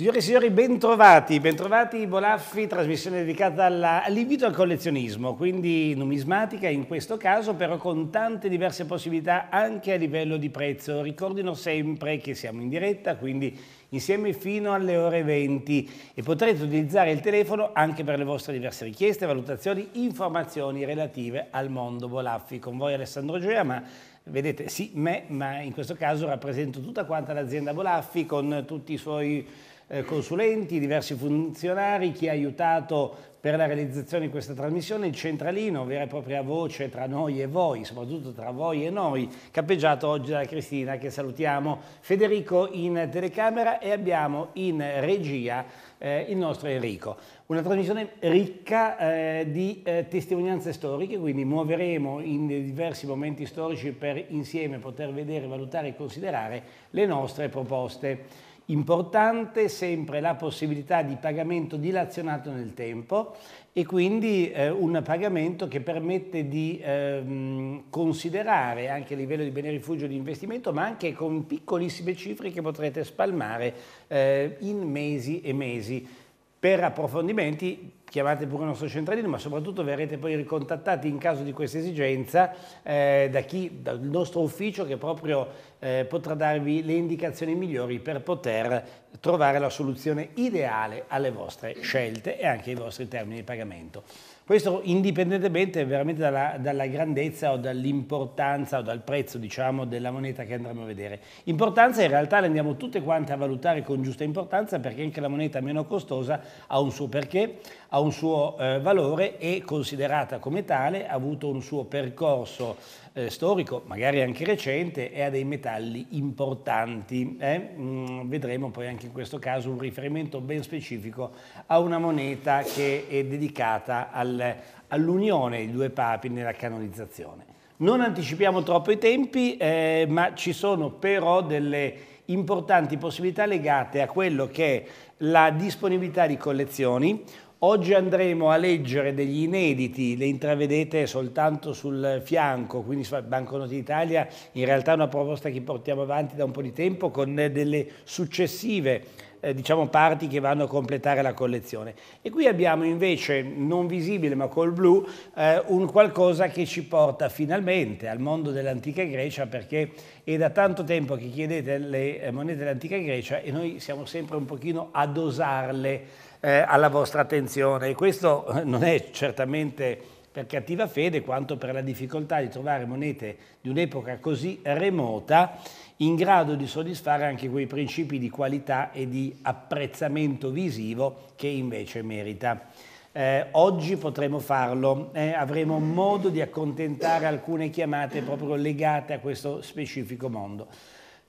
Signore e signori, bentrovati, bentrovati Bolaffi, trasmissione dedicata all'invito al collezionismo, quindi numismatica in questo caso, però con tante diverse possibilità anche a livello di prezzo. Ricordino sempre che siamo in diretta, quindi insieme fino alle ore 20 e potrete utilizzare il telefono anche per le vostre diverse richieste, valutazioni, informazioni relative al mondo Bolaffi. Con voi Alessandro Gioia, ma vedete, sì, me, ma in questo caso rappresento tutta quanta l'azienda Bolaffi con tutti i suoi eh, consulenti, diversi funzionari, chi ha aiutato per la realizzazione di questa trasmissione, il centralino, vera e propria voce tra noi e voi, soprattutto tra voi e noi, cappeggiato oggi da Cristina che salutiamo, Federico in telecamera e abbiamo in regia eh, il nostro Enrico. Una trasmissione ricca eh, di eh, testimonianze storiche, quindi muoveremo in diversi momenti storici per insieme poter vedere, valutare e considerare le nostre proposte importante sempre la possibilità di pagamento dilazionato nel tempo e quindi eh, un pagamento che permette di ehm, considerare anche a livello di bene rifugio di investimento ma anche con piccolissime cifre che potrete spalmare eh, in mesi e mesi. Per approfondimenti chiamate pure il nostro centralino, ma soprattutto verrete poi ricontattati in caso di questa esigenza eh, da chi, dal nostro ufficio che proprio eh, potrà darvi le indicazioni migliori per poter trovare la soluzione ideale alle vostre scelte e anche ai vostri termini di pagamento. Questo indipendentemente veramente dalla, dalla grandezza o dall'importanza o dal prezzo diciamo, della moneta che andremo a vedere. Importanza in realtà le andiamo tutte quante a valutare con giusta importanza perché anche la moneta meno costosa ha un suo perché, ha un suo eh, valore e considerata come tale ha avuto un suo percorso eh, storico, magari anche recente, e ha dei metalli importanti. Eh? Mm, vedremo poi anche in questo caso un riferimento ben specifico a una moneta che è dedicata al, all'unione dei due papi nella canonizzazione. Non anticipiamo troppo i tempi, eh, ma ci sono però delle importanti possibilità legate a quello che è la disponibilità di collezioni, Oggi andremo a leggere degli inediti, le intravedete soltanto sul fianco, quindi su Banconote d'Italia in realtà è una proposta che portiamo avanti da un po' di tempo con delle successive eh, diciamo parti che vanno a completare la collezione. E qui abbiamo invece, non visibile ma col blu, eh, un qualcosa che ci porta finalmente al mondo dell'antica Grecia perché è da tanto tempo che chiedete le eh, monete dell'antica Grecia e noi siamo sempre un pochino a dosarle eh, alla vostra attenzione. E questo eh, non è certamente per cattiva fede quanto per la difficoltà di trovare monete di un'epoca così remota in grado di soddisfare anche quei principi di qualità e di apprezzamento visivo che invece merita. Eh, oggi potremo farlo, eh, avremo modo di accontentare alcune chiamate proprio legate a questo specifico mondo.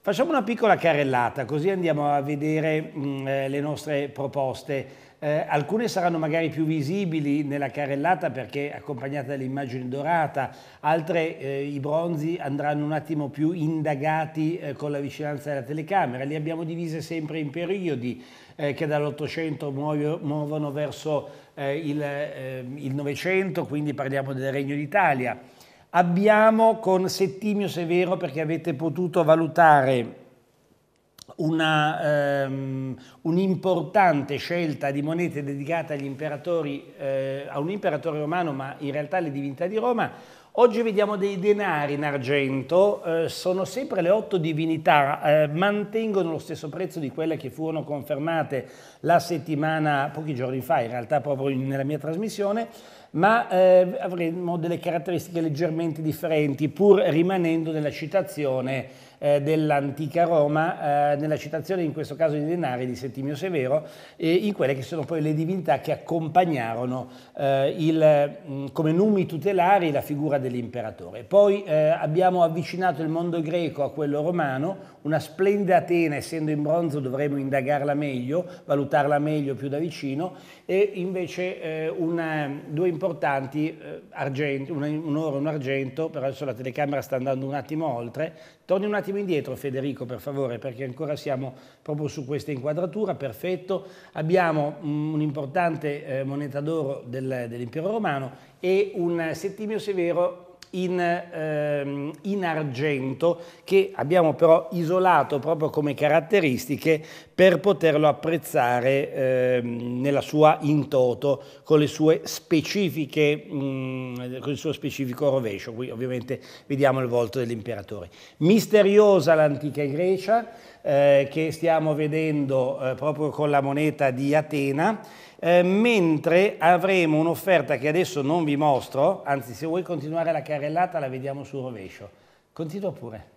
Facciamo una piccola carrellata, così andiamo a vedere mh, mm, eh, le nostre proposte. Eh, alcune saranno magari più visibili nella carrellata perché accompagnate dall'immagine dorata, altre eh, i bronzi andranno un attimo più indagati eh, con la vicinanza della telecamera. Li abbiamo divise sempre in periodi eh, che dall'Ottocento muovono verso eh, il, il Novecento, quindi parliamo del Regno d'Italia abbiamo con Settimio Severo perché avete potuto valutare ehm, un'importante ehm, un scelta di monete dedicata agli imperatori, eh, a un imperatore romano, ma in realtà alle divinità di Roma. Oggi vediamo dei denari in argento, eh, sono sempre le otto divinità, eh, mantengono lo stesso prezzo di quelle che furono confermate la settimana, pochi giorni fa, in realtà proprio nella mia trasmissione ma eh, avremo delle caratteristiche leggermente differenti, pur rimanendo nella citazione eh, dell'antica Roma, eh, nella citazione in questo caso di denari di Settimio Severo, in quelle che sono poi le divinità che accompagnarono eh, il, mm, come numi tutelari la figura dell'imperatore. Poi eh, abbiamo avvicinato il mondo greco a quello romano, una splendida Atene, essendo in bronzo dovremmo indagarla meglio, valutarla meglio più da vicino, e invece eh, una, due importanti, eh, argento, un, un oro e un argento, però adesso la telecamera sta andando un attimo oltre. Torni un attimo indietro Federico per favore, perché ancora siamo proprio su questa inquadratura, perfetto. Abbiamo mm, un'importante eh, moneta d'oro del, dell'impero romano e un Settimio Severo in, ehm, in argento che abbiamo però isolato proprio come caratteristiche per poterlo apprezzare ehm, nella sua in toto con le sue specifiche mh, mm, con il suo specifico rovescio qui ovviamente vediamo il volto dell'imperatore misteriosa l'antica Grecia eh, che stiamo vedendo eh, proprio con la moneta di Atena eh, mentre avremo un'offerta che adesso non vi mostro, anzi se vuoi continuare la carrellata la vediamo sul rovescio. Continua pure.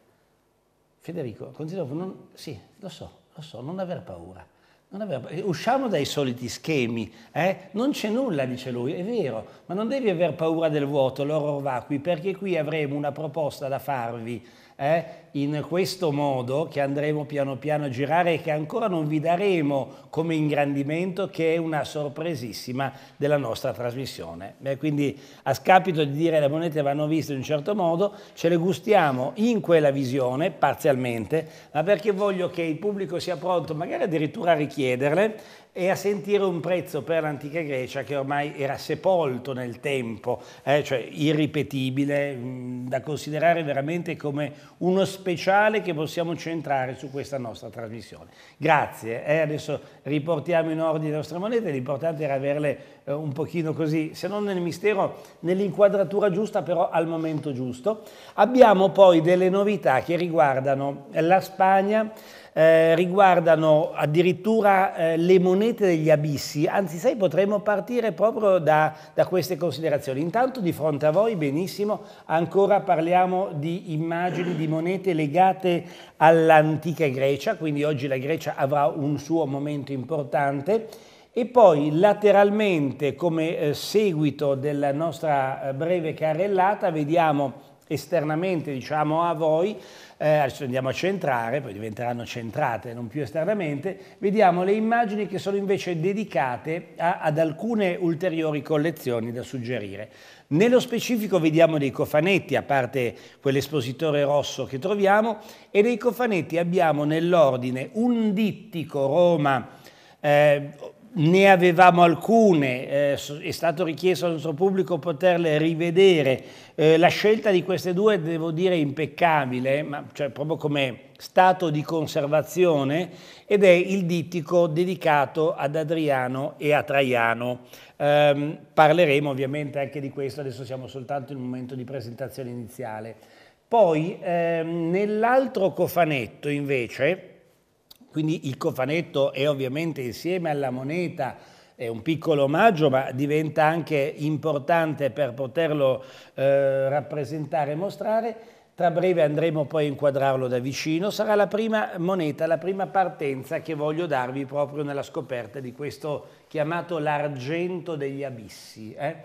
Federico, continua pure. Non, sì, lo so, lo so, non aver paura. Non aver eh, Usciamo dai soliti schemi, eh? non c'è nulla, dice lui, è vero, ma non devi aver paura del vuoto, l'oro va qui, perché qui avremo una proposta da farvi eh, in questo modo che andremo piano piano a girare e che ancora non vi daremo come ingrandimento che è una sorpresissima della nostra trasmissione. Eh, quindi a scapito di dire le monete vanno viste in un certo modo, ce le gustiamo in quella visione parzialmente, ma perché voglio che il pubblico sia pronto magari addirittura a richiederle e a sentire un prezzo per l'antica Grecia che ormai era sepolto nel tempo, eh, cioè irripetibile, mh, mm, da considerare veramente come uno speciale che possiamo centrare su questa nostra trasmissione. Grazie, eh, adesso riportiamo in ordine le nostre monete, l'importante era averle eh, un pochino così, se non nel mistero, nell'inquadratura giusta, però al momento giusto. Abbiamo poi delle novità che riguardano la Spagna, eh, riguardano addirittura eh, le monete degli abissi, anzi sai potremmo partire proprio da, da queste considerazioni. Intanto di fronte a voi benissimo, ancora parliamo di immagini di monete legate all'antica Grecia, quindi oggi la Grecia avrà un suo momento importante e poi lateralmente come eh, seguito della nostra eh, breve carrellata vediamo esternamente diciamo a voi, eh, adesso andiamo a centrare, poi diventeranno centrate, non più esternamente, vediamo le immagini che sono invece dedicate a, ad alcune ulteriori collezioni da suggerire. Nello specifico vediamo dei cofanetti, a parte quell'espositore rosso che troviamo, e dei cofanetti abbiamo nell'ordine un dittico Roma eh, ne avevamo alcune, eh, è stato richiesto al nostro pubblico poterle rivedere. Eh, la scelta di queste due, devo dire, impeccabile, ma, cioè, proprio come stato di conservazione, ed è il dittico dedicato ad Adriano e a Traiano. Eh, parleremo ovviamente anche di questo, adesso siamo soltanto in un momento di presentazione iniziale. Poi, ehm, nell'altro cofanetto, invece, quindi il cofanetto è ovviamente insieme alla moneta è un piccolo omaggio, ma diventa anche importante per poterlo eh, rappresentare e mostrare. Tra breve andremo poi a inquadrarlo da vicino. Sarà la prima moneta, la prima partenza che voglio darvi proprio nella scoperta di questo chiamato l'argento degli abissi. Eh?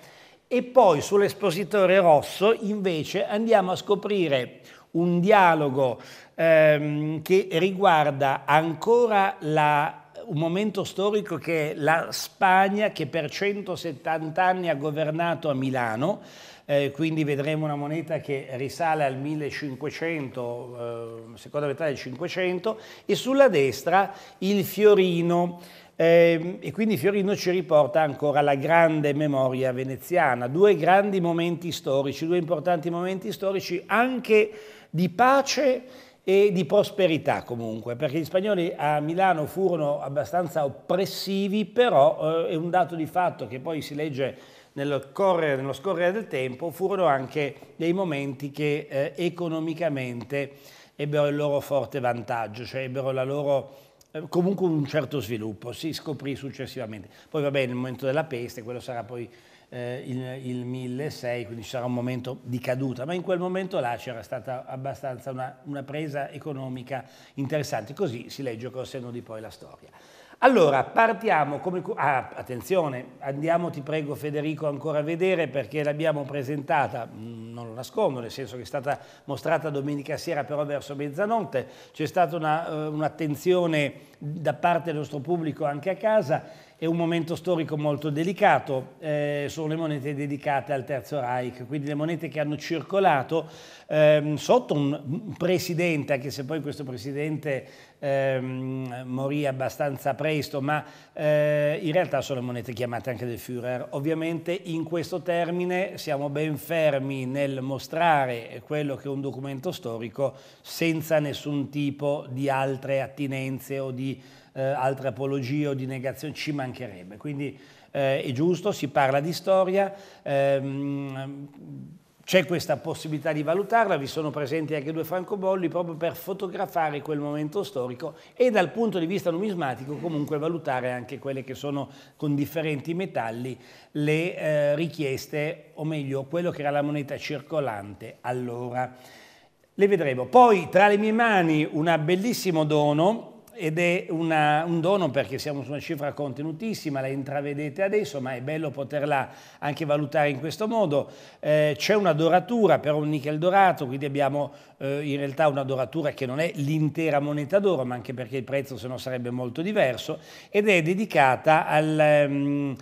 E poi sull'espositore rosso invece andiamo a scoprire un dialogo ehm, che riguarda ancora la, un momento storico che è la Spagna che per 170 anni ha governato a Milano, eh, quindi vedremo una moneta che risale al 1500, eh, seconda metà del 500, e sulla destra il fiorino. Eh, e quindi Fiorino ci riporta ancora la grande memoria veneziana, due grandi momenti storici, due importanti momenti storici anche di pace e di prosperità comunque, perché gli spagnoli a Milano furono abbastanza oppressivi, però eh, è un dato di fatto che poi si legge nel correre, nello scorrere del tempo, furono anche dei momenti che eh, economicamente ebbero il loro forte vantaggio, cioè ebbero la loro eh, comunque un certo sviluppo, si scoprì successivamente. Poi va bene, il momento della peste, quello sarà poi eh, il, il 1600, quindi ci sarà un momento di caduta, ma in quel momento là c'era stata abbastanza una, una presa economica interessante, così si legge col senno di poi la storia. Allora, partiamo come... Ah, attenzione, andiamo, ti prego Federico, ancora a vedere perché l'abbiamo presentata, mm, non lo nascondo, nel senso che è stata mostrata domenica sera però verso mezzanotte, c'è stata eh, un'attenzione uh, un da parte del nostro pubblico anche a casa è un momento storico molto delicato, eh, sono le monete dedicate al Terzo Reich, quindi le monete che hanno circolato ehm, sotto un presidente, anche se poi questo presidente ehm, morì abbastanza presto, ma eh, in realtà sono le monete chiamate anche del Führer. Ovviamente in questo termine siamo ben fermi nel mostrare quello che è un documento storico senza nessun tipo di altre attinenze o di eh, altre apologie o di negazione, ci mancherebbe. Quindi eh, è giusto, si parla di storia, ehm, c'è questa possibilità di valutarla, vi sono presenti anche due francobolli proprio per fotografare quel momento storico e dal punto di vista numismatico comunque valutare anche quelle che sono con differenti metalli le eh, richieste, o meglio quello che era la moneta circolante allora. Le vedremo. Poi tra le mie mani un bellissimo dono ed è una, un dono perché siamo su una cifra contenutissima, la intravedete adesso, ma è bello poterla anche valutare in questo modo. Eh, c'è una doratura per un nickel dorato, quindi abbiamo eh, in realtà una doratura che non è l'intera moneta d'oro, ma anche perché il prezzo se no sarebbe molto diverso, ed è dedicata al... Um,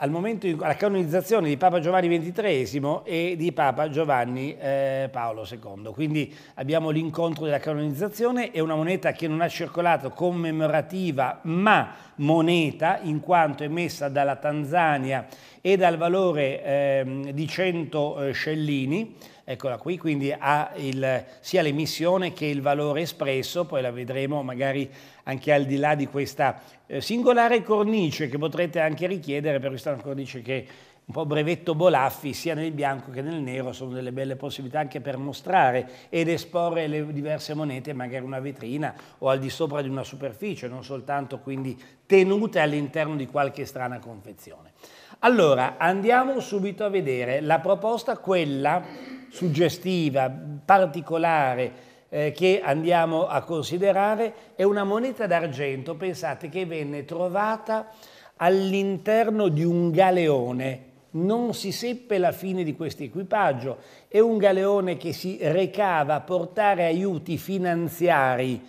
al momento della canonizzazione di Papa Giovanni XXIII e di Papa Giovanni eh, Paolo II. Quindi abbiamo l'incontro della canonizzazione, è una moneta che non ha circolato commemorativa ma moneta in quanto emessa dalla Tanzania e dal valore ehm, eh, di 100 scellini Eccola qui, quindi ha il, sia l'emissione che il valore espresso, poi la vedremo magari anche al di là di questa eh, singolare cornice che potrete anche richiedere, per questa è una cornice che un po' brevetto Bolaffi, sia nel bianco che nel nero, sono delle belle possibilità anche per mostrare ed esporre le diverse monete, magari una vetrina o al di sopra di una superficie, non soltanto quindi tenute all'interno di qualche strana confezione. Allora, andiamo subito a vedere la proposta, quella suggestiva, particolare eh, che andiamo a considerare è una moneta d'argento, pensate, che venne trovata all'interno di un galeone. Non si seppe la fine di questo equipaggio. È un galeone che si recava a portare aiuti finanziari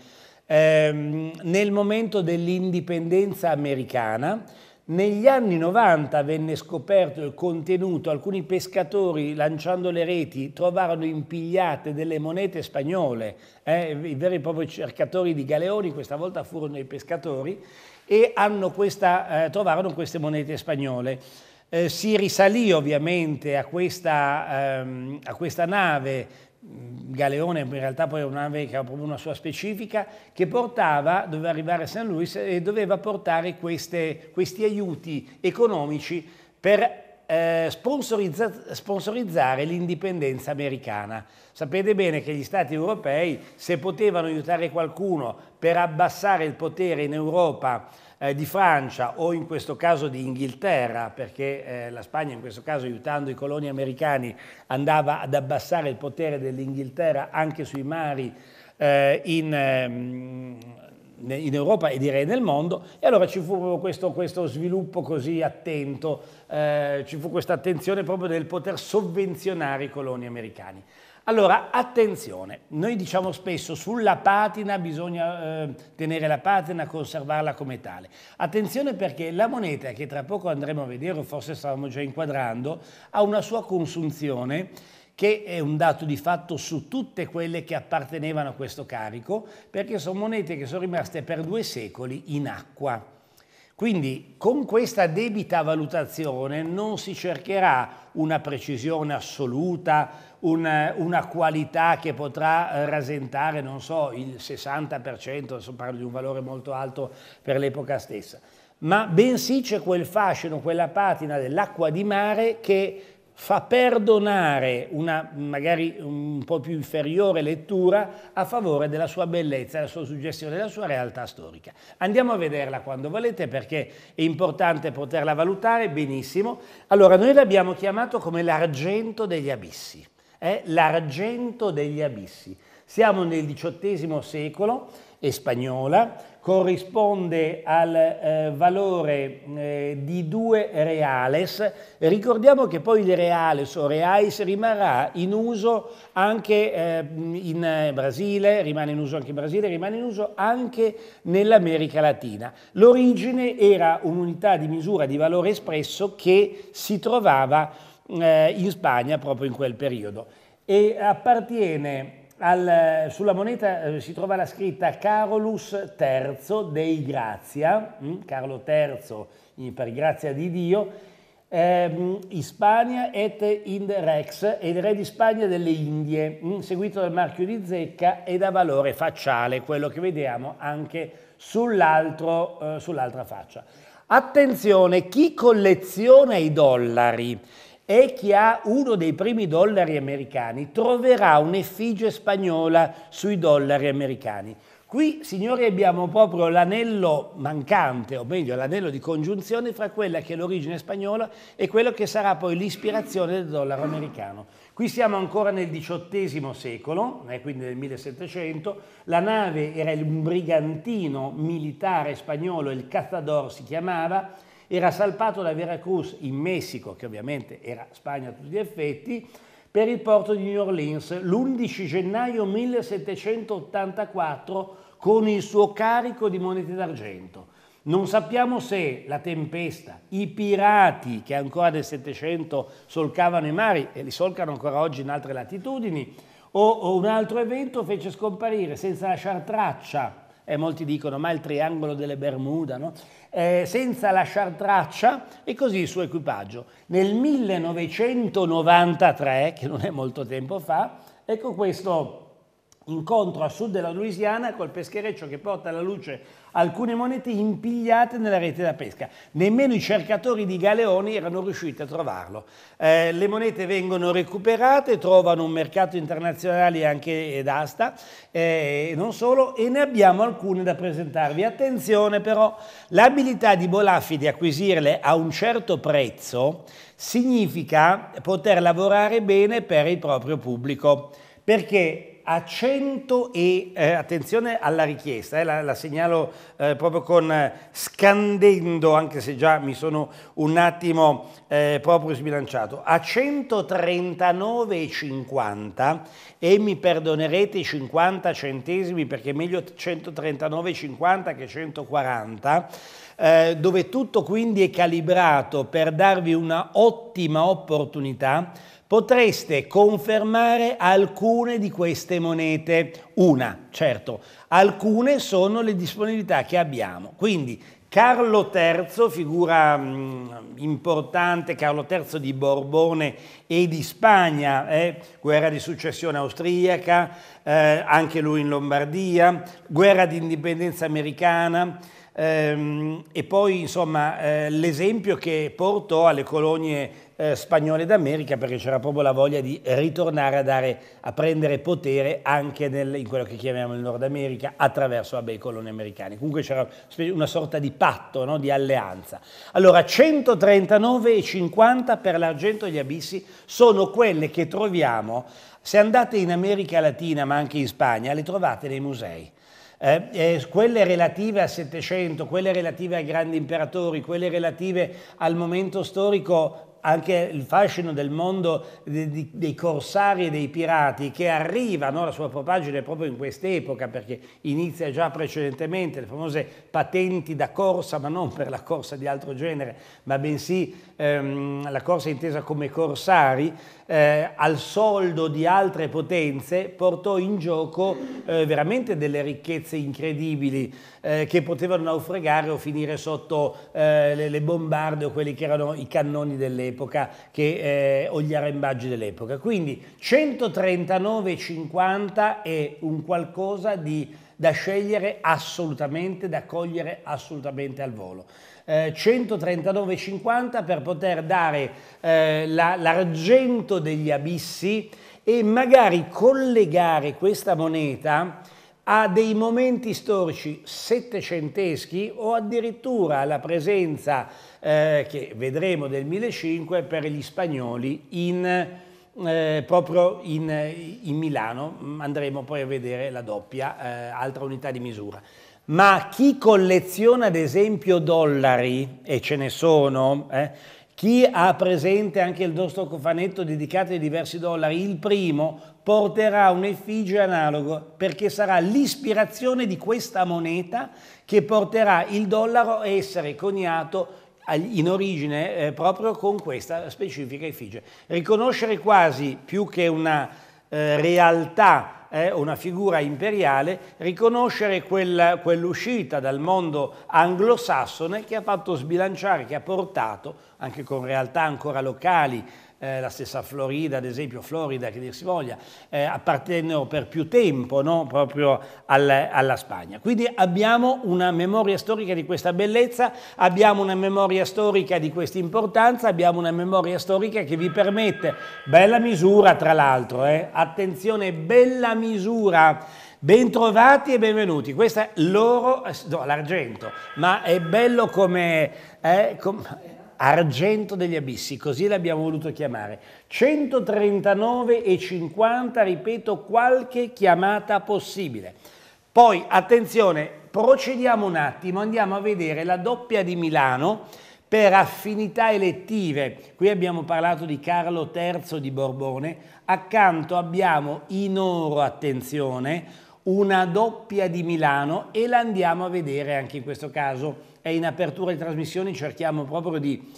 ehm, nel momento dell'indipendenza americana negli anni 90 venne scoperto il contenuto, alcuni pescatori lanciando le reti trovarono impigliate delle monete spagnole, eh, i veri e propri cercatori di galeoni, questa volta furono i pescatori, e questa, eh, trovarono queste monete spagnole. Eh, si risalì ovviamente a questa, ehm, a questa nave Galeone in realtà poi è una nave che ha proprio una sua specifica, che portava, doveva arrivare a San Luis e doveva portare queste, questi aiuti economici per eh, sponsorizza, sponsorizzare l'indipendenza americana. Sapete bene che gli stati europei, se potevano aiutare qualcuno per abbassare il potere in Europa, eh, di Francia o in questo caso di Inghilterra, perché eh, la Spagna in questo caso aiutando i coloni americani andava ad abbassare il potere dell'Inghilterra anche sui mari eh, in, ehm, in Europa e direi nel mondo, e allora ci fu questo, questo sviluppo così attento, eh, ci fu questa attenzione proprio del poter sovvenzionare i coloni americani. Allora, attenzione, noi diciamo spesso sulla patina bisogna eh, tenere la patina, conservarla come tale. Attenzione perché la moneta che tra poco andremo a vedere, o forse stavamo già inquadrando, ha una sua consunzione che è un dato di fatto su tutte quelle che appartenevano a questo carico, perché sono monete che sono rimaste per due secoli in acqua. Quindi con questa debita valutazione non si cercherà una precisione assoluta, una, una qualità che potrà rasentare, non so, il 60%, parlo di un valore molto alto per l'epoca stessa, ma bensì c'è quel fascino, quella patina dell'acqua di mare che fa perdonare una magari un po' più inferiore lettura a favore della sua bellezza, della sua suggestione, della sua realtà storica. Andiamo a vederla quando volete perché è importante poterla valutare benissimo. Allora, noi l'abbiamo chiamato come l'argento degli abissi, eh? l'argento degli abissi. Siamo nel XVIII secolo, è spagnola, corrisponde al eh, valore eh, di 2 reales. Ricordiamo che poi il reales o reais rimarrà in uso anche eh, in Brasile, rimane in uso anche in Brasile, rimane in uso anche nell'America Latina. L'origine era un'unità di misura di valore espresso che si trovava eh, in Spagna proprio in quel periodo e appartiene al, sulla moneta eh, si trova la scritta Carolus III dei Grazia, mm? Carlo III per grazia di Dio, ehm, Hispania et in Rex, il re di Spagna delle Indie, mm? seguito dal marchio di zecca e da valore facciale, quello che vediamo anche eh, sull'altra faccia. Attenzione, chi colleziona i dollari e chi ha uno dei primi dollari americani troverà un'effigie spagnola sui dollari americani. Qui, signori, abbiamo proprio l'anello mancante, o meglio l'anello di congiunzione fra quella che è l'origine spagnola e quello che sarà poi l'ispirazione del dollaro americano. Qui siamo ancora nel XVIII secolo, eh, quindi nel 1700, la nave era un brigantino militare spagnolo, il Cazador si chiamava, era salpato da Veracruz in Messico, che ovviamente era Spagna a tutti gli effetti, per il porto di New Orleans l'11 gennaio 1784 con il suo carico di monete d'argento. Non sappiamo se la tempesta, i pirati che ancora nel Settecento solcavano i mari e li solcano ancora oggi in altre latitudini, o, o un altro evento fece scomparire senza lasciar traccia eh, molti dicono ma il triangolo delle Bermuda, no? eh, senza lasciar traccia e così il suo equipaggio. Nel 1993, che non è molto tempo fa, ecco questo incontro a sud della Louisiana col peschereccio che porta alla luce alcune monete impigliate nella rete da pesca. Nemmeno i cercatori di galeoni erano riusciti a trovarlo. Eh, le monete vengono recuperate, trovano un mercato internazionale anche d'asta, eh, non solo, e ne abbiamo alcune da presentarvi. Attenzione però, l'abilità di Bolaffi di acquisirle a un certo prezzo significa poter lavorare bene per il proprio pubblico, perché a 100 e eh, attenzione alla richiesta, eh, la, la, segnalo eh, proprio con eh, scandendo, anche se già mi sono un attimo eh, proprio sbilanciato, a 139,50 e mi perdonerete 50 centesimi perché è meglio 139,50 che 140 eh, dove tutto quindi è calibrato per darvi una ottima opportunità potreste confermare alcune di queste monete. Una, certo, alcune sono le disponibilità che abbiamo. Quindi Carlo III, figura mh, mm, importante, Carlo III di Borbone e di Spagna, eh? guerra di successione austriaca, eh, anche lui in Lombardia, guerra di indipendenza americana, ehm, e poi insomma eh, l'esempio che portò alle colonie eh, spagnoli d'America perché c'era proprio la voglia di ritornare a, dare, a prendere potere anche nel, in quello che chiamiamo il Nord America attraverso vabbè, i coloni americani. Comunque c'era una sorta di patto, no? di alleanza. Allora 139,50 per l'argento e gli abissi sono quelle che troviamo, se andate in America Latina ma anche in Spagna, le trovate nei musei. Eh, eh, quelle relative al Settecento, quelle relative ai grandi imperatori, quelle relative al momento storico anche il fascino del mondo dei corsari e dei pirati che arrivano la sua propagine proprio in quest'epoca perché inizia già precedentemente le famose patenti da corsa ma non per la corsa di altro genere ma bensì ehm, la corsa intesa come corsari eh, al soldo di altre potenze portò in gioco eh, veramente delle ricchezze incredibili eh, che potevano naufragare o finire sotto eh, le, le, bombarde o quelli che erano i cannoni dell'epoca eh, o gli arrembaggi dell'epoca. Quindi 139,50 è un qualcosa di, da scegliere assolutamente, da cogliere assolutamente al volo eh, 139,50 per poter dare eh, la, l'argento degli abissi e magari collegare questa moneta a dei momenti storici settecenteschi o addirittura alla presenza eh, che vedremo del 1005 per gli spagnoli in, eh, proprio in, in, Milano. Andremo poi a vedere la doppia, eh, altra unità di misura ma chi colleziona ad esempio dollari, e ce ne sono, eh, chi ha presente anche il nostro cofanetto dedicato ai diversi dollari, il primo porterà un effigie analogo perché sarà l'ispirazione di questa moneta che porterà il dollaro a essere coniato in origine eh, proprio con questa specifica effigie. Riconoscere quasi più che una eh, realtà eh, una figura imperiale, riconoscere quella, quell'uscita dal mondo anglosassone che ha fatto sbilanciare, che ha portato, anche con realtà ancora locali, eh, la stessa Florida, ad esempio Florida che dir si voglia, eh, appartennero per più tempo no? proprio al, alla Spagna. Quindi abbiamo una memoria storica di questa bellezza, abbiamo una memoria storica di questa importanza, abbiamo una memoria storica che vi permette, bella misura tra l'altro, eh? attenzione, bella misura. Bentrovati e benvenuti, questo è l'oro, eh, no, l'argento, ma è bello come, eh, com argento degli abissi, così l'abbiamo voluto chiamare. 139,50, ripeto, qualche chiamata possibile. Poi, attenzione, procediamo un attimo, andiamo a vedere la doppia di Milano per affinità elettive. Qui abbiamo parlato di Carlo III di Borbone, accanto abbiamo in oro, attenzione, una doppia di Milano e l'andiamo a vedere anche in questo caso e in apertura di trasmissioni cerchiamo proprio di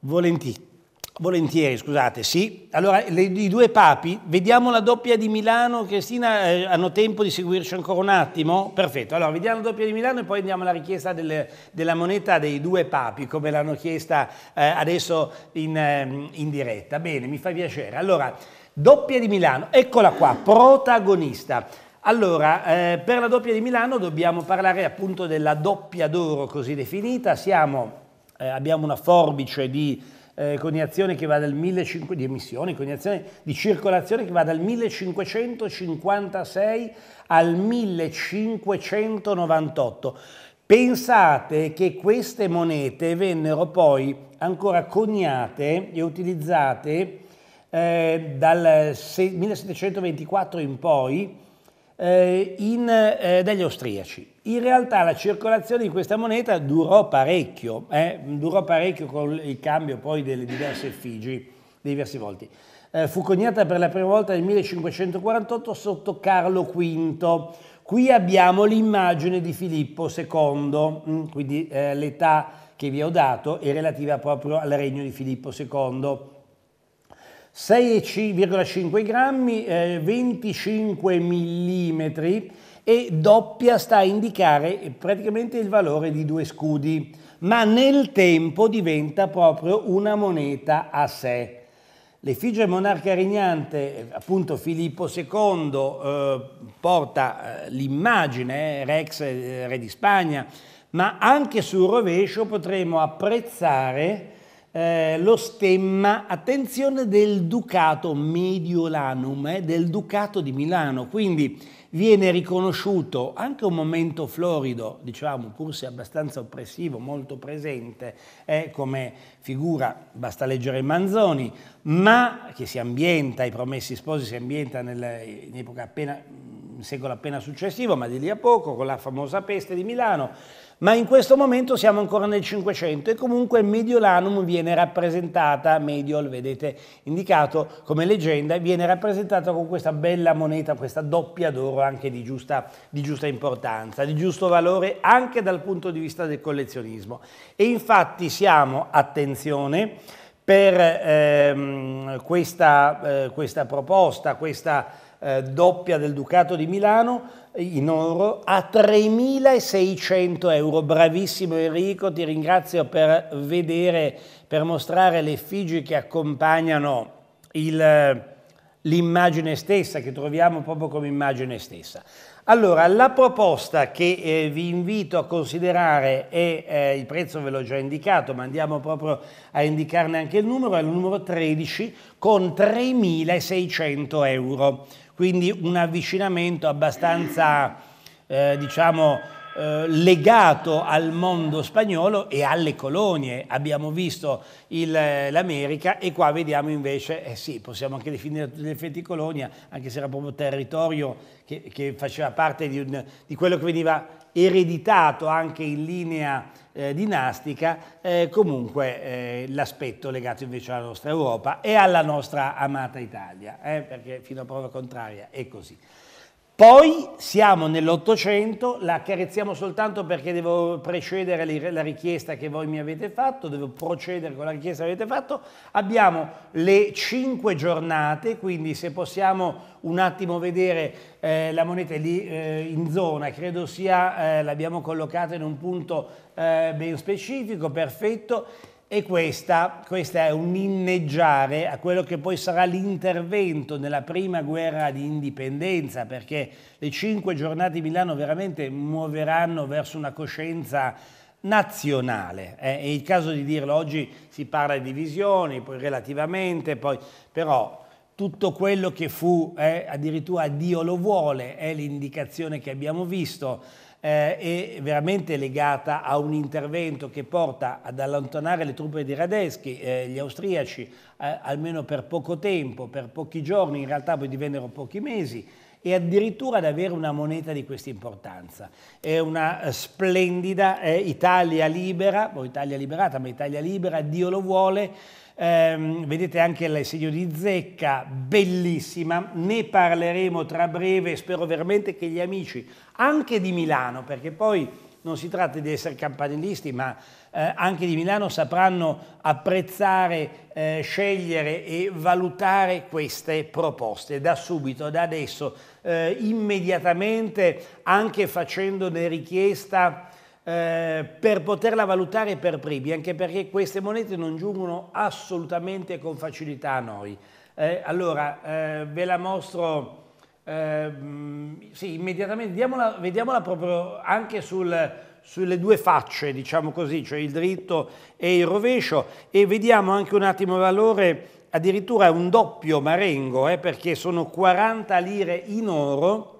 volentieri Volentieri, scusate, sì. Allora, le, i due papi, vediamo la doppia di Milano, Cristina, eh, hanno tempo di seguirci ancora un attimo? Perfetto, allora vediamo la doppia di Milano e poi andiamo alla richiesta del, della moneta dei due papi, come l'hanno chiesta eh, adesso in, ehm, in diretta. Bene, mi fa piacere. Allora, doppia di Milano, eccola qua, protagonista. Allora, eh, per la doppia di Milano dobbiamo parlare appunto della doppia d'oro così definita. Siamo, eh, abbiamo una forbice di, eh, che va dal 1500, di emissioni, coniazione di circolazione che va dal 1556 al 1598. Pensate che queste monete vennero poi ancora coniate e utilizzate eh, dal 1724 in poi eh, in, eh, dagli austriaci. In realtà la circolazione di questa moneta durò parecchio, eh, durò parecchio con il cambio poi delle diverse effigi, dei diversi volti. Eh, fu coniata per la prima volta nel 1548 sotto Carlo V. Qui abbiamo l'immagine di Filippo II, mm, quindi eh, l'età che vi ho dato è relativa proprio al regno di Filippo II. 6,5 grammi, eh, 25 mm e doppia sta a indicare praticamente il valore di due scudi, ma nel tempo diventa proprio una moneta a sé. L'effigie monarca regnante, appunto Filippo II, eh, porta eh, l'immagine, eh, Rex, eh, re di Spagna, ma anche sul rovescio potremo apprezzare eh, lo stemma, attenzione, del Ducato Mediolanum, eh, del Ducato di Milano. Quindi viene riconosciuto anche un momento florido, diciamo, pur se abbastanza oppressivo, molto presente, eh, come figura, basta leggere Manzoni, ma che si ambienta, i promessi sposi si ambienta nel, in epoca appena, secolo appena successivo, ma di lì a poco, con la famosa peste di Milano ma in questo momento siamo ancora nel 500 e comunque Mediolanum viene rappresentata, Mediol vedete indicato come leggenda, viene rappresentata con questa bella moneta, questa doppia d'oro anche di giusta, di giusta importanza, di giusto valore anche dal punto di vista del collezionismo. E infatti siamo, attenzione, per ehm, questa, eh, questa proposta, questa eh, doppia del Ducato di Milano, in oro a 3.600 euro. Bravissimo Enrico, ti ringrazio per vedere, per mostrare le effigie che accompagnano l'immagine stessa, che troviamo proprio come immagine stessa. Allora, la proposta che eh, vi invito a considerare è, eh, il prezzo ve l'ho già indicato, ma andiamo proprio a indicarne anche il numero, è il numero 13 con 3.600 euro quindi un avvicinamento abbastanza eh, diciamo, eh, legato al mondo spagnolo e alle colonie. Abbiamo visto eh, l'America e qua vediamo invece, eh sì, possiamo anche definire tutti gli effetti colonia, anche se era proprio territorio che, che faceva parte di, un, di quello che veniva ereditato anche in linea eh, dinastica, eh, comunque eh, l'aspetto legato invece alla nostra Europa e alla nostra amata Italia, eh, perché fino a prova contraria è così. Poi siamo nell'Ottocento, la accarezziamo soltanto perché devo precedere la richiesta che voi mi avete fatto, devo procedere con la richiesta che avete fatto. Abbiamo le cinque giornate, quindi se possiamo un attimo vedere eh, la moneta lì eh, in zona, credo sia, eh, l'abbiamo collocata in un punto eh, ben specifico, perfetto. E questa, questa, è un inneggiare a quello che poi sarà l'intervento nella prima guerra di indipendenza, perché le cinque giornate di Milano veramente muoveranno verso una coscienza nazionale. Eh? È il caso di dirlo, oggi si parla di divisioni, poi relativamente, poi, però tutto quello che fu, eh, addirittura Dio lo vuole, è l'indicazione che abbiamo visto eh, è veramente legata a un intervento che porta ad allontanare le truppe di Radeschi, eh, gli austriaci, eh, almeno per poco tempo, per pochi giorni, in realtà poi divennero pochi mesi, e addirittura ad avere una moneta di questa importanza. È una eh, splendida eh, Italia libera, o boh, Italia liberata, ma Italia libera, Dio lo vuole, Ehm, vedete anche il segno di zecca, bellissima, ne parleremo tra breve, spero veramente che gli amici, anche di Milano, perché poi non si tratta di essere campanilisti, ma eh, anche di Milano sapranno apprezzare, eh, scegliere e valutare queste proposte da subito, da adesso, eh, immediatamente, anche facendone richiesta eh, per poterla valutare per primi, anche perché queste monete non giungono assolutamente con facilità a noi. Eh, allora, eh, ve la mostro... Eh, sì, immediatamente, Diamola, vediamola proprio anche sul, sulle due facce, diciamo così, cioè il dritto e il rovescio, e vediamo anche un attimo il valore, addirittura un doppio marengo, eh, perché sono 40 lire in oro,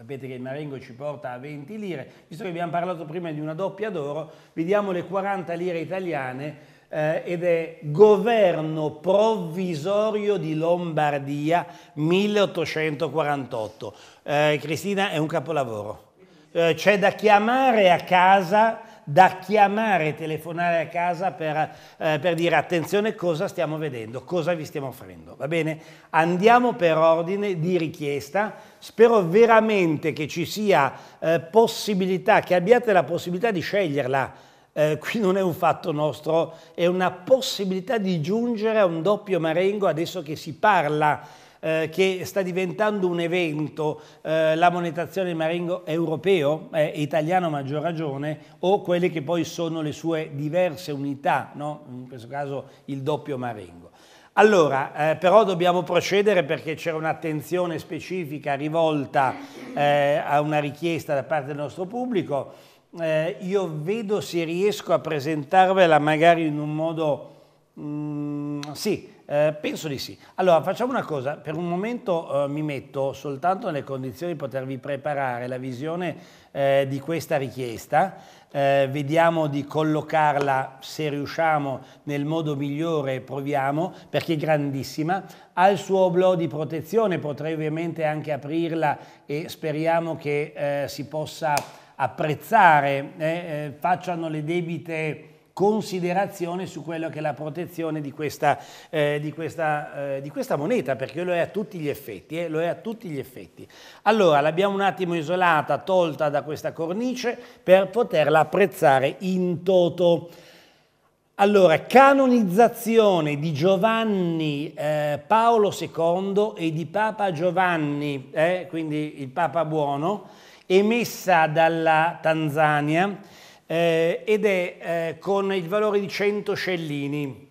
sapete che il Marengo ci porta a 20 lire, visto che abbiamo parlato prima di una doppia d'oro, vediamo le 40 lire italiane eh, ed è governo provvisorio di Lombardia 1848. Eh, Cristina è un capolavoro. Eh, c'è da chiamare a casa da chiamare, telefonare a casa per, eh, per dire attenzione cosa stiamo vedendo, cosa vi stiamo offrendo. Va bene? Andiamo per ordine di richiesta. Spero veramente che ci sia eh, possibilità, che abbiate la possibilità di sceglierla. Eh, qui non è un fatto nostro, è una possibilità di giungere a un doppio marengo adesso che si parla eh, che sta diventando un evento, eh, la monetazione maringo europeo, eh, italiano a maggior ragione, o quelle che poi sono le sue diverse unità, no? in questo caso il doppio maringo. Allora, eh, però dobbiamo procedere perché c'era un'attenzione specifica rivolta eh, a una richiesta da parte del nostro pubblico. Eh, io vedo se riesco a presentarvela magari in un modo... Mm, sì, eh, penso di sì. Allora, facciamo una cosa, per un momento eh, mi metto soltanto nelle condizioni di potervi preparare la visione eh, di questa richiesta, eh, vediamo di collocarla, se riusciamo, nel modo migliore, proviamo, perché è grandissima, ha il suo oblò di protezione, potrei ovviamente anche aprirla e speriamo che eh, si possa apprezzare, facciano le debite considerazione su quello che è la protezione di questa, eh, di questa, eh, di questa moneta, perché lo è a tutti gli effetti, eh, lo è a tutti gli effetti. Allora l'abbiamo un attimo isolata, tolta da questa cornice per poterla apprezzare in toto. Allora, canonizzazione di Giovanni eh, Paolo II e di Papa Giovanni, eh, quindi il Papa Buono, emessa dalla Tanzania eh, ed è eh, con il valore di 100 scellini.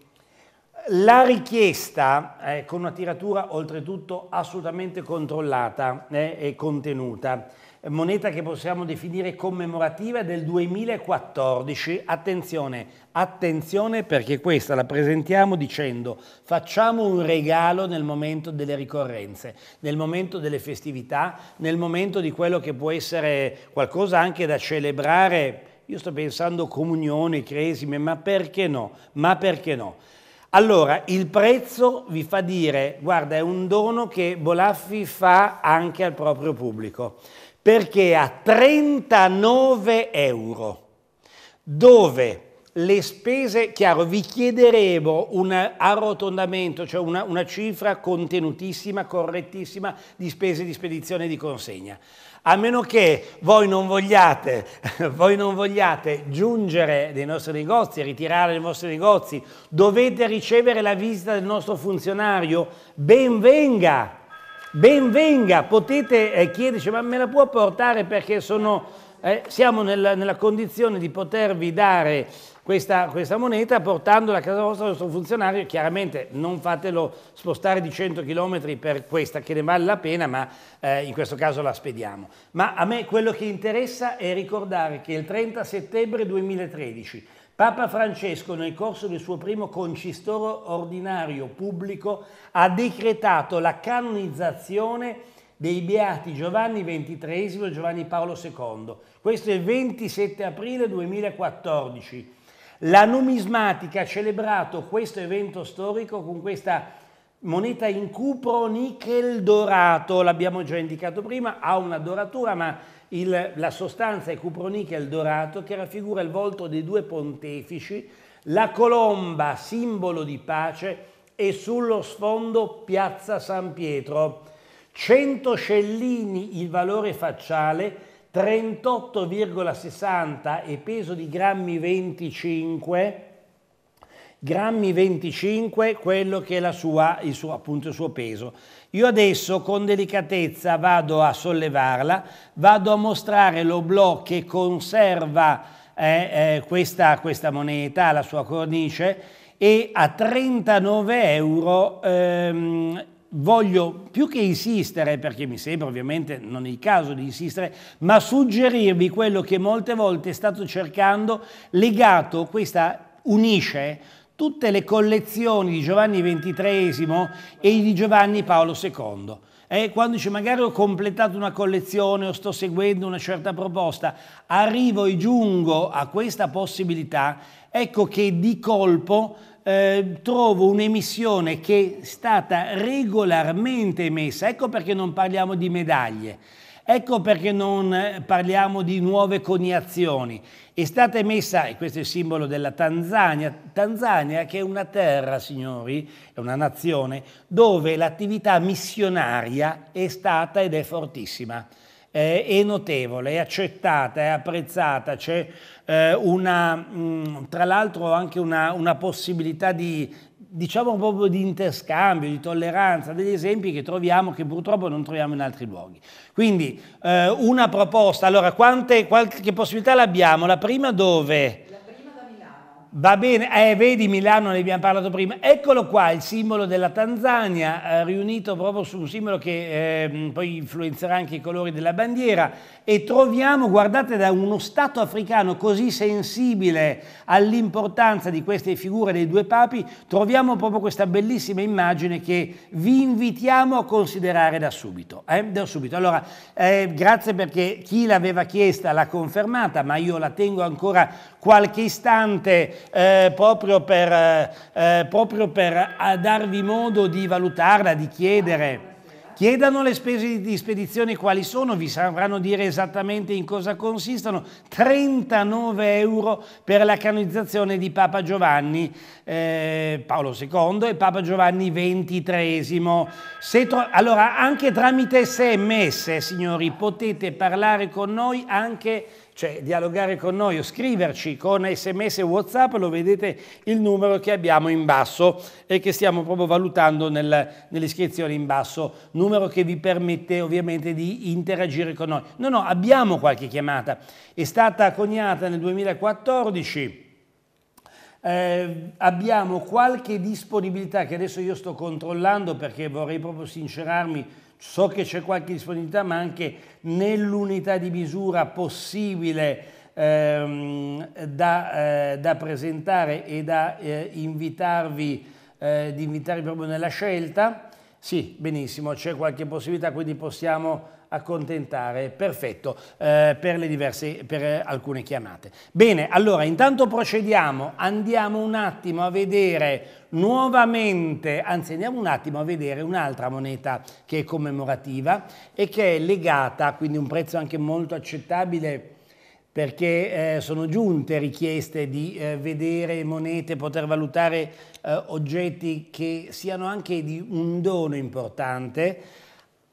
La richiesta, eh, con una tiratura oltretutto assolutamente controllata eh, e contenuta, moneta che possiamo definire commemorativa del 2014. Attenzione, attenzione perché questa la presentiamo dicendo facciamo un regalo nel momento delle ricorrenze, nel momento delle festività, nel momento di quello che può essere qualcosa anche da celebrare io sto pensando comunione, cresime, ma perché no? Ma perché no? Allora, il prezzo vi fa dire, guarda, è un dono che Bolaffi fa anche al proprio pubblico, perché a 39 euro, dove le spese, chiaro, vi chiederemo un arrotondamento, cioè una, una cifra contenutissima, correttissima di spese di spedizione e di consegna a meno che voi non vogliate, voi non vogliate giungere nei nostri negozi, ritirare i vostri negozi, dovete ricevere la visita del nostro funzionario, ben venga, ben venga, potete eh, chiederci, ma me la può portare perché sono, eh, siamo nel, nella condizione di potervi dare questa, questa, moneta portandola a casa vostra al vostro funzionario, chiaramente non fatelo spostare di 100 km per questa che ne vale la pena, ma eh, in questo caso la spediamo. Ma a me quello che interessa è ricordare che il 30 settembre 2013 Papa Francesco nel corso del suo primo concistoro ordinario pubblico ha decretato la canonizzazione dei beati Giovanni XXIII e Giovanni Paolo II. Questo è il 27 aprile 2014 la numismatica ha celebrato questo evento storico con questa moneta in cupro nichel dorato, l'abbiamo già indicato prima, ha una doratura ma il, la sostanza è cupro nichel dorato che raffigura il volto dei due pontefici, la colomba simbolo di pace e sullo sfondo piazza San Pietro. 100 scellini il valore facciale 38,60 e peso di grammi 25 grammi 25 quello che è sua, il, suo, appunto, il suo peso. Io adesso con delicatezza vado a sollevarla, vado a mostrare l'oblò che conserva eh, eh, questa, questa, moneta, la sua cornice, e a 39 euro ehm, voglio più che insistere, perché mi sembra ovviamente non il caso di insistere, ma suggerirvi quello che molte volte è stato cercando, legato, questa unisce tutte le collezioni di Giovanni XXIII e di Giovanni Paolo II. Eh, quando dice magari ho completato una collezione o sto seguendo una certa proposta, arrivo e giungo a questa possibilità, ecco che di colpo eh, trovo un'emissione che è stata regolarmente emessa, ecco perché non parliamo di medaglie, ecco perché non parliamo di nuove coniazioni, è stata emessa, e questo è il simbolo della Tanzania, Tanzania che è una terra, signori, è una nazione, dove l'attività missionaria è stata ed è fortissima eh, è notevole, è accettata, è apprezzata, c'è eh, una, mh, mm, tra l'altro anche una, una possibilità di, diciamo proprio di interscambio, di tolleranza, degli esempi che troviamo che purtroppo non troviamo in altri luoghi. Quindi eh, una proposta, allora quante, qualche possibilità l'abbiamo? La prima dove Va bene, eh, vedi Milano, ne abbiamo parlato prima. Eccolo qua, il simbolo della Tanzania, eh, riunito proprio su un simbolo che eh, poi influenzerà anche i colori della bandiera. E troviamo, guardate, da uno Stato africano così sensibile all'importanza di queste figure dei due papi, troviamo proprio questa bellissima immagine che vi invitiamo a considerare da subito. Eh? Da subito. Allora, eh, grazie perché chi l'aveva chiesta l'ha confermata, ma io la tengo ancora qualche istante eh, proprio, per, eh, eh proprio per eh, darvi modo di valutarla, di chiedere. Chiedano le spese di spedizione quali sono, vi sapranno dire esattamente in cosa consistono. 39 euro per la canonizzazione di Papa Giovanni eh, Paolo II e Papa Giovanni XXIII. allora, anche tramite sms, signori, potete parlare con noi anche cioè dialogare con noi o scriverci con sms e whatsapp, lo vedete il numero che abbiamo in basso e che stiamo proprio valutando nel, nell'iscrizione in basso, numero che vi permette ovviamente di interagire con noi. No, no, abbiamo qualche chiamata, è stata coniata nel 2014. Eh, abbiamo qualche disponibilità che adesso io sto controllando perché vorrei proprio sincerarmi So che c'è qualche disponibilità, ma anche nell'unità di misura possibile ehm, da, eh, da, presentare e da eh, invitarvi, eh, invitarvi proprio nella scelta. Sì, benissimo, c'è qualche possibilità, quindi possiamo accontentare, perfetto, eh, per, le diverse, per alcune chiamate. Bene, allora intanto procediamo, andiamo un attimo a vedere nuovamente, anzi andiamo un attimo a vedere un'altra moneta che è commemorativa e che è legata, quindi un prezzo anche molto accettabile perché eh, sono giunte richieste di eh, vedere monete, poter valutare eh, oggetti che siano anche di un dono importante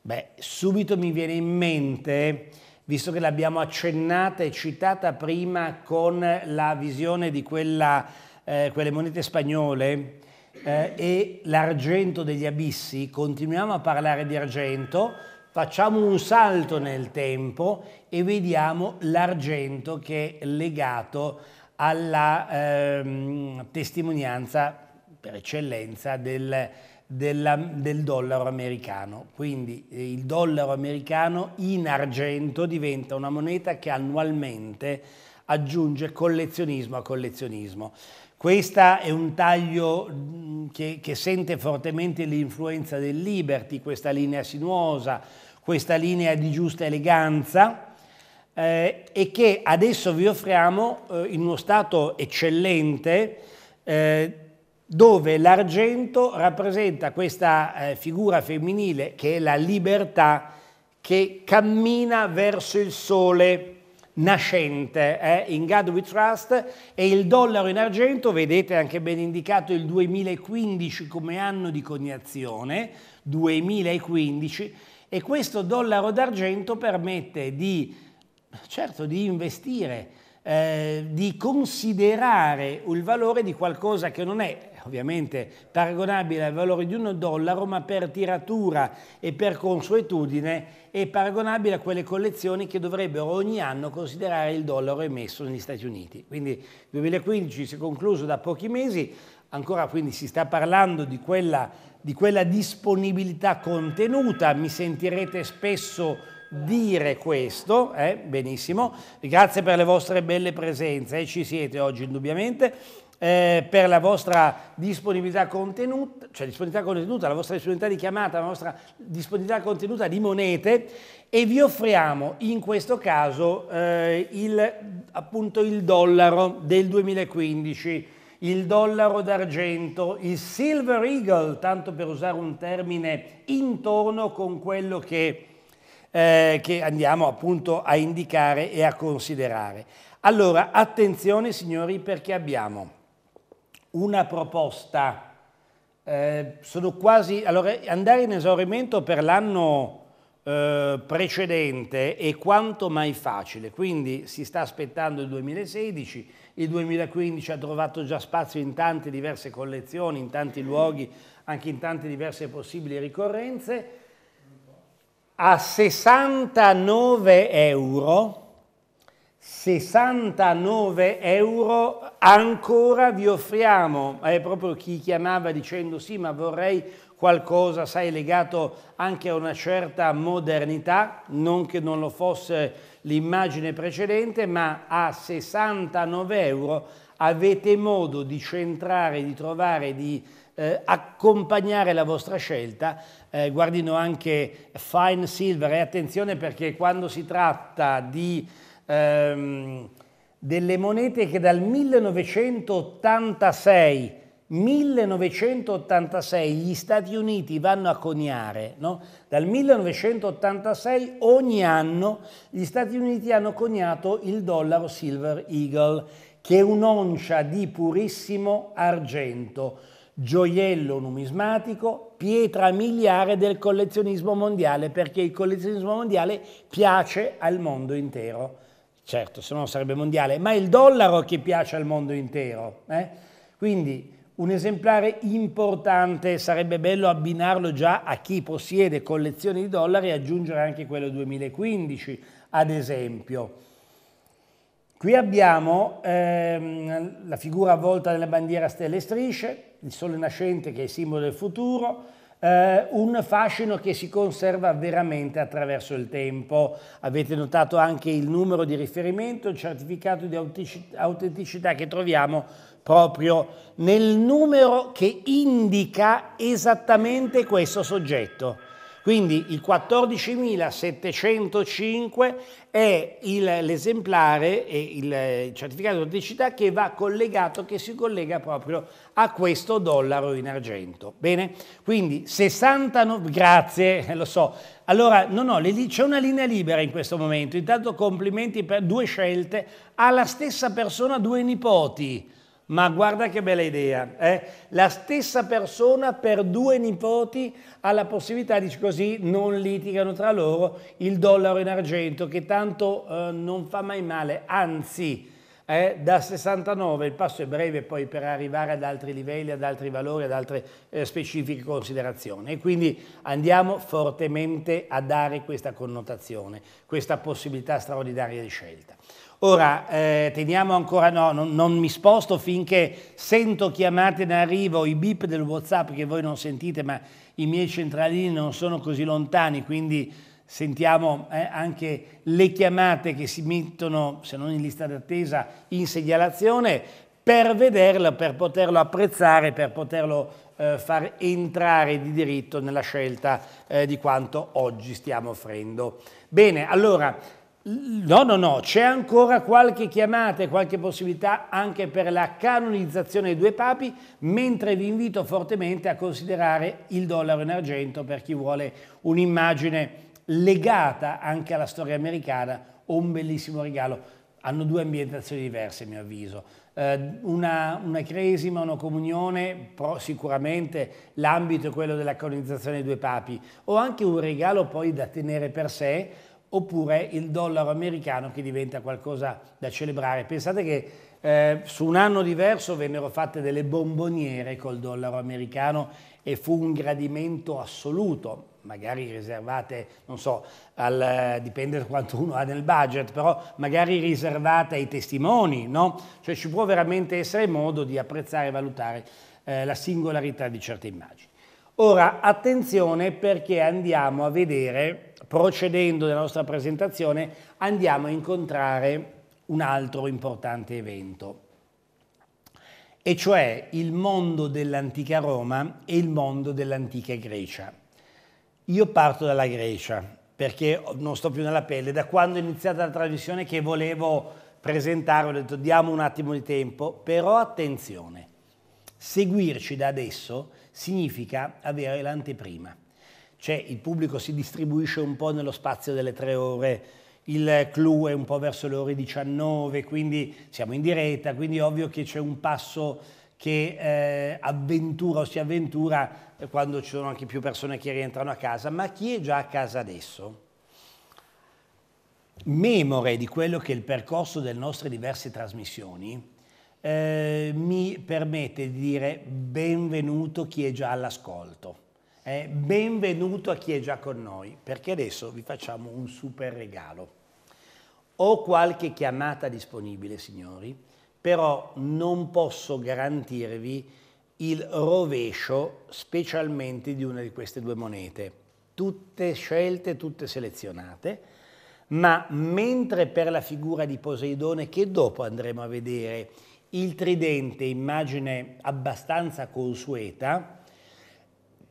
Beh, subito mi viene in mente, visto che l'abbiamo accennata e citata prima con la visione di quella, eh, quelle monete spagnole eh, e l'argento degli abissi, continuiamo a parlare di argento, facciamo un salto nel tempo e vediamo l'argento che è legato alla eh, testimonianza per eccellenza del della, del dollaro americano. Quindi eh, il dollaro americano in argento diventa una moneta che annualmente aggiunge collezionismo a collezionismo. Questo è un taglio mm, che, che sente fortemente l'influenza del Liberty, questa linea sinuosa, questa linea di giusta eleganza, eh, e che adesso vi offriamo eh, in uno stato eccellente eh, dove l'argento rappresenta questa eh, figura femminile che è la libertà che cammina verso il sole nascente eh? in God We Trust e il dollaro in argento, vedete anche ben indicato il 2015 come anno di coniazione, 2015, e questo dollaro d'argento permette di, certo, di investire, eh, di considerare il valore di qualcosa che non è ovviamente paragonabile al valore di un dollaro, ma per tiratura e per consuetudine è paragonabile a quelle collezioni che dovrebbero ogni anno considerare il dollaro emesso negli Stati Uniti. Quindi il 2015 si è concluso da pochi mesi, ancora quindi si sta parlando di quella, di quella disponibilità contenuta, mi sentirete spesso dire questo, eh? benissimo, grazie per le vostre belle presenze, eh? ci siete oggi indubbiamente, eh, per la vostra disponibilità contenuta, cioè disponibilità contenuta, la vostra disponibilità di chiamata, la vostra disponibilità contenuta di monete e vi offriamo in questo caso eh, il, appunto il dollaro del 2015, il dollaro d'argento, il silver eagle, tanto per usare un termine intorno con quello che, eh, che andiamo appunto a indicare e a considerare. Allora, attenzione signori perché abbiamo una proposta. Eh, sono quasi... Allora, andare in esaurimento per l'anno eh, precedente è quanto mai facile, quindi si sta aspettando il 2016, il 2015 ha trovato già spazio in tante diverse collezioni, in tanti luoghi, anche in tante diverse possibili ricorrenze. A 69 euro 69 euro ancora vi offriamo, è proprio chi chiamava dicendo sì ma vorrei qualcosa, sai, legato anche a una certa modernità, non che non lo fosse l'immagine precedente, ma a 69 euro avete modo di centrare, di trovare, di eh, accompagnare la vostra scelta, eh, guardino anche Fine Silver e attenzione perché quando si tratta di ehm, delle monete che dal 1986 1986 gli Stati Uniti vanno a coniare, no? dal 1986 ogni anno gli Stati Uniti hanno coniato il dollaro Silver Eagle, che è un'oncia di purissimo argento, gioiello numismatico, pietra miliare del collezionismo mondiale, perché il collezionismo mondiale piace al mondo intero certo, se no sarebbe mondiale, ma è il dollaro che piace al mondo intero. Eh? Quindi un esemplare importante, sarebbe bello abbinarlo già a chi possiede collezioni di dollari e aggiungere anche quello 2015, ad esempio. Qui abbiamo ehm, la figura avvolta della bandiera stelle e strisce, il sole nascente che è il simbolo del futuro, eh, un fascino che si conserva veramente attraverso il tempo. Avete notato anche il numero di riferimento, il certificato di autenticità che troviamo proprio nel numero che indica esattamente questo soggetto. Quindi il 14705 è il, l'esemplare, è eh, il certificato di autenticità che va collegato, che si collega proprio a questo dollaro in argento. Bene? Quindi 69, grazie, eh, lo so. Allora, no, no, c'è una linea libera in questo momento. Intanto complimenti per due scelte. Alla stessa persona due nipoti. Ma guarda che bella idea, eh? la stessa persona per due nipoti ha la possibilità, dice così, non litigano tra loro il dollaro in argento che tanto eh, non fa mai male, anzi eh, da 69 il passo è breve poi per arrivare ad altri livelli, ad altri valori, ad altre eh, specifiche considerazioni e quindi andiamo fortemente a dare questa connotazione, questa possibilità straordinaria di scelta. Ora, eh, teniamo ancora, no, non, non, mi sposto finché sento chiamate in arrivo, i bip del Whatsapp che voi non sentite, ma i miei centralini non sono così lontani, quindi sentiamo eh, anche le chiamate che si mettono, se non in lista d'attesa, in segnalazione per vederlo, per poterlo apprezzare, per poterlo eh, far entrare di diritto nella scelta eh, di quanto oggi stiamo offrendo. Bene, allora No, no, no, c'è ancora qualche chiamata e qualche possibilità anche per la canonizzazione dei due papi, mentre vi invito fortemente a considerare il dollaro in argento per chi vuole un'immagine legata anche alla storia americana o un bellissimo regalo. Hanno due ambientazioni diverse, a mio avviso. Eh, una, una cresima, una comunione, però sicuramente l'ambito è quello della canonizzazione dei due papi, o anche un regalo poi da tenere per sé, oppure il dollaro americano che diventa qualcosa da celebrare. Pensate che eh, su un anno diverso vennero fatte delle bomboniere col dollaro americano e fu un gradimento assoluto, magari riservate, non so, al, dipende da quanto uno ha nel budget, però magari riservate ai testimoni, no? Cioè ci può veramente essere modo di apprezzare e valutare eh, la singolarità di certe immagini. Ora, attenzione perché andiamo a vedere procedendo nella nostra presentazione andiamo a incontrare un altro importante evento, e cioè il mondo dell'antica Roma e il mondo dell'antica Grecia. Io parto dalla Grecia perché non sto più nella pelle, da quando è iniziata la trasmissione che volevo presentare, ho detto diamo un attimo di tempo, però attenzione, seguirci da adesso significa avere l'anteprima cioè il pubblico si distribuisce un po' nello spazio delle tre ore, il clou è un po' verso le ore 19, quindi siamo in diretta, quindi ovvio che c'è un passo che eh, avventura o si avventura quando ci sono anche più persone che rientrano a casa, ma chi è già a casa adesso? Memore di quello che è il percorso delle nostre diverse trasmissioni, eh, mi permette di dire benvenuto chi è già all'ascolto. Eh, benvenuto a chi è già con noi, perché adesso vi facciamo un super regalo. Ho qualche chiamata disponibile, signori, però non posso garantirvi il rovescio specialmente di una di queste due monete. Tutte scelte, tutte selezionate, ma mentre per la figura di Poseidone, che dopo andremo a vedere, il tridente, immagine abbastanza consueta,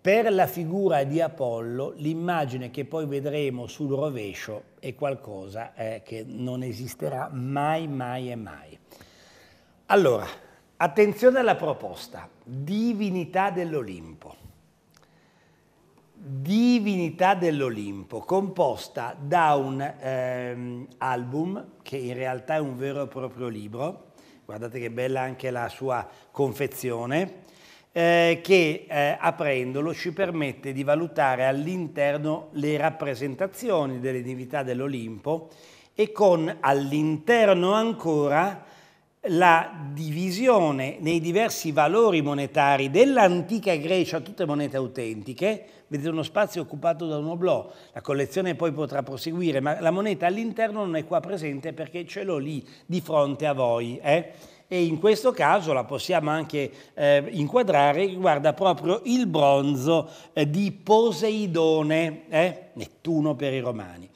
per la figura di Apollo, l'immagine che poi vedremo sul rovescio è qualcosa eh, che non esisterà mai, mai e mai. Allora, attenzione alla proposta, divinità dell'Olimpo. Divinità dell'Olimpo, composta da un eh, album che in realtà è un vero e proprio libro, guardate che bella anche la sua confezione, eh, che eh, aprendolo ci permette di valutare all'interno le rappresentazioni delle divinità dell'Olimpo e con all'interno ancora la divisione nei diversi valori monetari dell'antica Grecia, tutte monete autentiche, vedete uno spazio occupato da un oblò, la collezione poi potrà proseguire, ma la moneta all'interno non è qua presente perché ce l'ho lì di fronte a voi. Eh? e in questo caso la possiamo anche eh, inquadrare, riguarda proprio il bronzo eh, di Poseidone, eh? Nettuno per i romani.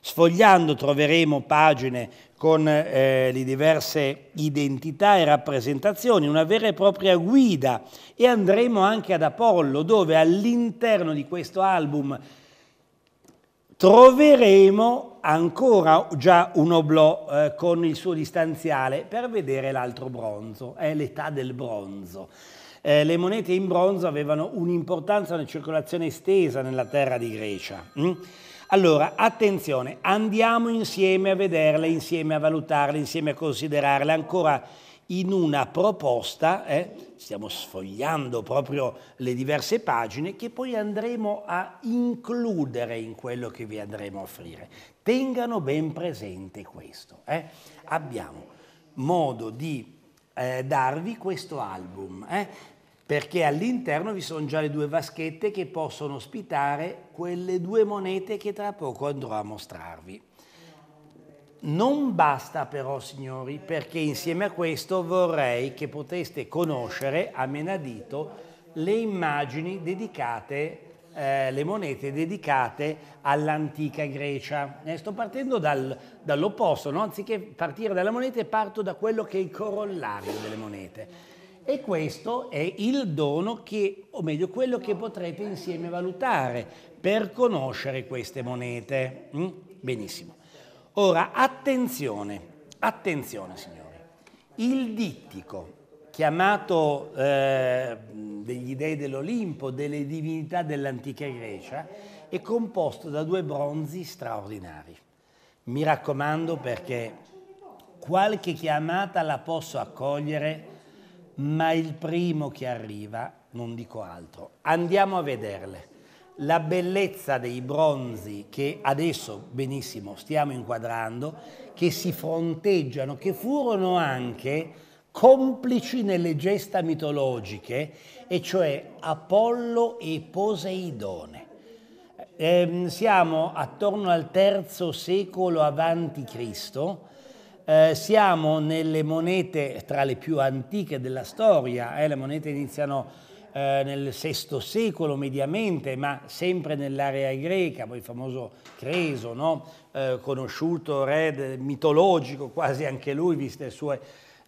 Sfogliando troveremo pagine con eh, le diverse identità e rappresentazioni, una vera e propria guida e andremo anche ad Apollo dove all'interno di questo album troveremo ancora già un oblò eh, con il suo distanziale per vedere l'altro bronzo, è l'età del bronzo. Eh, le monete in bronzo avevano un'importanza, una circolazione estesa nella terra di Grecia. Mm? Allora, attenzione, andiamo insieme a vederle, insieme a valutarle, insieme a considerarle ancora in una proposta eh, stiamo sfogliando proprio le diverse pagine che poi andremo a includere in quello che vi andremo a offrire. Tengano ben presente questo. Eh? Abbiamo modo di eh, darvi questo album, eh? perché all'interno vi sono già le due vaschette che possono ospitare quelle due monete che tra poco andrò a mostrarvi. Non basta però, signori, perché insieme a questo vorrei che poteste conoscere a menadito le immagini dedicate, eh, le monete dedicate all'antica Grecia. Eh, sto partendo dal, dall'opposto, no? anziché partire dalla moneta parto da quello che è il corollario delle monete. E questo è il dono che, o meglio, quello che potrete insieme valutare per conoscere queste monete. Mm? Benissimo. Ora, attenzione, attenzione signori. Il dittico, chiamato eh, degli dei dell'Olimpo, delle divinità dell'antica Grecia, è composto da due bronzi straordinari. Mi raccomando perché qualche chiamata la posso accogliere, ma il primo che arriva non dico altro. Andiamo a vederle la bellezza dei bronzi che adesso benissimo stiamo inquadrando, che si fronteggiano, che furono anche complici nelle gesta mitologiche, e cioè Apollo e Poseidone. Eh, siamo attorno al III secolo avanti Cristo, eh, siamo nelle monete tra le più antiche della storia, eh, le monete iniziano a eh, nel VI secolo mediamente, ma sempre nell'area greca, poi il famoso Creso, no? eh, conosciuto re mitologico quasi anche lui, viste le sue,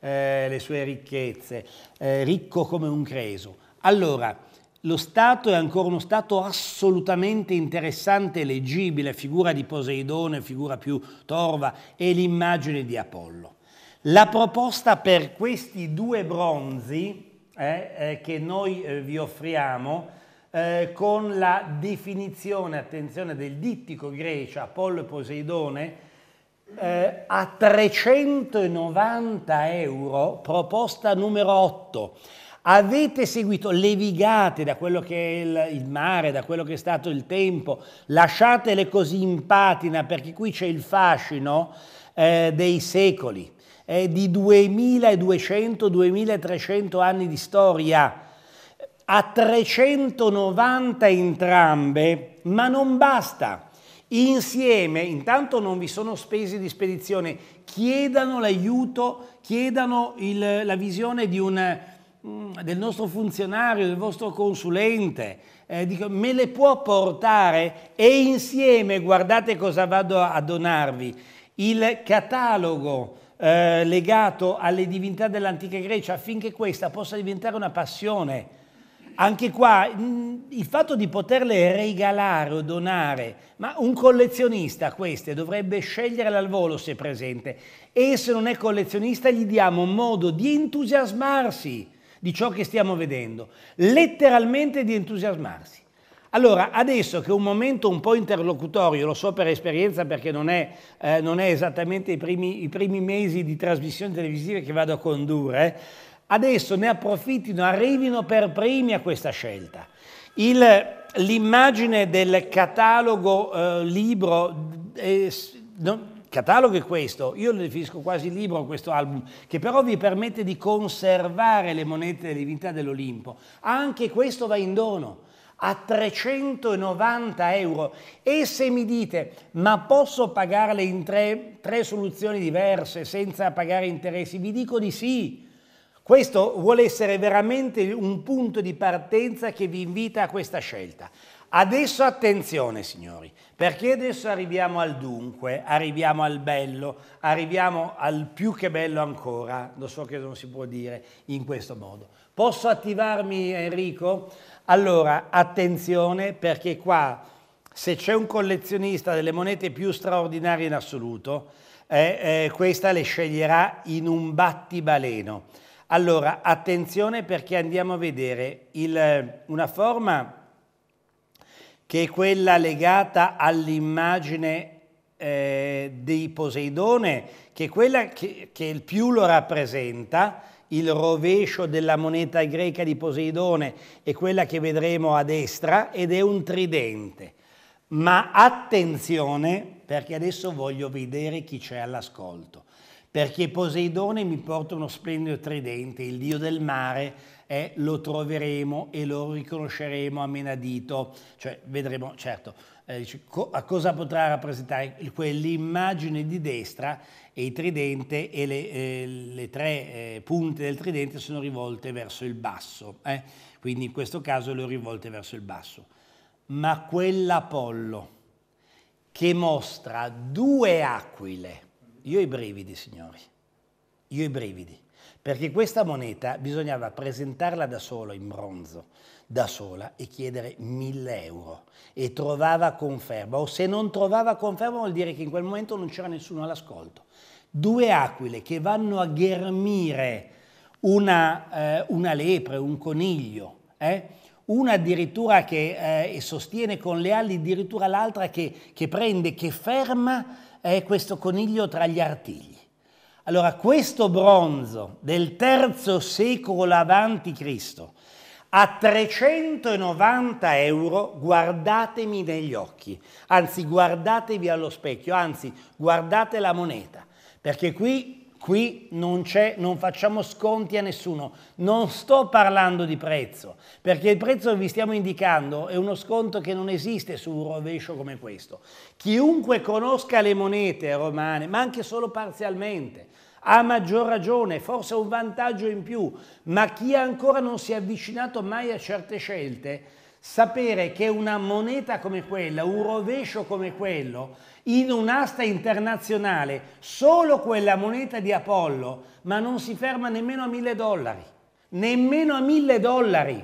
eh, le sue ricchezze, eh, ricco come un Creso. Allora, lo Stato è ancora uno Stato assolutamente interessante e leggibile, figura di Poseidone, figura più torva, e l'immagine di Apollo. La proposta per questi due bronzi, eh, eh, che noi eh, vi offriamo eh, con la definizione, attenzione, del dittico Grecia, Apollo e Poseidone, eh, a 390 euro, proposta numero 8. Avete seguito, levigate da quello che è il, il mare, da quello che è stato il tempo, lasciatele così in patina perché qui c'è il fascino eh, dei secoli è di 2200-2300 anni di storia, a 390 entrambe, ma non basta. Insieme, intanto non vi sono spese di spedizione, chiedano l'aiuto, chiedano il, la visione di un, mm, del nostro funzionario, del vostro consulente, eh, dico, me le può portare e insieme guardate cosa vado a donarvi, il catalogo eh, legato alle divinità dell'antica Grecia affinché questa possa diventare una passione. Anche qua mm, il fatto di poterle regalare o donare, ma un collezionista queste dovrebbe scegliere al volo se presente e se non è collezionista gli diamo modo di entusiasmarsi di ciò che stiamo vedendo, letteralmente di entusiasmarsi. Allora, adesso che un momento un po' interlocutorio, lo so per esperienza perché non è, eh, non è esattamente i primi, i primi, mesi di trasmissione televisiva che vado a condurre, adesso ne approfittino, arrivino per primi a questa scelta. l'immagine del catalogo eh, libro, eh, no, catalogo è questo, io lo definisco quasi libro questo album, che però vi permette di conservare le monete delle divinità dell'Olimpo. Anche questo va in dono a 390 euro e se mi dite ma posso pagarle in tre, tre soluzioni diverse senza pagare interessi, vi dico di sì. Questo vuole essere veramente un punto di partenza che vi invita a questa scelta. Adesso attenzione signori, perché adesso arriviamo al dunque, arriviamo al bello, arriviamo al più che bello ancora, lo so che non si può dire in questo modo. Posso attivarmi Enrico? Allora, attenzione perché qua, se c'è un collezionista delle monete più straordinarie in assoluto, eh, eh, questa le sceglierà in un battibaleno. Allora, attenzione perché andiamo a vedere il, eh, una forma che è quella legata all'immagine eh, di Poseidone, che è quella che, che più lo rappresenta, il rovescio della moneta greca di Poseidone è quella che vedremo a destra ed è un tridente. Ma attenzione perché adesso voglio vedere chi c'è all'ascolto. Perché Poseidone mi porta uno splendido tridente, il dio del mare, eh, lo troveremo e lo riconosceremo a menadito, cioè vedremo, certo, eh, a cosa potrà rappresentare quell'immagine di destra e il tridente e le, eh, le tre eh, punte del tridente sono rivolte verso il basso, eh? quindi in questo caso le ho rivolte verso il basso. Ma quell'Apollo che mostra due aquile, io ho i brividi signori, io ho i brividi, perché questa moneta bisognava presentarla da solo in bronzo, da sola e chiedere 1000 euro e trovava conferma o se non trovava conferma vuol dire che in quel momento non c'era nessuno all'ascolto. Due aquile che vanno a ghermire una, eh, una lepre, un coniglio, eh? una addirittura che eh, sostiene con le ali, addirittura l'altra che, che prende, che ferma eh, questo coniglio tra gli artigli. Allora questo bronzo del terzo secolo avanti Cristo, a 390 euro guardatemi negli occhi, anzi guardatevi allo specchio, anzi guardate la moneta, perché qui, qui non, c'è, non facciamo sconti a nessuno, non sto parlando di prezzo, perché il prezzo che vi stiamo indicando è uno sconto che non esiste su un rovescio come questo. Chiunque conosca le monete romane, ma anche solo parzialmente, ha maggior ragione, forse un vantaggio in più, ma chi ancora non si è avvicinato mai a certe scelte, sapere che una moneta come quella, un rovescio come quello, in un'asta internazionale, solo quella moneta di Apollo, ma non si ferma nemmeno a mille dollari, nemmeno a mille dollari.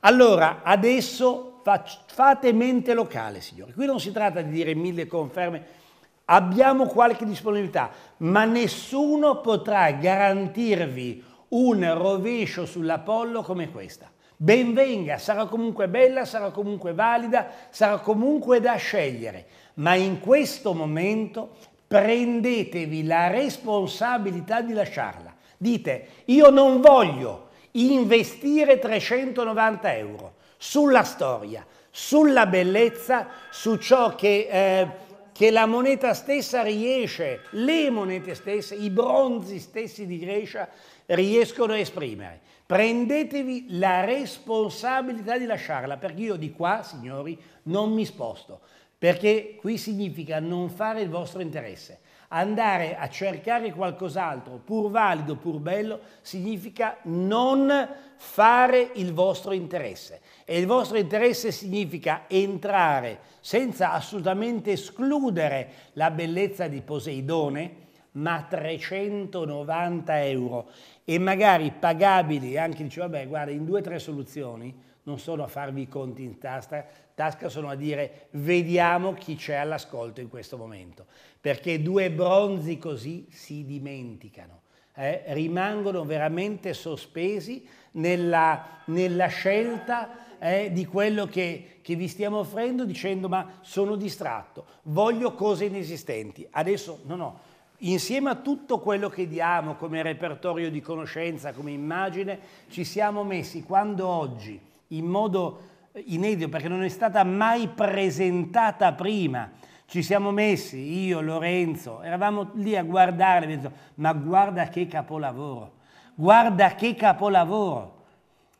Allora, adesso fate mente locale, signori. Qui non si tratta di dire mille conferme, abbiamo qualche disponibilità, ma nessuno potrà garantirvi un rovescio sull'Apollo come questa. Benvenga, sarà comunque bella, sarà comunque valida, sarà comunque da scegliere, ma in questo momento prendetevi la responsabilità di lasciarla. Dite, io non voglio investire 390 euro sulla storia, sulla bellezza, su ciò che... Eh, che la moneta stessa riesce, le monete stesse, i bronzi stessi di Grecia riescono a esprimere. Prendetevi la responsabilità di lasciarla, perché io di qua, signori, non mi sposto, perché qui significa non fare il vostro interesse. Andare a cercare qualcos'altro, pur valido, pur bello, significa non fare il vostro interesse e il vostro interesse significa entrare senza assolutamente escludere la bellezza di Poseidone, ma 390 euro e magari pagabili, anche dice vabbè guarda in due o tre soluzioni, non sono a farvi i conti in tasca, tasca sono a dire vediamo chi c'è all'ascolto in questo momento, perché due bronzi così si dimenticano. Eh, rimangono veramente sospesi nella, nella scelta eh, di quello che, che vi stiamo offrendo dicendo ma sono distratto, voglio cose inesistenti. Adesso no, no, insieme a tutto quello che diamo come repertorio di conoscenza, come immagine, ci siamo messi quando oggi, in modo eh, inedito, perché non è stata mai presentata prima, ci siamo messi, io, Lorenzo, eravamo lì a guardare, ma guarda che capolavoro, guarda che capolavoro.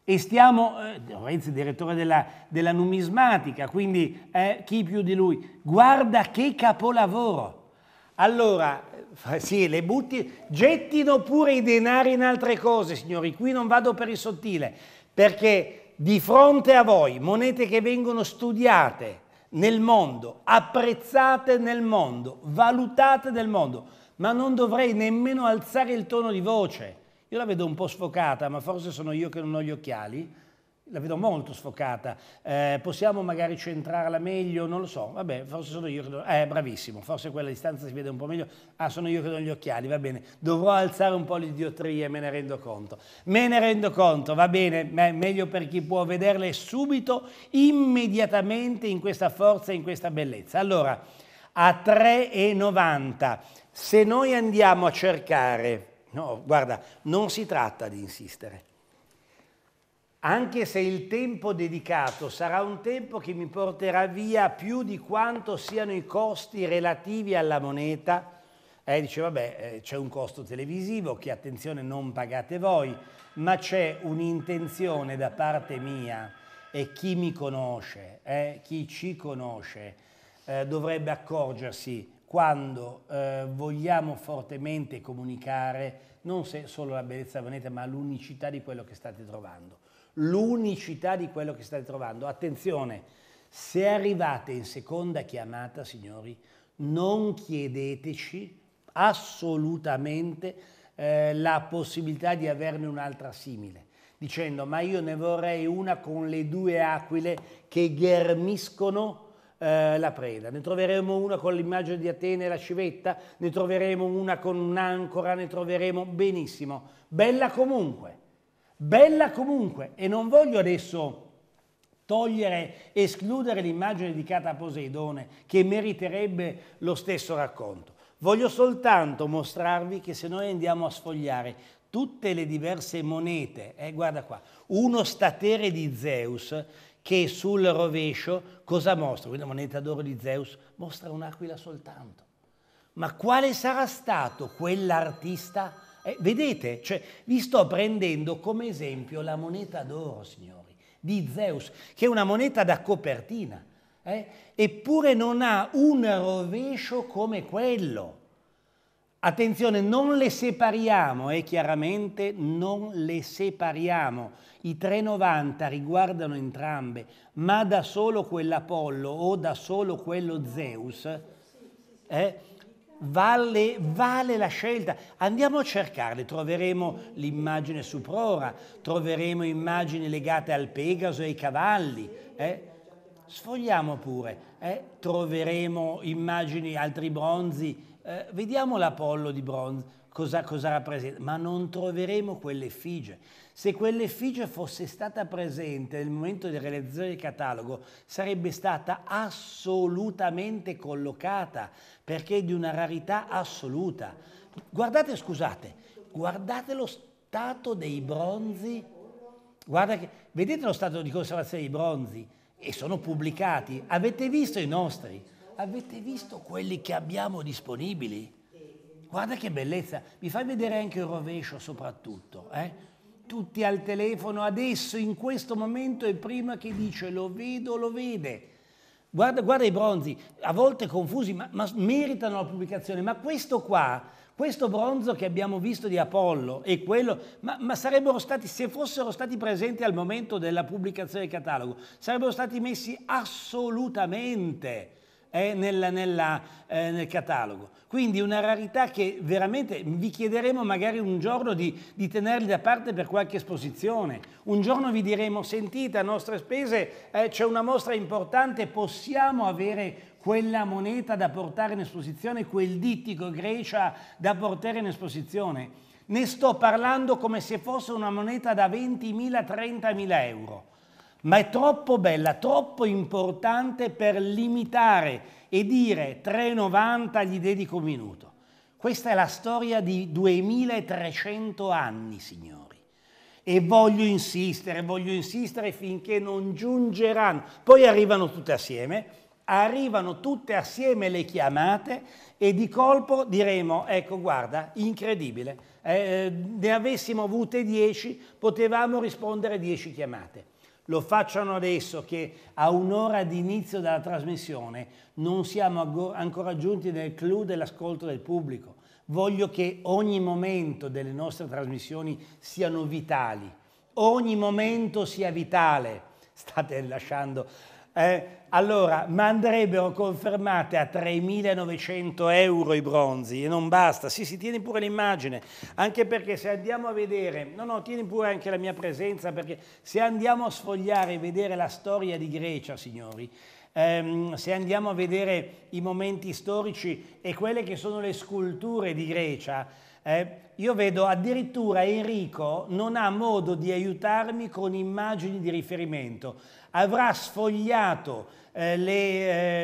E stiamo, Renzi eh, direttore della, della, numismatica, quindi eh, chi più di lui, guarda che capolavoro. Allora, sì, le butti, gettino pure i denari in altre cose, signori, qui non vado per il sottile, perché di fronte a voi monete che vengono studiate nel mondo, apprezzate nel mondo, valutate nel mondo, ma non dovrei nemmeno alzare il tono di voce io la vedo un po' sfocata, ma forse sono io che non ho gli occhiali. La vedo molto sfocata. Eh, possiamo magari centrarla meglio? Non lo so. Vabbè, forse sono io che non... Eh, bravissimo. Forse quella distanza si vede un po' meglio. Ah, sono io che non ho gli occhiali, va bene. Dovrò alzare un po' le diotrie, me ne rendo conto. Me ne rendo conto, va bene. meglio per chi può vederle subito, immediatamente, in questa forza, in questa bellezza. Allora, a 3,90. Se noi andiamo a cercare No, guarda, non si tratta di insistere. Anche se il tempo dedicato sarà un tempo che mi porterà via più di quanto siano i costi relativi alla moneta, eh, dice, vabbè, eh, c'è un costo televisivo che, attenzione, non pagate voi, ma c'è un'intenzione da parte mia e chi mi conosce, eh, chi ci conosce, eh, dovrebbe accorgersi quando eh, vogliamo fortemente comunicare non se solo la bellezza della moneta, ma l'unicità di quello che state trovando. L'unicità di quello che state trovando. Attenzione, se arrivate in seconda chiamata, signori, non chiedeteci assolutamente eh, la possibilità di averne un'altra simile dicendo ma io ne vorrei una con le due aquile che ghermiscono eh, la preda. Ne troveremo una con l'immagine di Atene e la civetta, ne troveremo una con un'ancora, ne troveremo benissimo. Bella comunque, bella comunque. E non voglio adesso togliere, escludere l'immagine di Cata Poseidone, che meriterebbe lo stesso racconto. Voglio soltanto mostrarvi che se noi andiamo a sfogliare tutte le diverse monete, eh, guarda qua, uno statere di Zeus, che sul rovescio cosa mostra? Quindi la moneta d'oro di Zeus mostra un'aquila soltanto. Ma quale sarà stato quell'artista? Eh, vedete, cioè, vi sto prendendo come esempio la moneta d'oro, signori, di Zeus, che è una moneta da copertina, eh? eppure non ha un rovescio come quello. Attenzione, non le separiamo, eh, chiaramente non le separiamo. I 390 riguardano entrambe, ma da solo quell'Apollo o da solo quello Zeus eh, vale, vale, la scelta. Andiamo a cercarle, troveremo l'immagine su Prora, troveremo immagini legate al Pegaso e ai cavalli. Eh. Sfogliamo pure, eh, troveremo immagini, altri bronzi eh, vediamo l'Apollo di bronzo, cosa, cosa rappresenta, ma non troveremo quell'effigie. Se quell'effigie fosse stata presente nel momento di realizzazione del catalogo, sarebbe stata assolutamente collocata, perché è di una rarità assoluta. Guardate, scusate, guardate lo stato dei bronzi, che, vedete lo stato di conservazione dei bronzi, e sono pubblicati. Avete visto i nostri? avete visto quelli che abbiamo disponibili? Guarda che bellezza, mi fai vedere anche il rovescio soprattutto, eh? Tutti al telefono adesso, in questo momento, e prima che dice lo vedo, lo vede. Guarda, guarda, i bronzi, a volte confusi, ma, ma, meritano la pubblicazione. Ma questo qua, questo bronzo che abbiamo visto di Apollo e quello, ma, ma sarebbero stati, se fossero stati presenti al momento della pubblicazione del catalogo, sarebbero stati messi assolutamente è nella, nella, eh, nel catalogo. Quindi una rarità che veramente vi chiederemo magari un giorno di, di, tenerli da parte per qualche esposizione. Un giorno vi diremo, sentite, a nostre spese eh, c'è una mostra importante, possiamo avere quella moneta da portare in esposizione, quel dittico Grecia da portare in esposizione. Ne sto parlando come se fosse una moneta da 20.000-30.000 euro ma è troppo bella, troppo importante per limitare e dire 3,90 gli dedico un minuto. Questa è la storia di 2300 anni, signori. E voglio insistere, voglio insistere finché non giungeranno. Poi arrivano tutte assieme, arrivano tutte assieme le chiamate e di colpo diremo, ecco guarda, incredibile, eh, eh ne avessimo avute 10, potevamo rispondere 10 chiamate lo facciano adesso che a un'ora di inizio della trasmissione non siamo ancora giunti nel clou dell'ascolto del pubblico. Voglio che ogni momento delle nostre trasmissioni siano vitali, ogni momento sia vitale. State lasciando... Eh, allora, ma andrebbero confermate a 3.900 euro i bronzi e non basta. Sì, sì, tieni pure l'immagine, anche perché se andiamo a vedere, no, no, tieni pure anche la mia presenza, perché se andiamo a sfogliare e vedere la storia di Grecia, signori, ehm, se andiamo a vedere i momenti storici e quelle che sono le sculture di Grecia, eh, io vedo addirittura Enrico non ha modo di aiutarmi con immagini di riferimento, avrà sfogliato eh, le,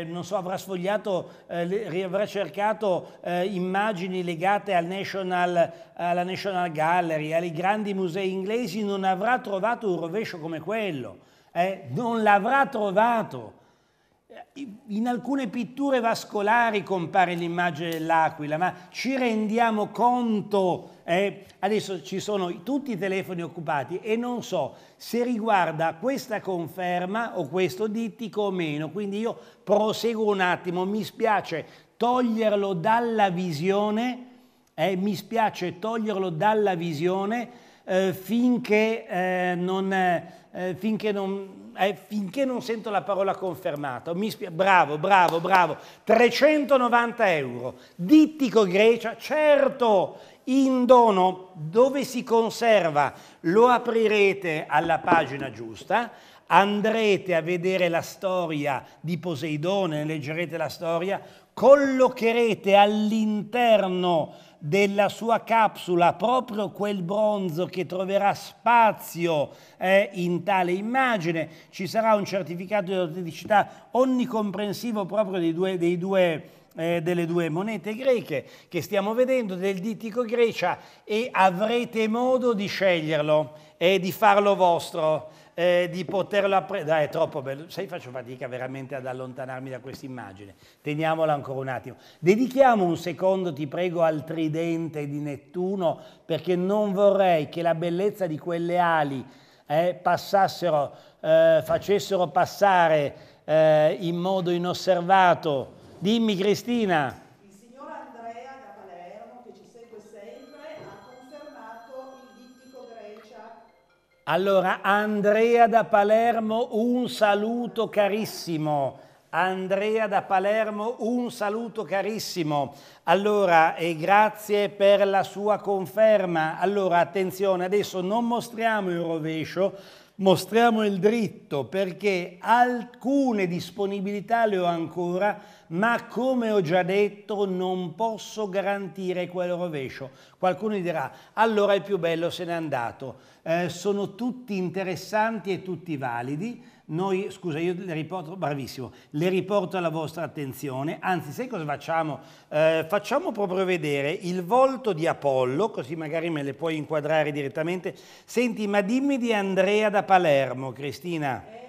eh, non so, avrà sfogliato, eh, le, avrà cercato eh, immagini legate al National, alla National Gallery, ai grandi musei inglesi, non avrà trovato un rovescio come quello, eh? non l'avrà trovato. In alcune pitture vascolari compare l'immagine dell'aquila, ma ci rendiamo conto eh, adesso ci sono tutti i telefoni occupati e non so se riguarda questa conferma o questo dittico o meno, quindi io proseguo un attimo, mi spiace toglierlo dalla visione, eh, mi spiace toglierlo dalla visione eh, finché, eh, non, eh, finché non... Eh, finché non sento la parola confermata. bravo, bravo, bravo. 390 euro. Dittico Grecia, certo, in dono dove si conserva, lo aprirete alla pagina giusta, andrete a vedere la storia di Poseidone, leggerete la storia, collocherete all'interno della sua capsula proprio quel bronzo che troverà spazio eh, in tale immagine, ci sarà un certificato di autenticità onnicomprensivo proprio dei due, dei due eh, delle due monete greche che stiamo vedendo del dittico Grecia e avrete modo di sceglierlo e di farlo vostro. Eh, di poterlo apprezzare. è troppo bello. Sai, faccio fatica veramente ad allontanarmi da questa immagine. Teniamola ancora un attimo. Dedichiamo un secondo, ti prego, al tridente di Nettuno, perché non vorrei che la bellezza di quelle ali eh, passassero, eh, facessero passare eh, in modo inosservato Dimmi Cristina. Il signor Andrea da Palermo, che ci segue sempre, ha confermato il dittico Grecia. Allora, Andrea da Palermo, un saluto carissimo. Andrea da Palermo, un saluto carissimo. Allora, e grazie per la sua conferma. Allora, attenzione, adesso non mostriamo il rovescio, mostriamo il dritto perché alcune disponibilità le ho ancora ma come ho già detto non posso garantire quel rovescio. Qualcuno dirà, allora il più bello se n'è andato. Eh, sono tutti interessanti e tutti validi. Noi, scusa, io le riporto, bravissimo, le riporto alla vostra attenzione. Anzi, sai cosa facciamo? Eh, facciamo proprio vedere il volto di Apollo, così magari me le puoi inquadrare direttamente. Senti, ma dimmi di Andrea da Palermo, Cristina. Eh.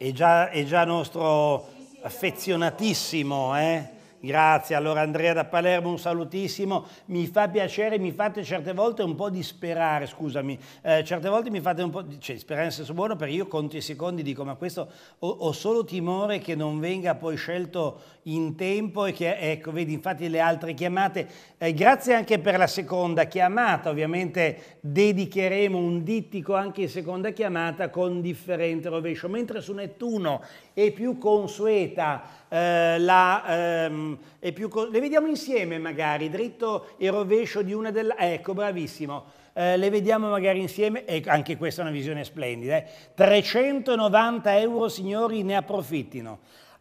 È già, è già nostro affezionatissimo, eh? Grazie, allora Andrea da Palermo, un salutissimo. Mi fa piacere, mi fate certe volte un po' disperare, scusami, eh, certe volte mi fate un po' di cioè, sperare nel senso buono perché io conto i secondi, dico ma questo ho, ho solo timore che non venga poi scelto in tempo e che, ecco, vedi, infatti le altre chiamate, eh, grazie anche per la seconda chiamata, ovviamente dedicheremo un dittico anche in seconda chiamata con differente rovescio, mentre su Nettuno è più consueta eh, la, ehm, co- le vediamo insieme magari, dritto e rovescio di una della... Ecco, bravissimo. Eh, le vediamo magari insieme, e anche questa è una visione splendida. Eh. 390 euro, signori, ne approfittino.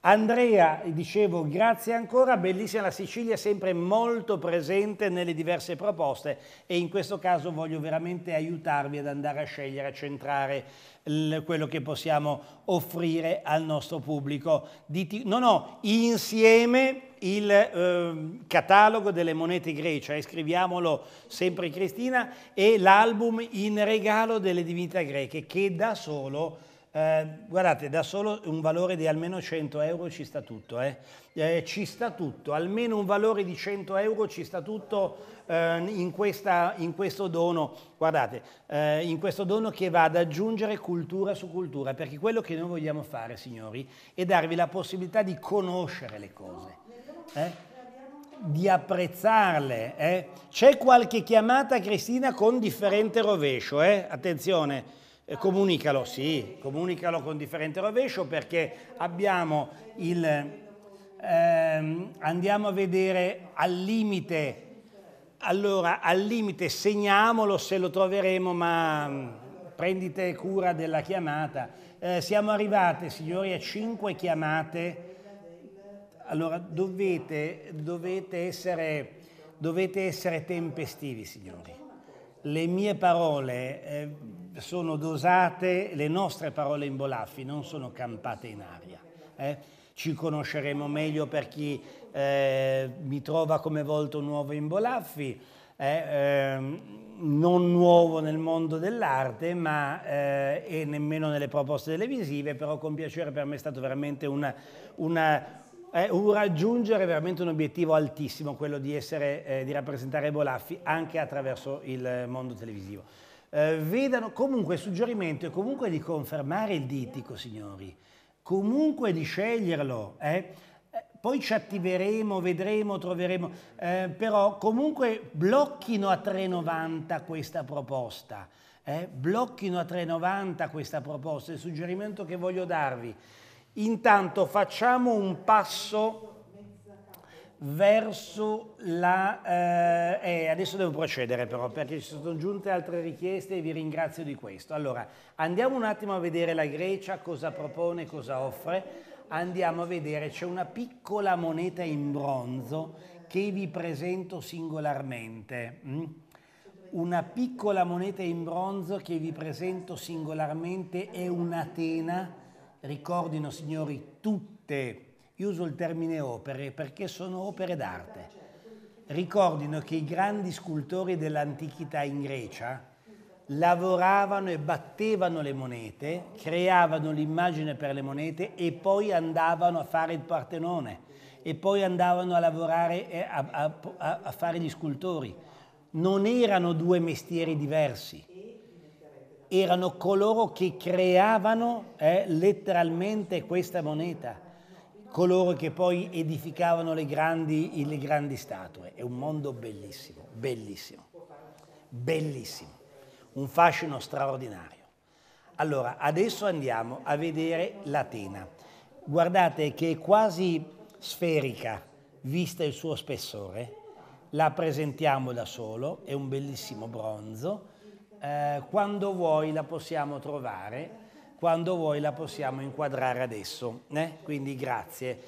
Andrea, dicevo, grazie ancora, bellissima la Sicilia, sempre molto presente nelle diverse proposte e in questo caso voglio veramente aiutarvi ad andare a scegliere, a centrare quello che possiamo offrire al nostro pubblico. no, no, insieme il eh, catalogo delle monete grece, scriviamolo sempre Cristina, e l'album in regalo delle divinità greche che da solo eh, guardate, da solo un valore di almeno 100 euro ci sta tutto, eh? Eh, ci sta tutto, almeno un valore di 100 euro ci sta tutto ehm, in, questa, in, questo dono, guardate, eh, in questo dono che va ad aggiungere cultura su cultura, perché quello che noi vogliamo fare, signori, è darvi la possibilità di conoscere le cose. Eh, di apprezzarle. Eh. C'è qualche chiamata Cristina con differente rovescio, attenzione. Eh, comunicalo, sì, comunicalo con differente rovescio perché abbiamo il... Ehm, andiamo a vedere al limite, allora al limite segniamolo se lo troveremo, ma mm, prendite cura della chiamata. Eh, siamo arrivate, signori, a cinque chiamate. Allora dovete, dovete, essere, dovete essere tempestivi, signori. Le mie parole... Eh, sono dosate le nostre parole in bolaffi, non sono campate in aria. Eh? Ci conosceremo meglio per chi eh, mi trova come volto nuovo in bolaffi, eh, ehm, non nuovo nel mondo dell'arte ma, eh, e nemmeno nelle proposte televisive, però con piacere per me è stato veramente una, una eh, raggiungere veramente un obiettivo altissimo, quello di, essere, eh, di rappresentare Bolaffi anche attraverso il mondo televisivo eh, vedano comunque il suggerimento è comunque di confermare il dittico, signori, comunque di sceglierlo. Eh. eh? Poi ci attiveremo, vedremo, troveremo, eh, però comunque blocchino a 3,90 questa proposta. Eh. blocchino a 3,90 questa proposta, il suggerimento che voglio darvi. Intanto facciamo un passo verso la... Eh, eh, adesso devo procedere però perché ci sono giunte altre richieste e vi ringrazio di questo. Allora, andiamo un attimo a vedere la Grecia, cosa propone, cosa offre. Andiamo a vedere, c'è una piccola moneta in bronzo che vi presento singolarmente. Mm? Una piccola moneta in bronzo che vi presento singolarmente è un'Atena, ricordino signori tutte io uso il termine opere perché sono opere d'arte. Ricordino che i grandi scultori dell'antichità in Grecia lavoravano e battevano le monete, creavano l'immagine per le monete e poi andavano a fare il Partenone e poi andavano a lavorare a, a, a, a fare gli scultori. Non erano due mestieri diversi, erano coloro che creavano eh, letteralmente questa moneta coloro che poi edificavano le grandi, le grandi statue. È un mondo bellissimo, bellissimo, bellissimo, un fascino straordinario. Allora, adesso andiamo a vedere l'Atena. Guardate che è quasi sferica, vista il suo spessore. La presentiamo da solo, è un bellissimo bronzo. Eh, quando vuoi la possiamo trovare quando vuoi la possiamo inquadrare adesso. Eh? Quindi grazie.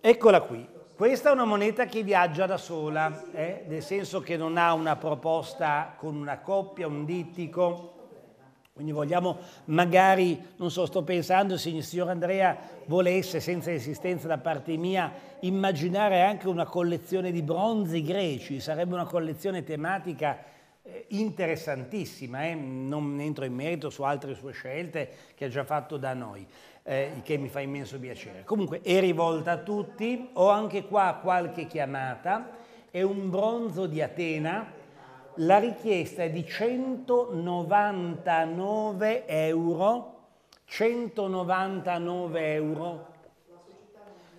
Eccola qui. Questa è una moneta che viaggia da sola, eh? nel senso che non ha una proposta con una coppia, un dittico. Quindi vogliamo magari, non so, sto pensando se il signor Andrea volesse, senza esistenza da parte mia, immaginare anche una collezione di bronzi greci, sarebbe una collezione tematica eh, interessantissima, eh? non entro in merito su altre sue scelte che ha già fatto da noi, eh, che mi fa immenso piacere. Comunque è rivolta a tutti, ho anche qua qualche chiamata, è un bronzo di Atena, la richiesta è di 199 euro, 199 euro,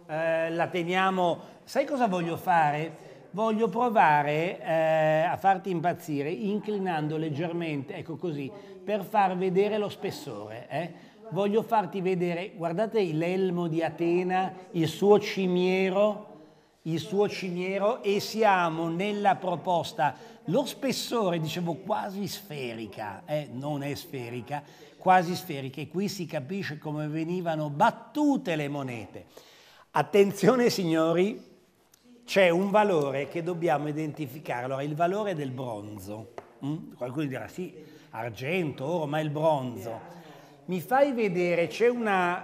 eh, la teniamo, sai cosa voglio fare? voglio provare eh, a farti impazzire inclinando leggermente, ecco così, per far vedere lo spessore. Eh. Voglio farti vedere, guardate l'elmo di Atena, il suo cimiero, il suo cimiero e siamo nella proposta. Lo spessore, dicevo, quasi sferica, eh, non è sferica, quasi sferica e qui si capisce come venivano battute le monete. Attenzione signori, c'è un valore che dobbiamo identificare, allora il valore del bronzo, mm? qualcuno dirà sì, argento, oro, ma il bronzo. Mi fai vedere, c'è una,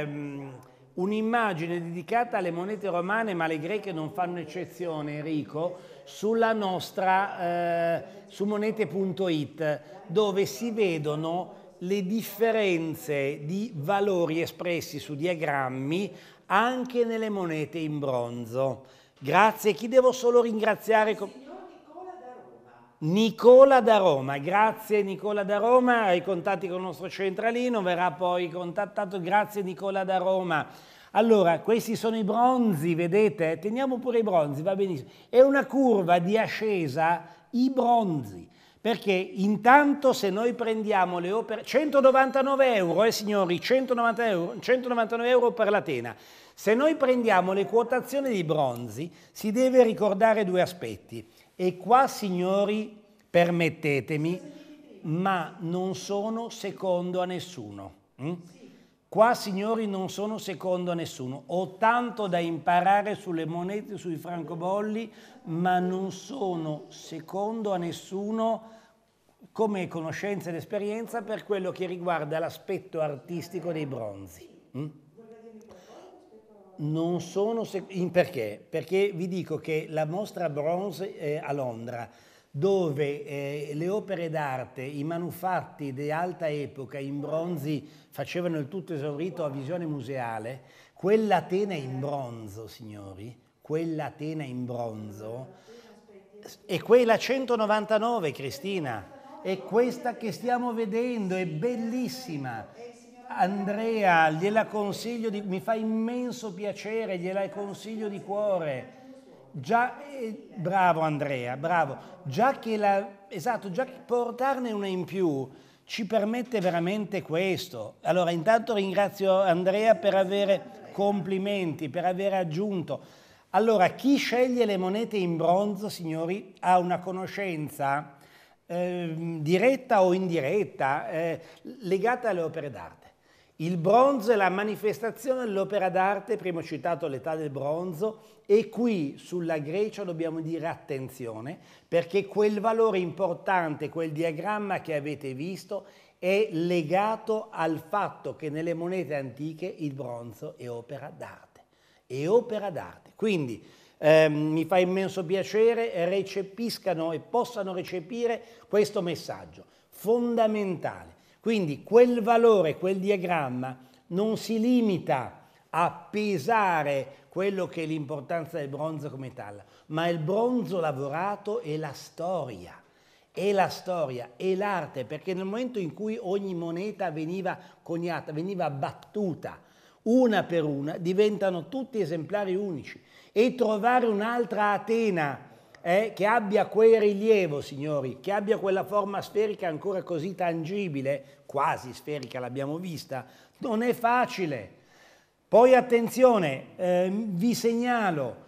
ehm, un'immagine dedicata alle monete romane, ma le greche non fanno eccezione, Enrico, sulla nostra, eh, su monete.it, dove si vedono le differenze di valori espressi su diagrammi anche nelle monete in bronzo. Grazie, chi devo solo ringraziare? Il signor Nicola da, Roma. Nicola da Roma, grazie Nicola da Roma, ai contatti con il nostro centralino, verrà poi contattato, grazie Nicola da Roma. Allora, questi sono i bronzi, vedete? Teniamo pure i bronzi, va benissimo. È una curva di ascesa, i bronzi, perché intanto se noi prendiamo le opere... 199 euro, eh signori, 190 euro, 199 euro per l'Atena. Se noi prendiamo le quotazioni di bronzi, si deve ricordare due aspetti. E qua, signori, permettetemi, ma non sono secondo a nessuno. Mm? Qua, signori, non sono secondo a nessuno. Ho tanto da imparare sulle monete, sui francobolli, ma non sono secondo a nessuno come conoscenza ed esperienza per quello che riguarda l'aspetto artistico dei bronzi. Mm? Non sono... In perché? Perché vi dico che la mostra bronze eh, a Londra, dove eh, le opere d'arte, i manufatti di alta epoca in bronzi facevano il tutto esaurito a visione museale, quell'Atena in bronzo, signori, quell'Atena in bronzo, e quella 199, Cristina, è questa che stiamo vedendo, è bellissima. Andrea, gliela consiglio, di, mi fa immenso piacere, gliela consiglio di cuore. Già, eh, bravo Andrea, bravo. Già che, la, esatto, già che portarne una in più ci permette veramente questo. Allora, intanto ringrazio Andrea per avere complimenti, per aver aggiunto. Allora, chi sceglie le monete in bronzo, signori, ha una conoscenza eh, diretta o indiretta eh, legata alle opere d'arte. Il bronzo è la manifestazione dell'opera d'arte, prima citato l'età del bronzo, e qui sulla Grecia dobbiamo dire attenzione, perché quel valore importante, quel diagramma che avete visto, è legato al fatto che nelle monete antiche il bronzo è opera d'arte. È opera d'arte. Quindi eh, mi fa immenso piacere recepiscano e possano recepire questo messaggio fondamentale. Quindi quel valore, quel diagramma non si limita a pesare quello che è l'importanza del bronzo come metallo, ma il bronzo lavorato è la storia, è la storia, è l'arte, perché nel momento in cui ogni moneta veniva coniata, veniva battuta una per una, diventano tutti esemplari unici e trovare un'altra Atena eh, che abbia quel rilievo, signori, che abbia quella forma sferica ancora così tangibile, quasi sferica l'abbiamo vista, non è facile. Poi attenzione, eh, vi segnalo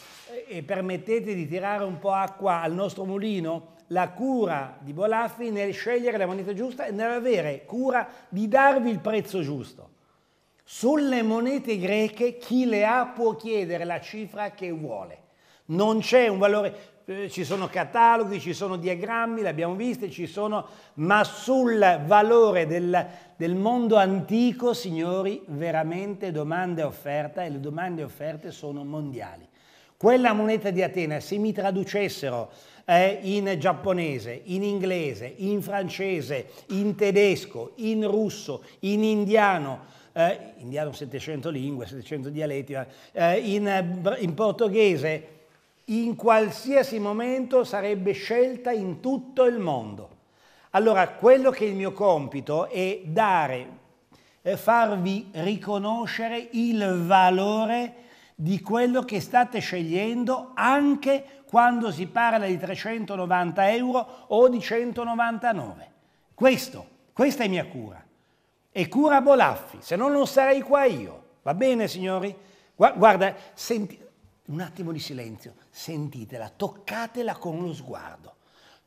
eh, e permettete di tirare un po' acqua al nostro mulino, la cura di Bolaffi nel scegliere la moneta giusta e nell'avere cura di darvi il prezzo giusto. Sulle monete greche chi le ha può chiedere la cifra che vuole. Non c'è un valore, eh, ci sono cataloghi, ci sono diagrammi, l'abbiamo visto, ci sono, ma sul valore del, del mondo antico, signori, veramente domanda e offerta e le domande e offerte sono mondiali. Quella moneta di Atena, se mi traducessero eh, in giapponese, in inglese, in francese, in tedesco, in russo, in indiano, eh, indiano 700 lingue, 700 dialetti, eh, in, eh, in portoghese, in qualsiasi momento sarebbe scelta in tutto il mondo. Allora, quello che è il mio compito è dare, è eh, farvi riconoscere il valore di quello che state scegliendo anche quando si parla di 390 euro o di 199. Questo, questa è mia cura. E cura Bolaffi, se no non sarei qua io. Va bene, signori? Guarda, senti, un attimo di silenzio, sentitela, toccatela con lo sguardo,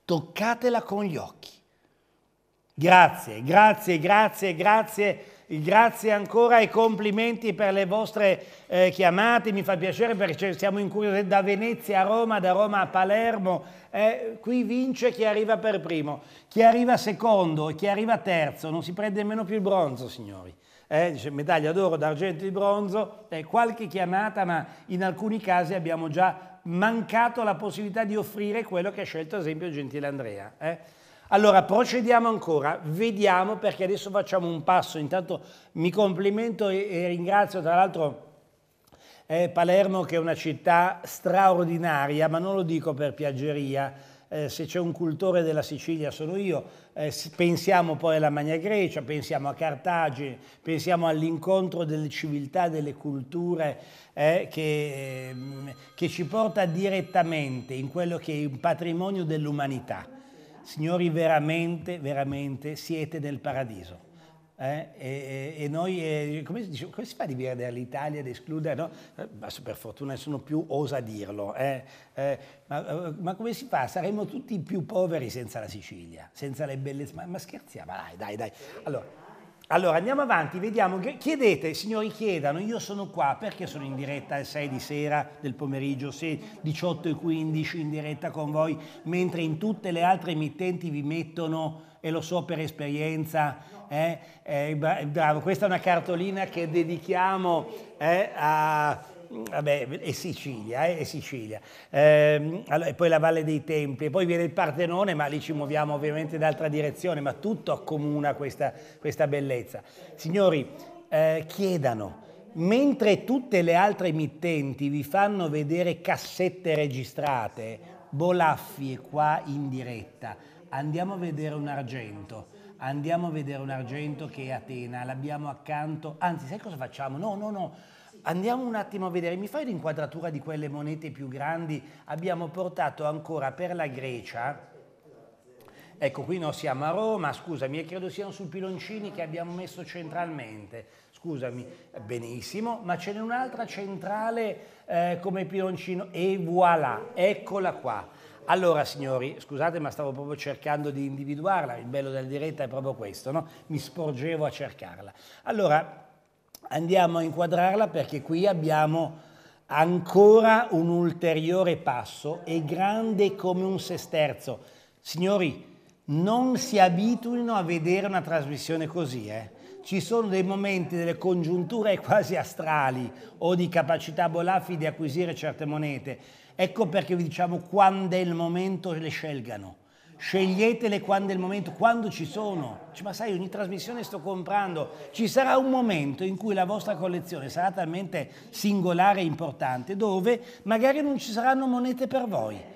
toccatela con gli occhi. Grazie, grazie, grazie, grazie grazie ancora e complimenti per le vostre eh, chiamate, mi fa piacere perché siamo in incuriositi da Venezia a Roma, da Roma a Palermo, eh, qui vince chi arriva per primo, chi arriva secondo, e chi arriva terzo, non si prende nemmeno più il bronzo signori eh, dice, medaglia d'oro, d'argento e di bronzo, eh, qualche chiamata, ma in alcuni casi abbiamo già mancato la possibilità di offrire quello che ha scelto ad esempio Gentile Andrea. Eh. Allora procediamo ancora, vediamo perché adesso facciamo un passo, intanto mi complimento e, e ringrazio tra l'altro eh, Palermo che è una città straordinaria, ma non lo dico per piaggeria, eh, se c'è un cultore della Sicilia sono io, eh, pensiamo poi alla Magna Grecia, pensiamo a Cartagine, pensiamo all'incontro delle civiltà, delle culture eh, che, ehm, che ci porta direttamente in quello che è un patrimonio dell'umanità. Signori, veramente, veramente siete nel paradiso. Eh? E, e, noi, eh, come, dicevo, come, si fa a dividere l'Italia ad escludere? No? Eh, per fortuna nessuno più osa dirlo, eh, eh, ma, eh, ma, come si fa? Saremmo tutti più poveri senza la Sicilia, senza le belle... ma, ma scherziamo, dai, dai, dai. Allora, allora, andiamo avanti, vediamo, chiedete, signori chiedano, io sono qua, perché sono in diretta alle 6 di sera del pomeriggio, se 18 e 15 in diretta con voi, mentre in tutte le altre emittenti vi mettono, e lo so per esperienza, eh, eh, bravo, questa è una cartolina che dedichiamo eh, a... Vabbè, è Sicilia, eh, è Sicilia. Ehm, allora, e poi la Valle dei Templi, poi viene il Partenone, ma lì ci muoviamo ovviamente in altra direzione, ma tutto accomuna questa, questa bellezza. Signori, eh, chiedano, mentre tutte le altre emittenti vi fanno vedere cassette registrate, Bolaffi è qua in diretta, andiamo a vedere un argento andiamo a vedere un argento che è Atena, l'abbiamo accanto, anzi sai cosa facciamo? No, no, no, andiamo un attimo a vedere, mi fai l'inquadratura di quelle monete più grandi? Abbiamo portato ancora per la Grecia, ecco qui non siamo a Roma, scusami, e credo siano sul Piloncini che abbiamo messo centralmente, scusami, benissimo, ma ce n'è un'altra centrale eh, come Piloncino e voilà, eccola qua allora signori, scusate ma stavo proprio cercando di individuarla, il bello della diretta è proprio questo, no? mi sporgevo a cercarla. Allora andiamo a inquadrarla perché qui abbiamo ancora un ulteriore passo e grande come un sesterzo. Signori, non si abituino a vedere una trasmissione così, eh? ci sono dei momenti, delle congiunture quasi astrali o di capacità bolafi di acquisire certe monete Ecco perché vi diciamo quando è il momento le scelgano. Sceglietele quando è il momento, quando ci sono. Ma sai, ogni trasmissione sto comprando. Ci sarà un momento in cui la vostra collezione sarà talmente singolare e importante, dove magari non ci saranno monete per voi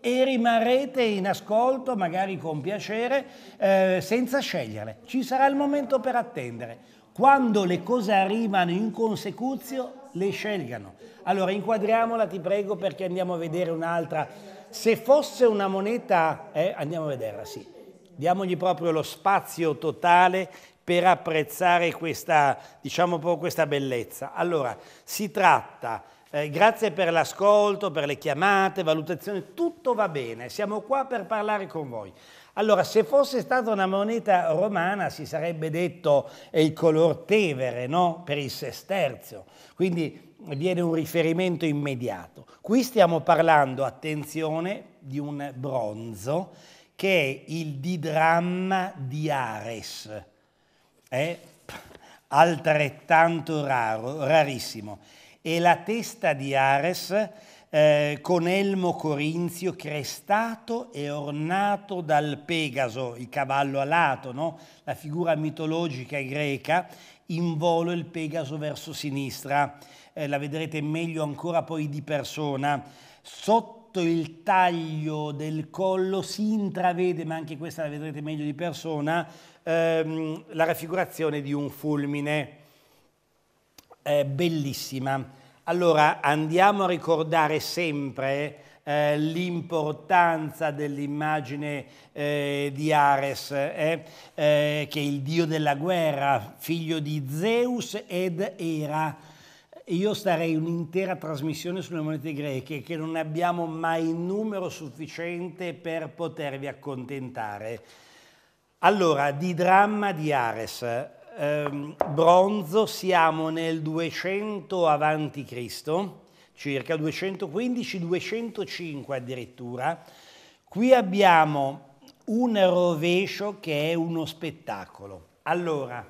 e rimarrete in ascolto, magari con piacere, eh, senza scegliere. Ci sarà il momento per attendere. Quando le cose arrivano in consecuzio, le scelgano. Allora, inquadriamola, ti prego, perché andiamo a vedere un'altra. Se fosse una moneta, eh, andiamo a vederla, sì. Diamogli proprio lo spazio totale per apprezzare questa, diciamo questa bellezza. Allora, si tratta, eh, grazie per l'ascolto, per le chiamate, valutazioni, tutto va bene, siamo qua per parlare con voi. Allora, se fosse stata una moneta romana si sarebbe detto è il color tevere, no? Per il sesterzo. Quindi viene un riferimento immediato. Qui stiamo parlando, attenzione, di un bronzo che è il didramma di Ares, è eh? altrettanto raro, rarissimo. E la testa di Ares eh, con elmo corinzio crestato e ornato dal Pegaso, il cavallo alato, no? la figura mitologica greca, in volo il Pegaso verso sinistra, eh, la vedrete meglio ancora poi di persona. Sotto il taglio del collo si intravede, ma anche questa la vedrete meglio di persona, ehm, la raffigurazione di un fulmine. Eh, bellissima. Allora andiamo a ricordare sempre eh, l'importanza dell'immagine eh, di Ares, eh, eh, che è il dio della guerra, figlio di Zeus ed Era io starei un'intera trasmissione sulle monete greche che non abbiamo mai numero sufficiente per potervi accontentare. Allora, di dramma di Ares, ehm, bronzo siamo nel 200 avanti Cristo, circa 215-205 addirittura. Qui abbiamo un rovescio che è uno spettacolo. Allora,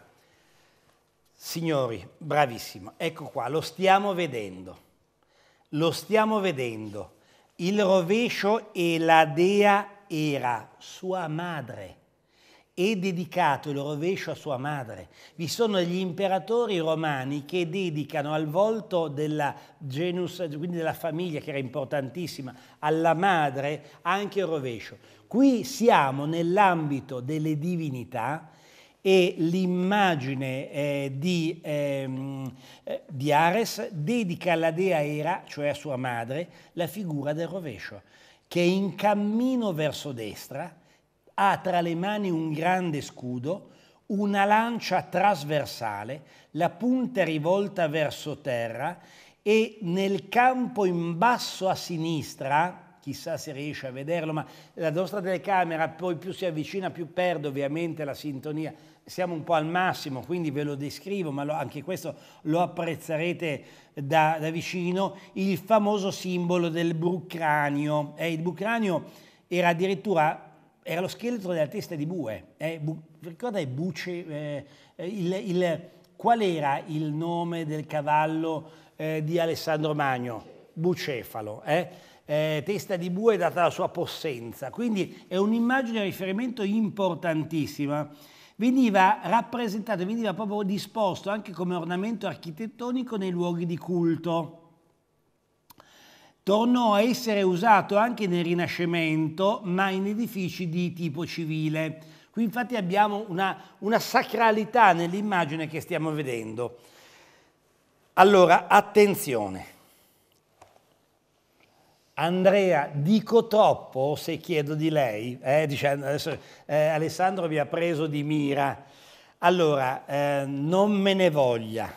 Signori, bravissimo, ecco qua, lo stiamo vedendo, lo stiamo vedendo. Il rovescio e la dea era sua madre è dedicato il rovescio a sua madre. Vi sono gli imperatori romani che dedicano al volto della genus, quindi della famiglia che era importantissima, alla madre anche il rovescio. Qui siamo nell'ambito delle divinità e l'immagine eh, di, ehm, eh, di, Ares dedica alla dea Era, cioè a sua madre, la figura del rovescio, che in cammino verso destra ha tra le mani un grande scudo, una lancia trasversale, la punta rivolta verso terra e nel campo in basso a sinistra, chissà se riesce a vederlo, ma la nostra telecamera poi più si avvicina più perde ovviamente la sintonia siamo un po' al massimo, quindi ve lo descrivo, ma lo, anche questo lo apprezzerete da, da, vicino, il famoso simbolo del bucranio. Eh, il bucranio era addirittura era lo scheletro della testa di bue. Eh, bu, ricordate Buce? Eh, eh, il, il, qual era il nome del cavallo eh, di Alessandro Magno? Bucefalo. Eh? Eh, testa di bue data la sua possenza, quindi è un'immagine di riferimento importantissima veniva rappresentato, veniva proprio disposto anche come ornamento architettonico nei luoghi di culto. Tornò a essere usato anche nel Rinascimento, ma in edifici di tipo civile. Qui infatti abbiamo una, una sacralità nell'immagine che stiamo vedendo. Allora, attenzione. Andrea, dico troppo se chiedo di lei? Eh, diciamo, adesso, eh, Alessandro vi ha preso di mira. Allora, eh, non me ne voglia.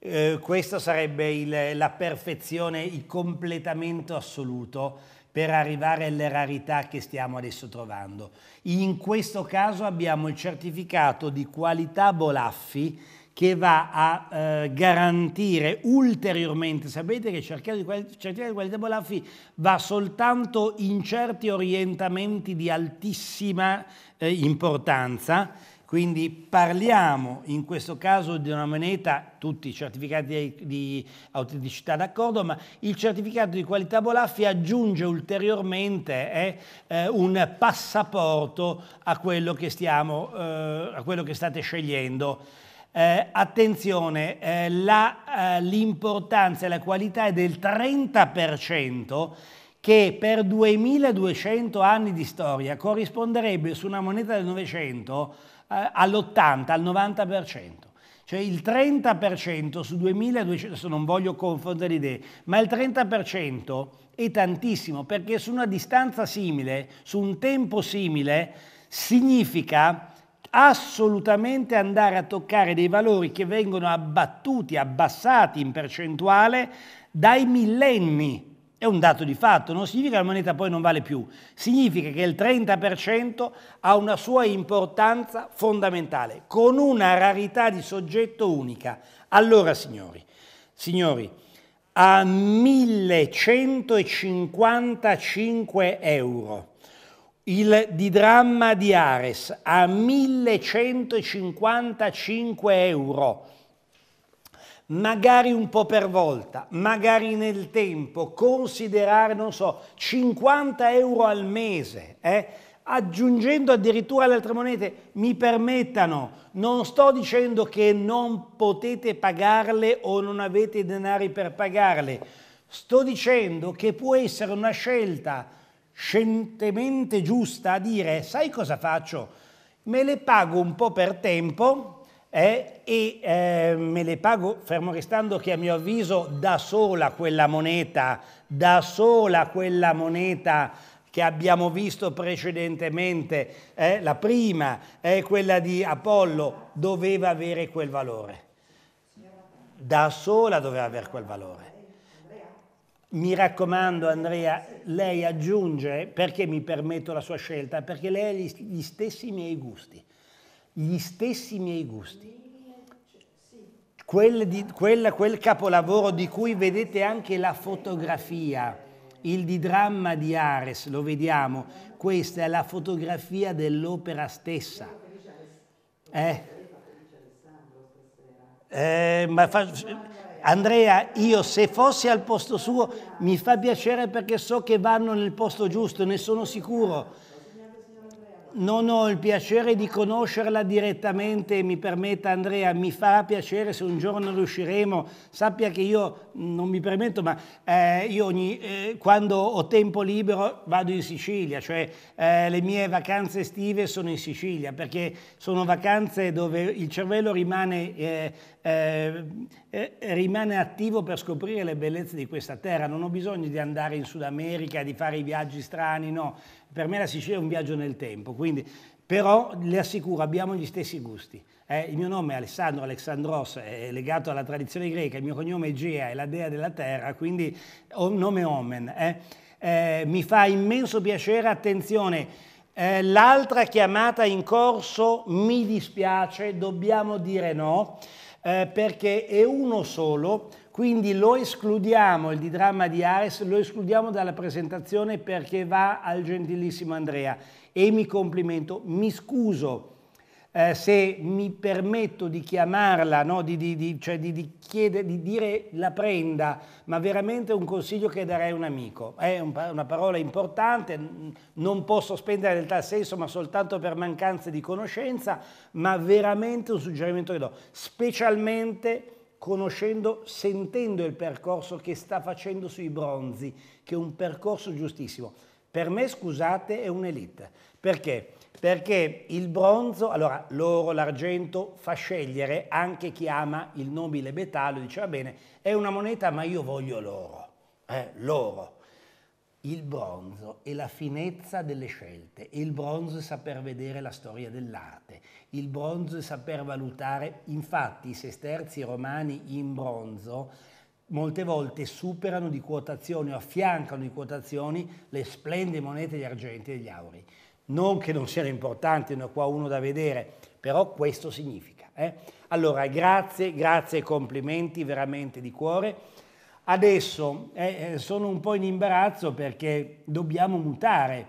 Eh, questa sarebbe il, la perfezione, il completamento assoluto per arrivare alle rarità che stiamo adesso trovando. In questo caso abbiamo il certificato di qualità Bolaffi che va a eh, garantire ulteriormente, sapete che certificato di, quali, certificato di qualità Bolaffi va soltanto in certi orientamenti di altissima eh, importanza, quindi parliamo in questo caso di una moneta, tutti i certificati di, di autenticità d'accordo, ma il certificato di qualità Bolaffi aggiunge ulteriormente eh, eh, un passaporto a quello che, stiamo, eh, a quello che state scegliendo eh, attenzione, eh, la, eh, l'importanza e la qualità è del 30% che per 2200 anni di storia corrisponderebbe su una moneta del Novecento eh, all'80, al 90%. Cioè il 30% su 2200, adesso non voglio confondere le idee, ma il 30% è tantissimo perché su una distanza simile, su un tempo simile, significa assolutamente andare a toccare dei valori che vengono abbattuti, abbassati in percentuale dai millenni. È un dato di fatto, non significa che la moneta poi non vale più, significa che il 30% ha una sua importanza fondamentale, con una rarità di soggetto unica. Allora, signori, signori a 1155 euro il di dramma di Ares a 1155 euro, magari un po' per volta, magari nel tempo, considerare, non so, 50 euro al mese, eh? aggiungendo addirittura le altre monete, mi permettano, non sto dicendo che non potete pagarle o non avete denari per pagarle, sto dicendo che può essere una scelta scientemente giusta a dire sai cosa faccio? Me le pago un po' per tempo eh, e eh, me le pago, fermo restando che a mio avviso da sola quella moneta, da sola quella moneta che abbiamo visto precedentemente, eh, la prima, quella di Apollo, doveva avere quel valore. Da sola doveva avere quel valore mi raccomando Andrea, lei aggiunge, perché mi permetto la sua scelta, perché lei ha gli, gli stessi miei gusti, gli stessi miei gusti. Quel, di, quella, quel capolavoro di cui vedete anche la fotografia, il di dramma di Ares, lo vediamo, questa è la fotografia dell'opera stessa. Eh? Eh, ma fa, Andrea, io se fossi al posto suo mi fa piacere perché so che vanno nel posto giusto, ne sono sicuro. Non ho il piacere di conoscerla direttamente, mi permetta Andrea, mi farà piacere se un giorno riusciremo. Sappia che io mm, non mi permetto, ma eh, io ogni, eh, quando ho tempo libero vado in Sicilia, cioè eh, le mie vacanze estive sono in Sicilia, perché sono vacanze dove il cervello rimane eh, eh, eh, rimane attivo per scoprire le bellezze di questa terra. Non ho bisogno di andare in Sud America, di fare i viaggi strani, no. Per me la Sicilia è un viaggio nel tempo, quindi, però le assicuro, abbiamo gli stessi gusti. Eh, il mio nome è Alessandro Alexandros, è legato alla tradizione greca, il mio cognome è Gea, è la dea della terra, quindi ho nome omen. Eh. Eh, mi fa immenso piacere, attenzione, eh, l'altra chiamata in corso mi dispiace, dobbiamo dire no eh, perché è uno solo, quindi lo escludiamo, il didramma di Ares, lo escludiamo dalla presentazione perché va al gentilissimo Andrea e mi complimento, mi scuso eh, se mi permetto di chiamarla, no? di, di, di, cioè chiede, di, dire la prenda, ma veramente un consiglio che darei a un amico. È un, una parola importante, non posso spendere nel tal senso, ma soltanto per mancanze di conoscenza, ma veramente un suggerimento che do, specialmente conoscendo, sentendo il percorso che sta facendo sui bronzi, che è un percorso giustissimo. Per me, scusate, è un'elite. Perché? perché il bronzo, allora l'oro, l'argento fa scegliere anche chi ama il nobile metallo, diceva bene, è una moneta ma io voglio l'oro, eh, l'oro. Il bronzo è la finezza delle scelte, il bronzo è saper vedere la storia dell'arte, il bronzo è saper valutare, infatti i sesterzi romani in bronzo molte volte superano di quotazioni o affiancano di quotazioni le splendide monete di argento e degli auri. Non che non siano importanti, ne ho qua uno da vedere, però questo significa. Eh? Allora, grazie, grazie e complimenti veramente di cuore. Adesso eh, eh, sono un po' in imbarazzo perché dobbiamo mutare.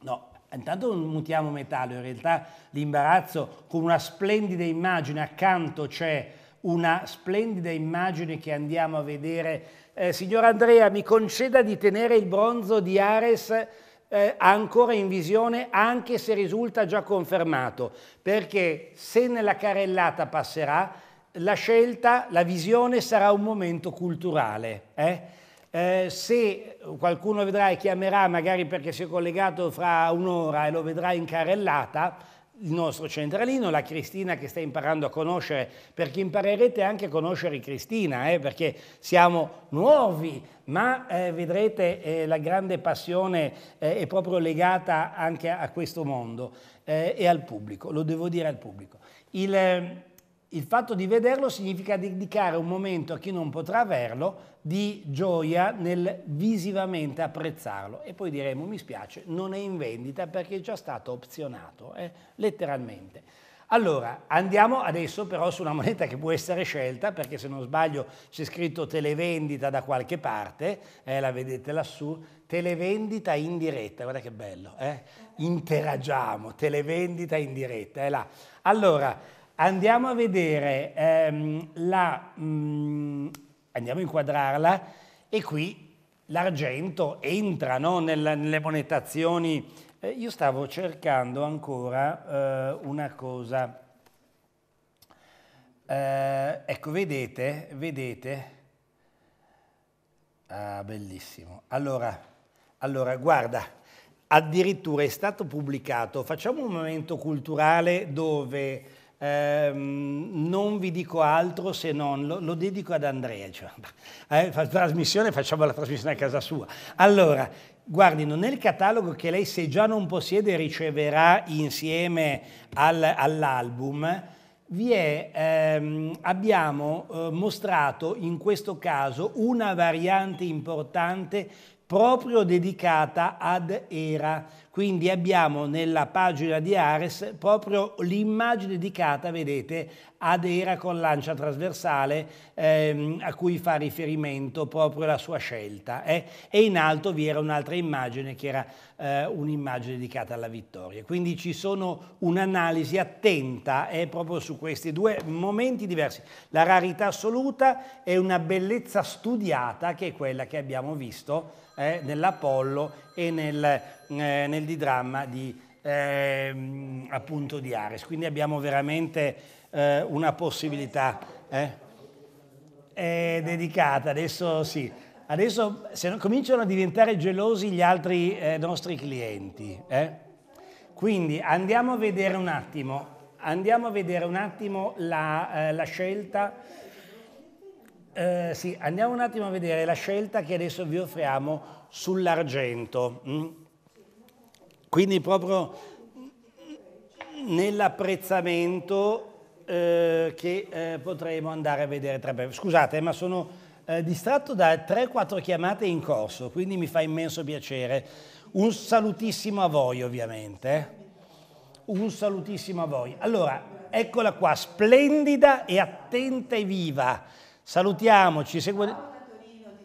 No, intanto non mutiamo metallo, in realtà l'imbarazzo con una splendida immagine accanto c'è una splendida immagine che andiamo a vedere. Eh, signor Andrea, mi conceda di tenere il bronzo di Ares eh, ancora in visione anche se risulta già confermato, perché se nella carellata passerà, la scelta, la visione sarà un momento culturale. Eh? Eh, se qualcuno vedrà e chiamerà, magari perché si è collegato fra un'ora e lo vedrà in carellata, il nostro centralino, la Cristina che sta imparando a conoscere, perché imparerete anche a conoscere Cristina, eh, perché siamo nuovi, ma eh, vedrete eh, la grande passione eh, è proprio legata anche a questo mondo eh, e al pubblico, lo devo dire al pubblico. Il, ehm, il fatto di vederlo significa dedicare un momento a chi non potrà averlo di gioia nel visivamente apprezzarlo e poi diremo mi spiace non è in vendita perché è già stato opzionato eh, letteralmente allora andiamo adesso però su una moneta che può essere scelta perché se non sbaglio c'è scritto televendita da qualche parte eh, la vedete lassù televendita in diretta guarda che bello eh? interagiamo televendita in diretta è là allora andiamo a vedere ehm, la mh, mm, andiamo a inquadrarla e qui l'argento entra no, nella, nelle monetazioni. Eh, io stavo cercando ancora eh, una cosa. Eh, ecco, vedete, vedete. Ah, bellissimo. Allora, allora, guarda, addirittura è stato pubblicato, facciamo un momento culturale dove eh, non vi dico altro se non lo, lo dedico ad Andrea. Cioè, eh, trasmissione, facciamo la trasmissione a casa sua. Allora, guardino, nel catalogo che lei se già non possiede riceverà insieme al, all'album, vi è, ehm, abbiamo eh, mostrato in questo caso una variante importante proprio dedicata ad Era, quindi abbiamo nella pagina di Ares proprio l'immagine dedicata, vedete, ad Era con lancia trasversale ehm, a cui fa riferimento proprio la sua scelta. Eh? E in alto vi era un'altra immagine che era eh, un'immagine dedicata alla vittoria. Quindi ci sono un'analisi attenta eh, proprio su questi due momenti diversi. La rarità assoluta è una bellezza studiata che è quella che abbiamo visto eh, nell'Apollo e nel, eh, nel didramma di, eh, appunto di Ares. Quindi abbiamo veramente eh, una possibilità eh? È dedicata. Adesso sì, adesso se no, cominciano a diventare gelosi gli altri eh, nostri clienti. Eh? Quindi andiamo a vedere un attimo, andiamo a vedere un attimo la, la scelta eh, sì, andiamo un attimo a vedere la scelta che adesso vi offriamo sull'argento. Mm? Quindi proprio nell'apprezzamento eh, che eh, potremo andare a vedere tra breve. Scusate, ma sono eh, distratto da 3-4 chiamate in corso, quindi mi fa immenso piacere. Un salutissimo a voi ovviamente. Eh. Un salutissimo a voi. Allora, eccola qua, splendida e attenta e viva Salutiamoci. Segue...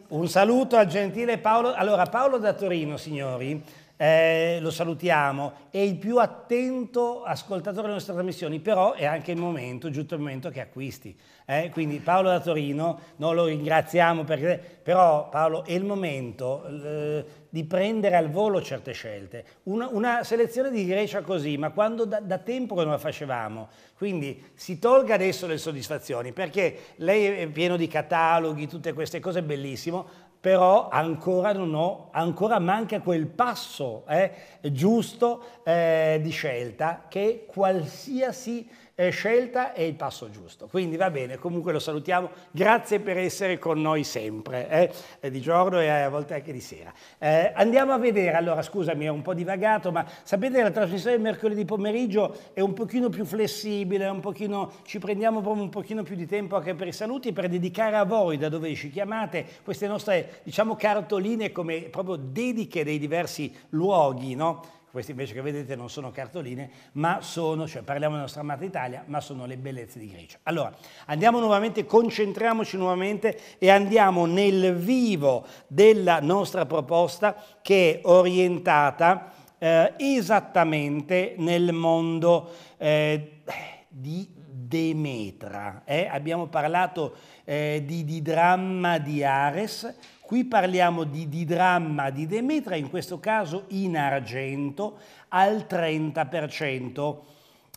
Un saluto al gentile Paolo. Allora, Paolo da Torino, signori, eh, lo salutiamo, è il più attento ascoltatore delle nostre trasmissioni, però è anche il momento, giusto il momento che acquisti. Eh? Quindi Paolo da Torino, noi lo ringraziamo perché, però Paolo è il momento, eh, di prendere al volo certe scelte. Una, una selezione di Grecia così, ma quando da, da, tempo non la facevamo. Quindi si tolga adesso le soddisfazioni, perché lei è pieno di cataloghi, tutte queste cose, bellissimo, però ancora non ho, ancora manca quel passo eh, giusto eh, di scelta che qualsiasi scelta è il passo giusto. Quindi va bene, comunque lo salutiamo. Grazie per essere con noi sempre, eh, eh? di giorno e a volte anche di sera. Eh, andiamo a vedere, allora scusami, è un po' divagato, ma sapete che la trasmissione di mercoledì pomeriggio è un pochino più flessibile, pochino, ci prendiamo proprio un pochino più di tempo anche per i saluti, per dedicare a voi, da dove ci chiamate, queste nostre, diciamo, cartoline come proprio dediche dei diversi luoghi, no? queste invece che vedete non sono cartoline, ma sono, cioè parliamo della nostra amata Italia, ma sono le bellezze di Grecia. Allora, andiamo nuovamente, concentriamoci nuovamente e andiamo nel vivo della nostra proposta che è orientata eh, esattamente nel mondo eh, di Demetra. Eh? Abbiamo parlato eh, di, di dramma di Ares, Qui parliamo di dramma di Demetra, in questo caso in argento, al 30%.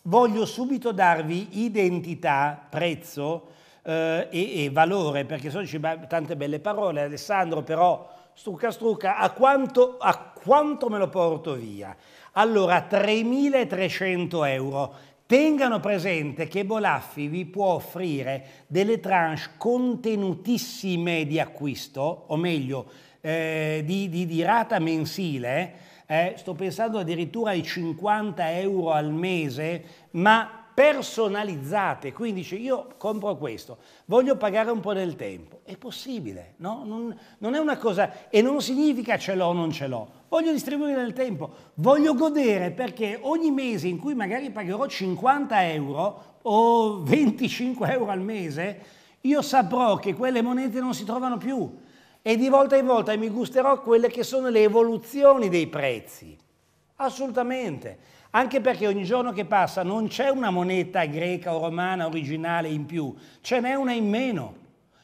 Voglio subito darvi identità, prezzo eh, e, e, valore, perché sono dice, tante belle parole, Alessandro, però strucca strucca, a quanto, a quanto me lo porto via? Allora, 3.300 euro. Tengano presente che Bolaffi vi può offrire delle tranche contenutissime di acquisto, o meglio, eh, di, di, di, rata mensile, eh, sto pensando addirittura ai 50 euro al mese, ma personalizzate, quindi dice io compro questo, voglio pagare un po' del tempo, è possibile, no? non, non è una cosa, e non significa ce l'ho o non ce l'ho, voglio distribuire nel tempo, voglio godere perché ogni mese in cui magari pagherò 50 euro o 25 euro al mese, io saprò che quelle monete non si trovano più e di volta in volta mi gusterò quelle che sono le evoluzioni dei prezzi. Assolutamente. Anche perché ogni giorno che passa non c'è una moneta greca o romana originale in più, ce n'è una in meno.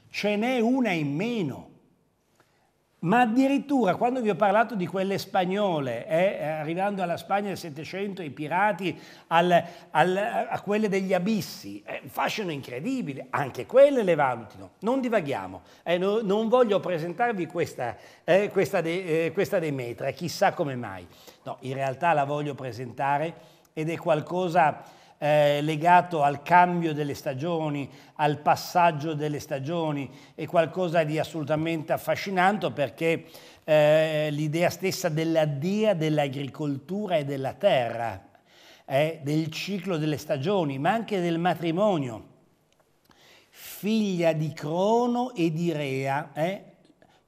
Ce n'è una in meno ma addirittura quando vi ho parlato di quelle spagnole, eh, eh, arrivando alla Spagna del Settecento, i pirati, al, al, a quelle degli abissi, eh, fascino incredibile, anche quelle le valutino, non divaghiamo, eh, no, non voglio presentarvi questa, eh, questa, de, eh, questa dei chissà come mai, no, in realtà la voglio presentare ed è qualcosa eh, legato al cambio delle stagioni, al passaggio delle stagioni, è qualcosa di assolutamente affascinante perché eh, l'idea stessa della dea dell'agricoltura e della terra, eh, del ciclo delle stagioni, ma anche del matrimonio. Figlia di Crono e di Rea, eh,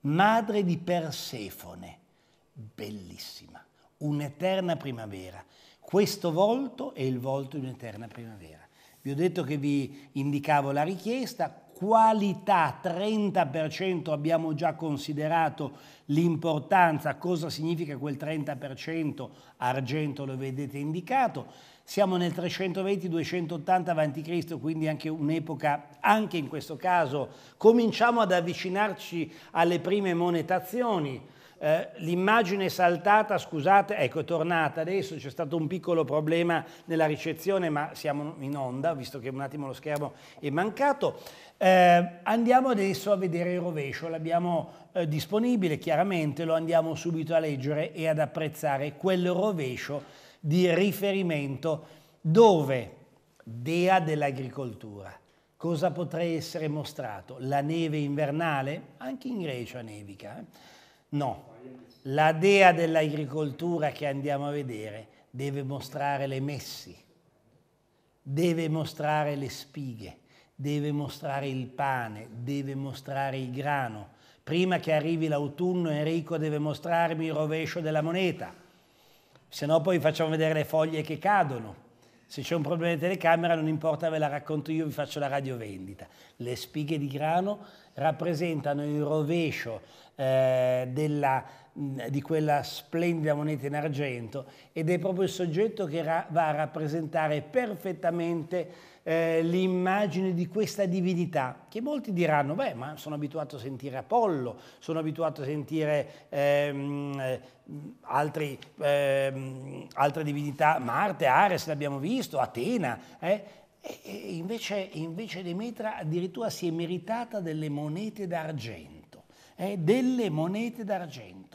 madre di Persefone, bellissima, un'eterna primavera. Questo volto è il volto di un'eterna primavera. Vi ho detto che vi indicavo la richiesta, qualità 30% abbiamo già considerato l'importanza, cosa significa quel 30%, argento lo vedete indicato, siamo nel 320-280 avanti Cristo, quindi anche un'epoca, anche in questo caso cominciamo ad avvicinarci alle prime monetazioni, eh, l'immagine saltata, scusate, ecco è tornata adesso, c'è stato un piccolo problema nella ricezione, ma siamo in onda, visto che un attimo lo schermo è mancato. Eh, andiamo adesso a vedere il rovescio, l'abbiamo eh, disponibile chiaramente, lo andiamo subito a leggere e ad apprezzare quel rovescio di riferimento dove dea dell'agricoltura. Cosa potrei essere mostrato? La neve invernale? Anche in Grecia nevica. Eh? No, la dea dell'agricoltura che andiamo a vedere deve mostrare le messi, deve mostrare le spighe, deve mostrare il pane, deve mostrare il grano. Prima che arrivi l'autunno Enrico deve mostrarmi il rovescio della moneta, se no poi facciamo vedere le foglie che cadono. Se c'è un problema di telecamera non importa, ve la racconto io, vi faccio la radiovendita. Le spighe di grano rappresentano il rovescio eh, della, mh, di quella splendida moneta in argento ed è proprio il soggetto che va a rappresentare perfettamente eh, l'immagine di questa divinità, che molti diranno, beh, ma sono abituato a sentire Apollo, sono abituato a sentire ehm, eh, altri, ehm, altre divinità, Marte, Ares l'abbiamo visto, Atena, eh? Invece, invece, Demetra addirittura si è meritata delle monete d'argento, eh, delle monete d'argento.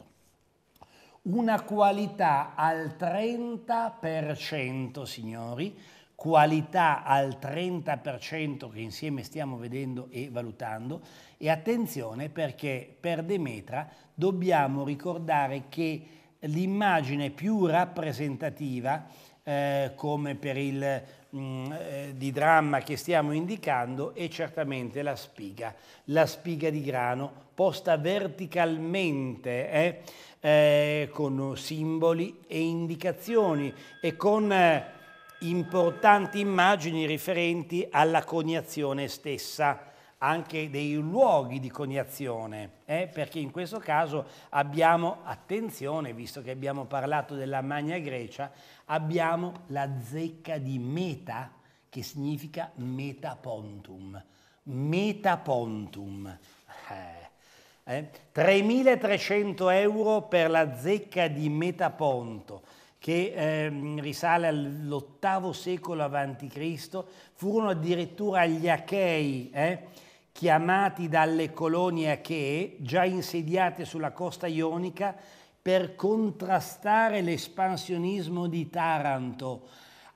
Una qualità al 30%, signori, qualità al 30% che insieme stiamo vedendo e valutando e attenzione perché per Demetra dobbiamo ricordare che l'immagine più rappresentativa eh, come per il Mm, eh, di dramma che stiamo indicando è certamente la spiga, la spiga di grano posta verticalmente eh, eh, con simboli e indicazioni e con eh, importanti immagini riferenti alla coniazione stessa anche dei luoghi di coniazione, eh? perché in questo caso abbiamo, attenzione, visto che abbiamo parlato della Magna Grecia, abbiamo la zecca di Meta, che significa metapontum. Metapontum. Eh. Eh? 3.300 euro per la zecca di Metaponto che eh, risale all'VIII secolo a.C., furono addirittura gli Achei eh, chiamati dalle colonie achee già insediate sulla costa ionica per contrastare l'espansionismo di Taranto.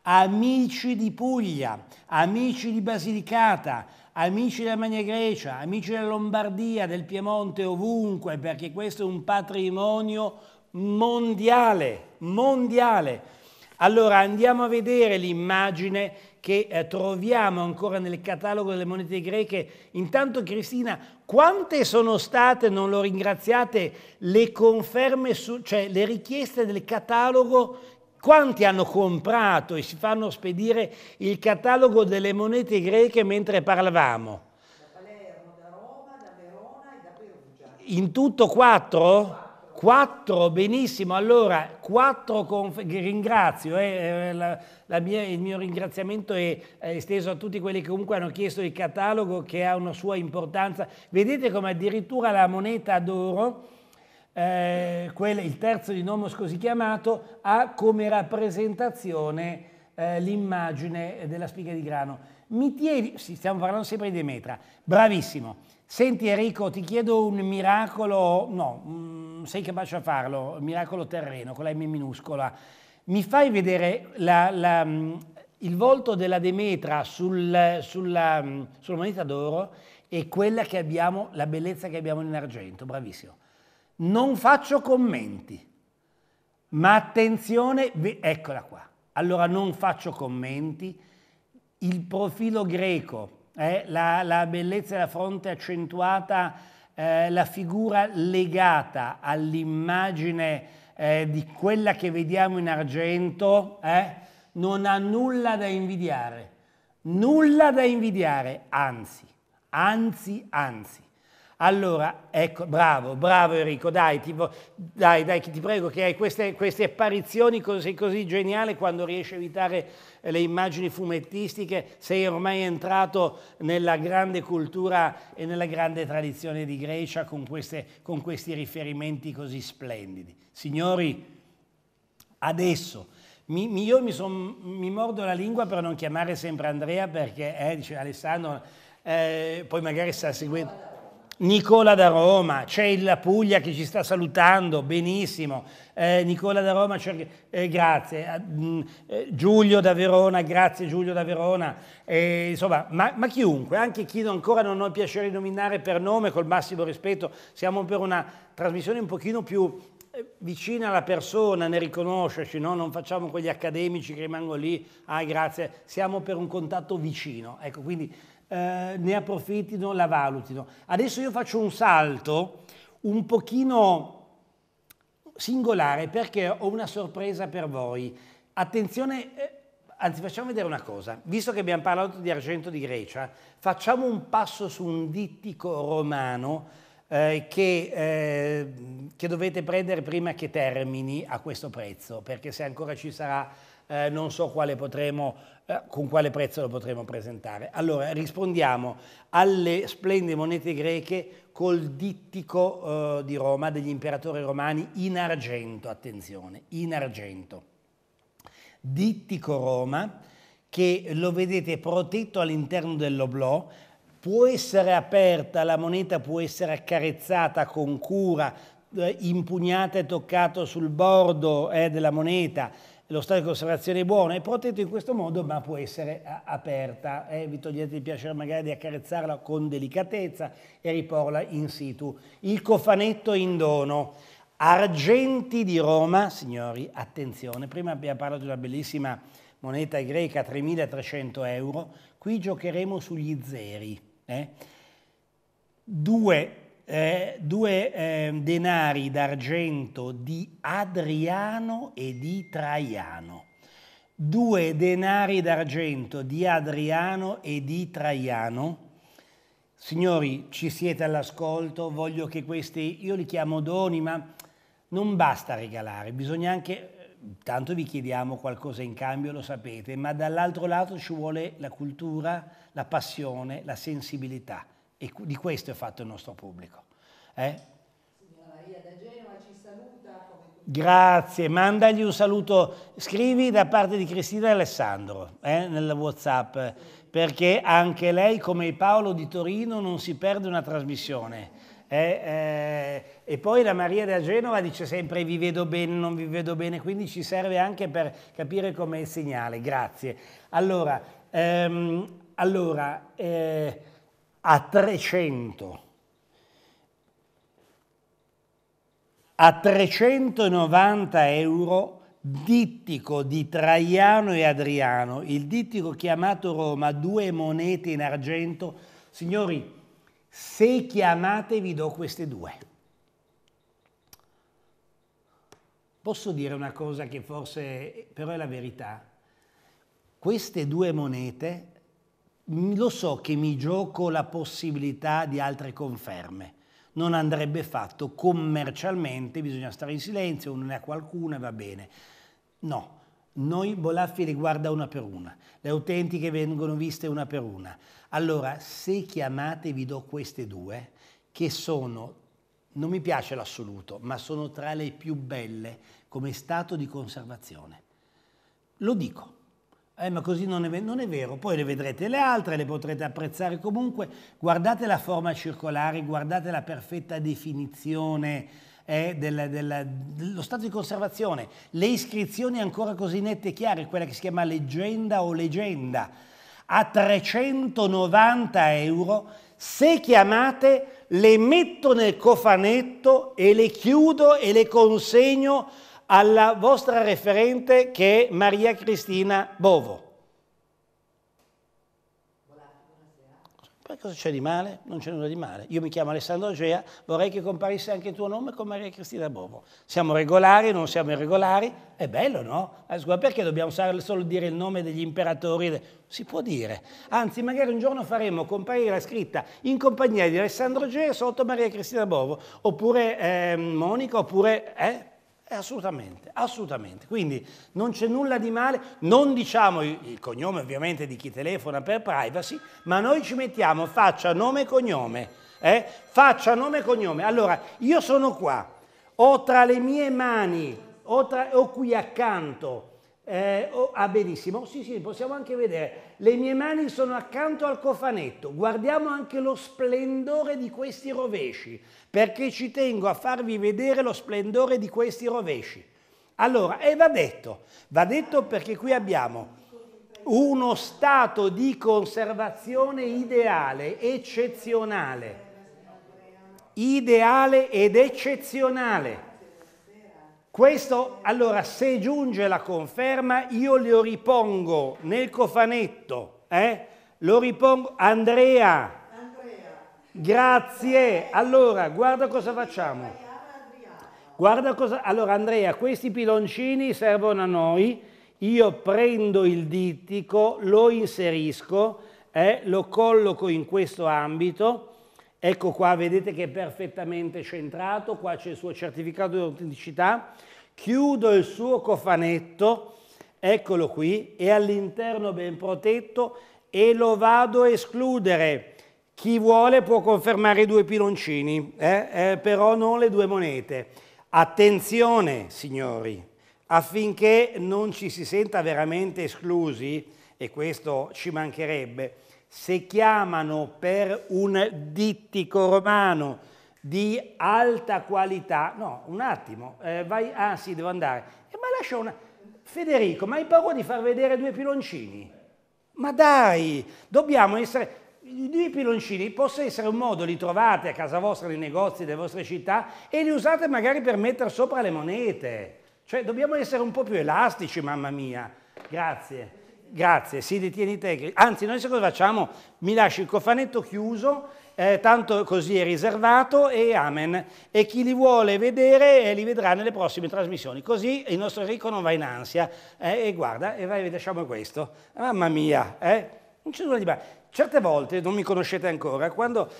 Amici di Puglia, amici di Basilicata, amici della Magna Grecia, amici della Lombardia, del Piemonte, ovunque, perché questo è un patrimonio mondiale, mondiale. Allora andiamo a vedere l'immagine che eh, troviamo ancora nel catalogo delle monete greche. Intanto Cristina, quante sono state, non lo ringraziate, le conferme, su, cioè le richieste del catalogo? Quanti hanno comprato e si fanno spedire il catalogo delle monete greche mentre parlavamo? Da Palermo, da Roma, da Verona e da Perugia. In tutto quattro? Quattro, benissimo, allora quattro conf- ringrazio, eh, eh, la, la mia, il mio ringraziamento è esteso a tutti quelli che comunque hanno chiesto il catalogo che ha una sua importanza. Vedete come addirittura la moneta d'oro, eh, quella, il terzo di Nomos così chiamato, ha come rappresentazione eh, l'immagine della spiga di grano. Mi tieni, sì, stiamo parlando sempre di Demetra, bravissimo. Senti Enrico, ti chiedo un miracolo, no, mm, sei capace a farlo, miracolo terreno con la M minuscola. Mi fai vedere la, la, mm, il volto della Demetra sul, sulla, mm, sulla moneta d'oro e quella che abbiamo, la bellezza che abbiamo in argento, bravissimo. Non faccio commenti, ma attenzione, eccola qua. Allora non faccio commenti, il profilo greco eh, la, la, bellezza della fronte accentuata, eh, la figura legata all'immagine eh, di quella che vediamo in argento, eh, non ha nulla da invidiare, nulla da invidiare, anzi, anzi, anzi. Allora, ecco, bravo, bravo Enrico, dai, ti, dai, dai, ti prego che hai queste, queste apparizioni così, così geniali quando riesci a evitare le immagini fumettistiche, sei ormai entrato nella grande cultura e nella grande tradizione di Grecia con, queste, con questi riferimenti così splendidi. Signori, adesso... Mi, io mi, son, mi, mordo la lingua per non chiamare sempre Andrea perché eh, dice Alessandro, eh, poi magari sta seguendo. Nicola da Roma, c'è il la Puglia che ci sta salutando, benissimo. Eh, Nicola da Roma, eh, grazie. Ah, mm, eh, Giulio da Verona, grazie Giulio da Verona. Eh, insomma, ma, ma, chiunque, anche chi ancora non ho il piacere di nominare per nome, col massimo rispetto, siamo per una trasmissione un pochino più eh, vicina alla persona nel riconoscerci, no? non facciamo quegli accademici che rimangono lì, ah grazie, siamo per un contatto vicino. Ecco, quindi eh, ne approfittino, la valutino. Adesso io faccio un salto un pochino singolare perché ho una sorpresa per voi. Attenzione, eh, anzi facciamo vedere una cosa, visto che abbiamo parlato di argento di Grecia, facciamo un passo su un dittico romano eh, che, eh, che, dovete prendere prima che termini a questo prezzo, perché se ancora ci sarà eh, non so quale potremo, eh, con quale prezzo lo potremo presentare. Allora rispondiamo alle splendide monete greche col dittico eh, di Roma degli imperatori romani in argento, attenzione, in argento. Dittico Roma che lo vedete protetto all'interno dell'oblò, può essere aperta, la moneta può essere accarezzata con cura, eh, impugnata e toccata sul bordo eh, della moneta, lo stato di conservazione è buono, è protetto in questo modo ma può essere eh, aperta, eh? vi togliete il piacere magari di accarezzarla con delicatezza e riporla in situ. Il cofanetto in dono, argenti di Roma, signori, attenzione, prima abbiamo parlato di una bellissima moneta greca, 3.300 euro, qui giocheremo sugli zeri. Eh? Due eh, due eh, denari d'argento di Adriano e di Traiano. Due denari d'argento di Adriano e di Traiano. Signori, ci siete all'ascolto, voglio che questi, io li chiamo doni, ma non basta regalare, bisogna anche, tanto vi chiediamo qualcosa in cambio, lo sapete, ma dall'altro lato ci vuole la cultura, la passione, la sensibilità. E di questo è fatto il nostro pubblico. Eh? Signora Maria da Genova ci saluta. Grazie, mandagli un saluto, scrivi da parte di Cristina e Alessandro eh, nel Whatsapp, perché anche lei come Paolo di Torino non si perde una trasmissione. Eh, eh, e poi la Maria da Genova dice sempre vi vedo bene, non vi vedo bene, quindi ci serve anche per capire com'è il segnale, grazie. Allora, ehm, allora eh, a 300. A 390 euro dittico di Traiano e Adriano, il dittico chiamato Roma, due monete in argento. Signori, se chiamate vi do queste due. Posso dire una cosa che forse però è la verità. Queste due monete Mm, lo so che mi gioco la possibilità di altre conferme. Non andrebbe fatto commercialmente, bisogna stare in silenzio, uno ne ha qualcuna, e va bene. No, noi Bolaffi le guarda una per una, le autentiche vengono viste una per una. Allora, se chiamate vi do queste due, che sono, non mi piace l'assoluto, ma sono tra le più belle come stato di conservazione. Lo dico, eh, ma così non è, non è, vero. Poi le vedrete le altre, le potrete apprezzare comunque. Guardate la forma circolare, guardate la perfetta definizione eh, della, della, dello stato di conservazione. Le iscrizioni ancora così nette e chiare, quella che si chiama leggenda o leggenda. A 390 euro, se chiamate, le metto nel cofanetto e le chiudo e le consegno alla vostra referente che è Maria Cristina Bovo. Beh, cosa c'è di male? Non c'è nulla di male. Io mi chiamo Alessandro Gea, vorrei che comparisse anche il tuo nome con Maria Cristina Bovo. Siamo regolari, non siamo irregolari? È bello, no? Eh, perché dobbiamo solo dire il nome degli imperatori? Si può dire. Anzi, magari un giorno faremo comparire la scritta in compagnia di Alessandro Gea sotto Maria Cristina Bovo, oppure eh, Monica, oppure... Eh? Eh, assolutamente, assolutamente. Quindi non c'è nulla di male, non diciamo il cognome ovviamente di chi telefona per privacy, ma noi ci mettiamo faccia, nome e cognome. Eh? Faccia, nome e cognome. Allora, io sono qua, ho tra le mie mani, ho, tra, ho qui accanto eh, oh, ah benissimo, sì sì, possiamo anche vedere. Le mie mani sono accanto al cofanetto, guardiamo anche lo splendore di questi rovesci, perché ci tengo a farvi vedere lo splendore di questi rovesci. Allora, e eh, va detto, va detto perché qui abbiamo uno stato di conservazione ideale, eccezionale, ideale ed eccezionale questo, allora, se giunge la conferma, io lo ripongo nel cofanetto, eh? lo ripongo, Andrea, Andrea! Grazie. Allora, guarda cosa facciamo. Guarda cosa... Allora, Andrea, questi piloncini servono a noi. Io prendo il dittico, lo inserisco, eh, lo colloco in questo ambito Ecco qua, vedete che è perfettamente centrato, qua c'è il suo certificato di autenticità. Chiudo il suo cofanetto, eccolo qui, è all'interno ben protetto e lo vado a escludere. Chi vuole può confermare i due piloncini, eh? Eh, però non le due monete. Attenzione, signori, affinché non ci si senta veramente esclusi, e questo ci mancherebbe, se chiamano per un dittico romano di alta qualità, no, un attimo, eh, vai, ah sì, devo andare, eh, ma lascia una... Federico, ma hai paura di far vedere due piloncini? Ma dai, dobbiamo essere... I due piloncini possa essere un modo, li trovate a casa vostra, nei negozi delle vostre città e li usate magari per mettere sopra le monete. Cioè dobbiamo essere un po' più elastici, mamma mia. Grazie. Grazie, si detieni te. Anzi, noi cosa facciamo? Mi lasci il cofanetto chiuso, eh, tanto così è riservato e amen. E chi li vuole vedere eh, li vedrà nelle prossime trasmissioni. Così il nostro Enrico non va in ansia eh, e guarda, e vai, lasciamo questo. Mamma mia, eh? Non c'è nulla di male. Certe volte, non mi conoscete ancora, quando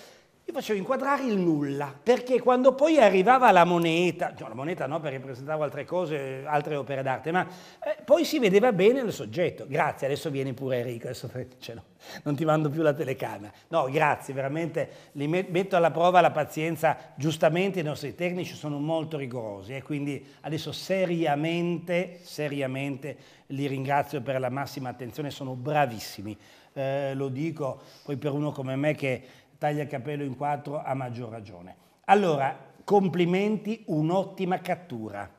io facevo inquadrare il nulla, perché quando poi arrivava la moneta, no, cioè, la moneta no perché presentavo altre cose, altre opere d'arte, ma eh, poi si vedeva bene il soggetto. Grazie, adesso vieni pure Enrico, adesso cioè, no, non ti mando più la telecamera. No, grazie, veramente li metto alla prova la pazienza, giustamente i nostri tecnici sono molto rigorosi e eh, quindi adesso seriamente, seriamente li ringrazio per la massima attenzione, sono bravissimi. Eh, lo dico poi per uno come me che taglia capello in quattro a maggior ragione. Allora, complimenti, un'ottima cattura.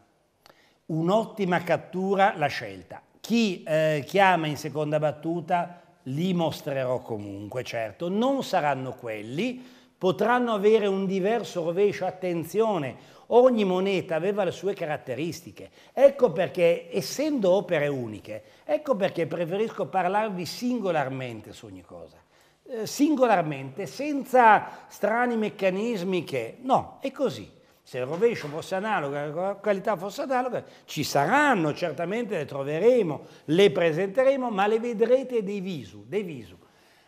Un'ottima cattura la scelta. Chi eh, chiama in seconda battuta li mostrerò comunque, certo. Non saranno quelli, potranno avere un diverso rovescio, attenzione, ogni moneta aveva le sue caratteristiche. Ecco perché, essendo opere uniche, ecco perché preferisco parlarvi singolarmente su ogni cosa. Eh, singolarmente, senza strani meccanismi che... No, è così. Se il rovescio fosse analogo, la qualità fosse analoga, ci saranno, certamente le troveremo, le presenteremo, ma le vedrete dei visu. Dei visu.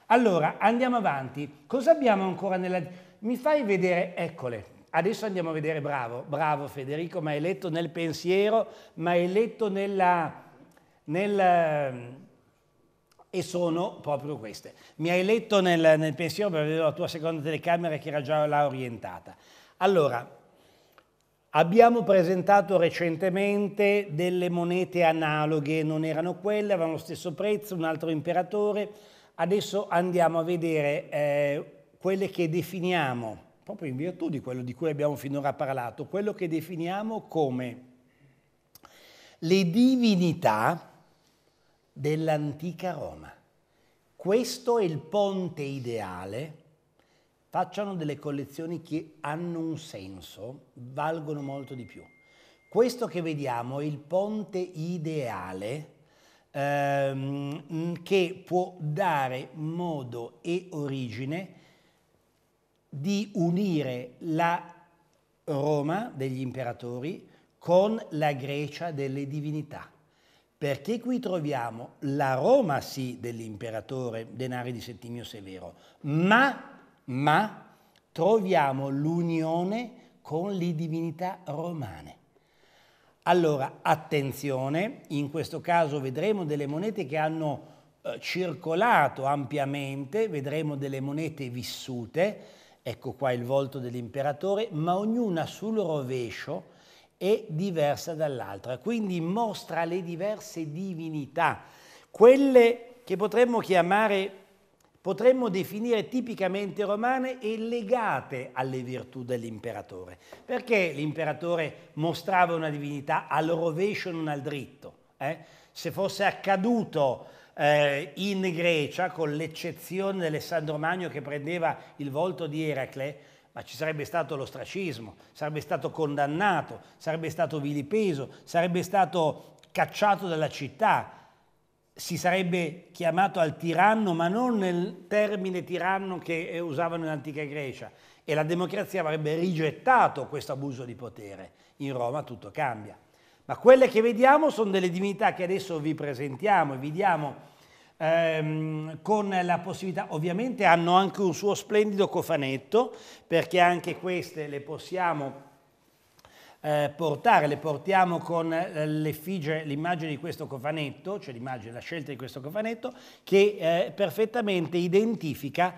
Allora, andiamo avanti. Cosa abbiamo ancora nella... Mi fai vedere, eccole. Adesso andiamo a vedere, bravo, bravo Federico, ma hai letto nel pensiero, ma hai letto nella... nella e sono proprio queste. Mi hai letto nel, nel pensiero per vedere la tua seconda telecamera che era già là orientata. Allora, Abbiamo presentato recentemente delle monete analoghe, non erano quelle, avevano lo stesso prezzo, un altro imperatore. Adesso andiamo a vedere eh, quelle che definiamo, proprio in virtù di quello di cui abbiamo finora parlato, quello che definiamo come le divinità dell'antica Roma. Questo è il ponte ideale. Facciano delle collezioni che hanno un senso, valgono molto di più. Questo che vediamo è il ponte ideale ehm, mm, che può dare modo e origine di unire la Roma degli imperatori con la Grecia delle divinità perché qui troviamo la Roma sì dell'imperatore Denari di Settimio Severo, ma, ma troviamo l'unione con le divinità romane. Allora, attenzione, in questo caso vedremo delle monete che hanno eh, circolato ampiamente, vedremo delle monete vissute, ecco qua il volto dell'imperatore, ma ognuna sul rovescio è diversa dall'altra, quindi mostra le diverse divinità, quelle che potremmo chiamare, potremmo definire tipicamente romane e legate alle virtù dell'imperatore. Perché l'imperatore mostrava una divinità al rovescio non al dritto? Eh? Se fosse accaduto eh, in Grecia, con l'eccezione di Alessandro Magno che prendeva il volto di Eracle, ma ci sarebbe stato l'ostracismo, sarebbe stato condannato, sarebbe stato vilipeso, sarebbe stato cacciato dalla città, si sarebbe chiamato al tiranno, ma non nel termine tiranno che usavano in antica Grecia, e la democrazia avrebbe rigettato questo abuso di potere. In Roma tutto cambia. Ma quelle che vediamo sono delle divinità che adesso vi presentiamo e vi diamo ehm, con la possibilità, ovviamente hanno anche un suo splendido cofanetto, perché anche queste le possiamo eh, portare, le portiamo con eh, l'effigie, l'immagine di questo cofanetto, cioè l'immagine, la scelta di questo cofanetto, che eh, perfettamente identifica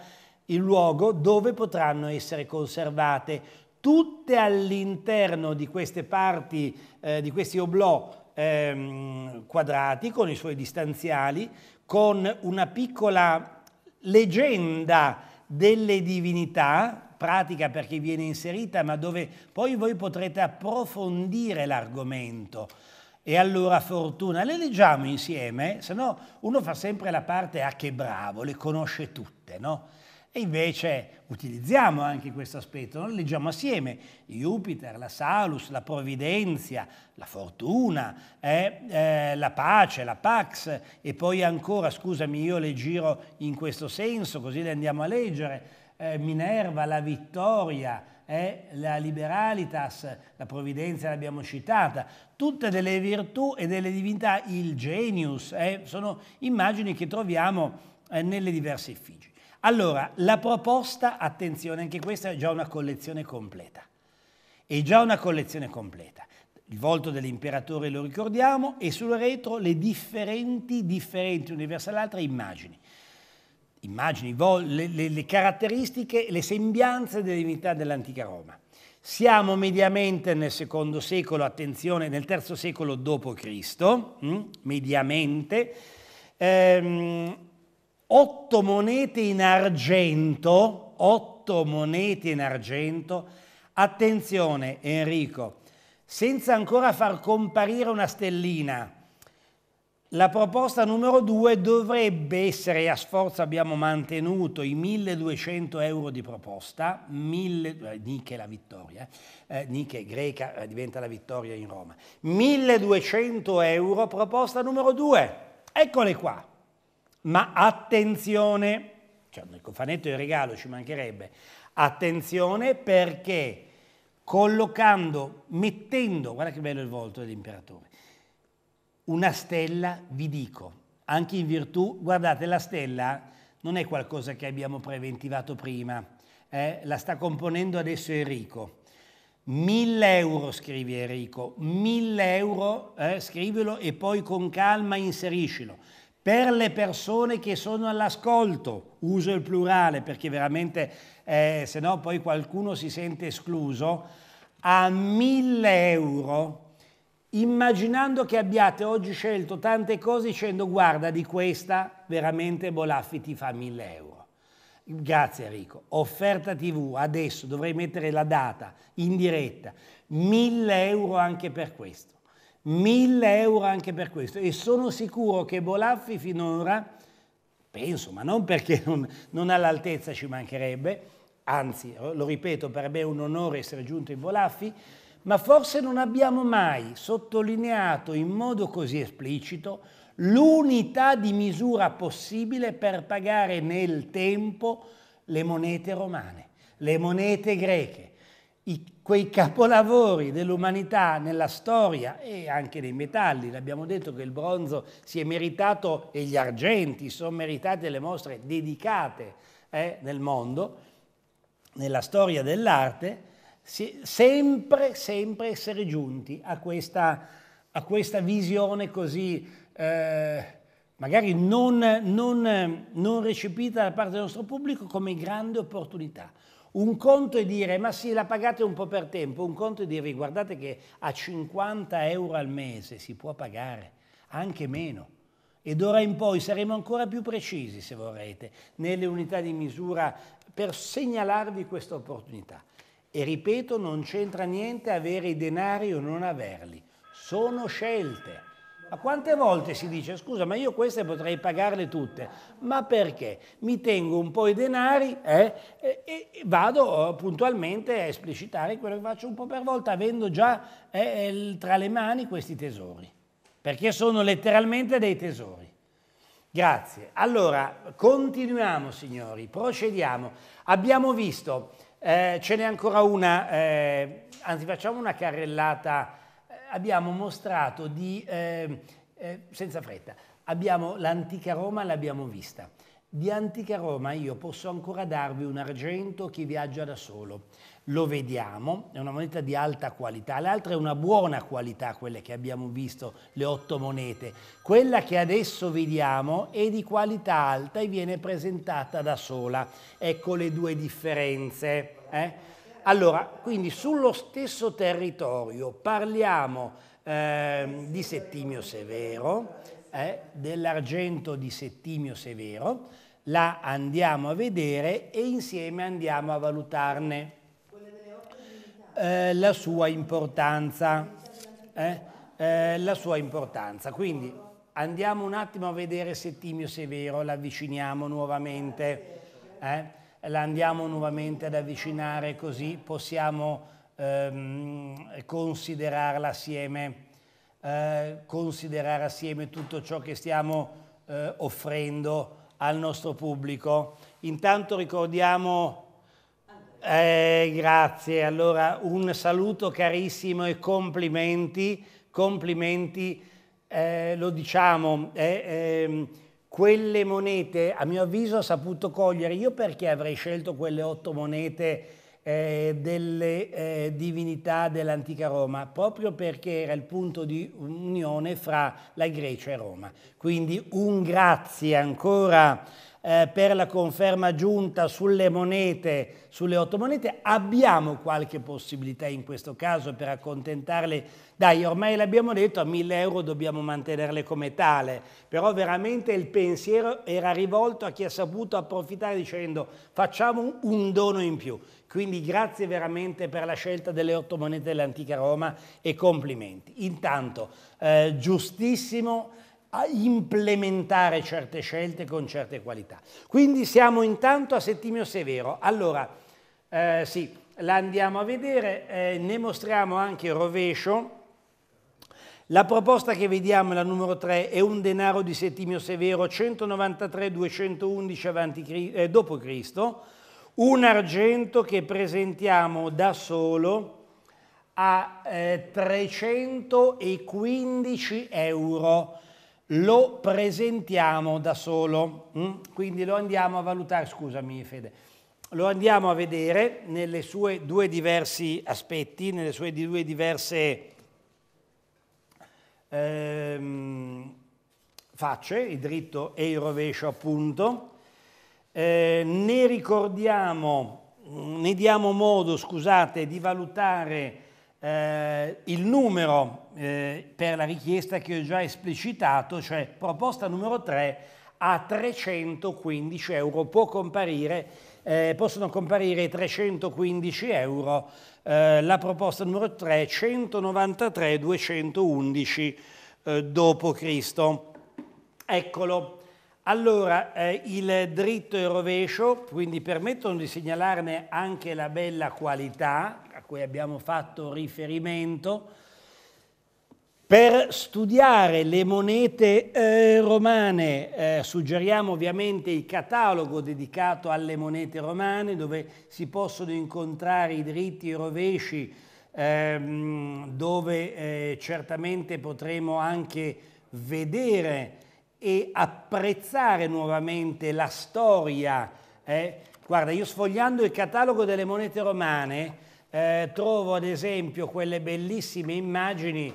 il luogo dove potranno essere conservate. Tutte all'interno di queste parti, eh, di questi oblò ehm, quadrati con i suoi distanziali, con una piccola leggenda delle divinità, pratica perché viene inserita, ma dove poi voi potrete approfondire l'argomento. E allora fortuna, le leggiamo insieme, se no uno fa sempre la parte a ah, che bravo, le conosce tutte, no? E invece utilizziamo anche questo aspetto, noi leggiamo assieme Jupiter, la Salus, la Provvidenza, la Fortuna, eh, eh, la Pace, la Pax e poi ancora, scusami, io le giro in questo senso, così le andiamo a leggere, eh, Minerva, la Vittoria, eh, la Liberalitas, la Provvidenza l'abbiamo citata, tutte delle virtù e delle divinità, il Genius, eh, sono immagini che troviamo eh, nelle diverse effigie. Allora, la proposta, attenzione, anche questa è già una collezione completa. È già una collezione completa. Il volto dell'imperatore lo ricordiamo e sul retro le differenti, differenti una verso l'altra immagini. Immagini, le, le, le caratteristiche, le sembianze delle divinità dell'antica Roma. Siamo mediamente nel secondo secolo, attenzione, nel terzo secolo d.C., mm? mediamente. Ehm, otto monete in argento, otto monete in argento, attenzione Enrico, senza ancora far comparire una stellina. La proposta numero due dovrebbe essere, a sforzo abbiamo mantenuto i 1200 euro di proposta, 1000, eh, Nike la vittoria, eh, eh Nike greca eh, diventa la vittoria in Roma, 1200 euro proposta numero due, eccole qua, ma attenzione, cioè nel cofanetto di regalo ci mancherebbe, attenzione perché collocando, mettendo, guarda che bello il volto dell'imperatore, una stella, vi dico, anche in virtù, guardate, la stella non è qualcosa che abbiamo preventivato prima, eh, la sta componendo adesso Enrico. 1000 euro scrivi Enrico, 1000 euro, eh, scrivilo e poi con calma inseriscilo per le persone che sono all'ascolto, uso il plurale perché veramente eh, se no poi qualcuno si sente escluso, a 1000 euro, immaginando che abbiate oggi scelto tante cose dicendo guarda di questa veramente Bolaffi ti fa 1000 euro. Grazie Enrico. Offerta TV, adesso dovrei mettere la data in diretta, 1000 euro anche per questo. 1000 euro anche per questo. E sono sicuro che Bolaffi finora, penso, ma non perché non, non ha l'altezza, ci mancherebbe, anzi, lo ripeto, per me è un onore essere giunto in Bolaffi, ma forse non abbiamo mai sottolineato in modo così esplicito l'unità di misura possibile per pagare nel tempo le monete romane, le monete greche, i, quei capolavori dell'umanità nella storia e anche nei metalli. L'abbiamo detto che il bronzo si è meritato e gli argenti sono meritati le mostre dedicate eh, nel mondo, nella storia dell'arte, si, sempre, sempre essere giunti a questa, a questa visione così... Eh, magari non, non, non recepita da parte del nostro pubblico come grande opportunità. Un conto è dire ma sì la pagate un po' per tempo, un conto è dire guardate che a 50 euro al mese si può pagare, anche meno. E d'ora in poi saremo ancora più precisi, se vorrete, nelle unità di misura per segnalarvi questa opportunità. E ripeto, non c'entra niente avere i denari o non averli, sono scelte. Ma quante volte si dice, scusa, ma io queste potrei pagarle tutte, ma perché? Mi tengo un po' i denari eh, e, e, vado eh, puntualmente a esplicitare quello che faccio un po' per volta, avendo già eh, il, tra le mani questi tesori, perché sono letteralmente dei tesori. Grazie. Allora, continuiamo signori, procediamo. Abbiamo visto, eh, ce n'è ancora una, eh, anzi facciamo una carrellata abbiamo mostrato di, eh, eh, senza fretta, abbiamo l'antica Roma l'abbiamo vista. Di antica Roma io posso ancora darvi un argento che viaggia da solo. Lo vediamo, è una moneta di alta qualità, l'altra è una buona qualità, quelle che abbiamo visto, le otto monete. Quella che adesso vediamo è di qualità alta e viene presentata da sola. Ecco le due differenze. Eh? Allora, quindi sullo stesso territorio parliamo eh, di Settimio Severo, eh, dell'argento di Settimio Severo, la andiamo a vedere e insieme andiamo a valutarne eh, la sua importanza. Eh, eh, la sua importanza. Quindi andiamo un attimo a vedere Settimio Severo, l'avviciniamo nuovamente. Eh la andiamo nuovamente ad avvicinare così possiamo ehm, considerarla assieme, eh, considerare assieme tutto ciò che stiamo eh, offrendo al nostro pubblico. Intanto ricordiamo, eh, grazie, allora un saluto carissimo e complimenti, complimenti, eh, lo diciamo. Eh, ehm, quelle monete, a mio avviso, ha saputo cogliere. Io perché avrei scelto quelle otto monete eh, delle eh, divinità dell'antica Roma? Proprio perché era il punto di unione fra la Grecia e Roma. Quindi un grazie ancora eh, per la conferma giunta sulle monete, sulle otto monete. Abbiamo qualche possibilità in questo caso per accontentarle dai, ormai l'abbiamo detto, a 1000 euro dobbiamo mantenerle come tale, però veramente il pensiero era rivolto a chi ha saputo approfittare dicendo facciamo un dono in più. Quindi grazie veramente per la scelta delle otto monete dell'antica Roma e complimenti. Intanto, eh, giustissimo a implementare certe scelte con certe qualità. Quindi siamo intanto a Settimio Severo. Allora, eh, sì, la andiamo a vedere, eh, ne mostriamo anche il rovescio la proposta che vediamo, la numero 3, è un denaro di Settimio Severo 193-211 eh, d.C., un argento che presentiamo da solo a eh, 315 euro. Lo presentiamo da solo, mm? quindi lo andiamo a valutare, scusami Fede, lo andiamo a vedere nelle sue due diversi aspetti, nelle sue due diverse ehm, facce, il dritto e il rovescio appunto. Eh, ne ricordiamo, ne diamo modo, scusate, di valutare eh, il numero eh, per la richiesta che ho già esplicitato, cioè proposta numero 3 a 315 euro può comparire eh, possono comparire 315 euro, eh, la proposta numero 3 193 211 eh, d.C. Eccolo. Allora, eh, il dritto e il rovescio, quindi permettono di segnalarne anche la bella qualità a cui abbiamo fatto riferimento, per studiare le monete eh, romane eh, suggeriamo ovviamente il catalogo dedicato alle monete romane dove si possono incontrare i dritti e i rovesci, ehm, dove eh, certamente potremo anche vedere e apprezzare nuovamente la storia. Eh. Guarda, io sfogliando il catalogo delle monete romane eh, trovo ad esempio quelle bellissime immagini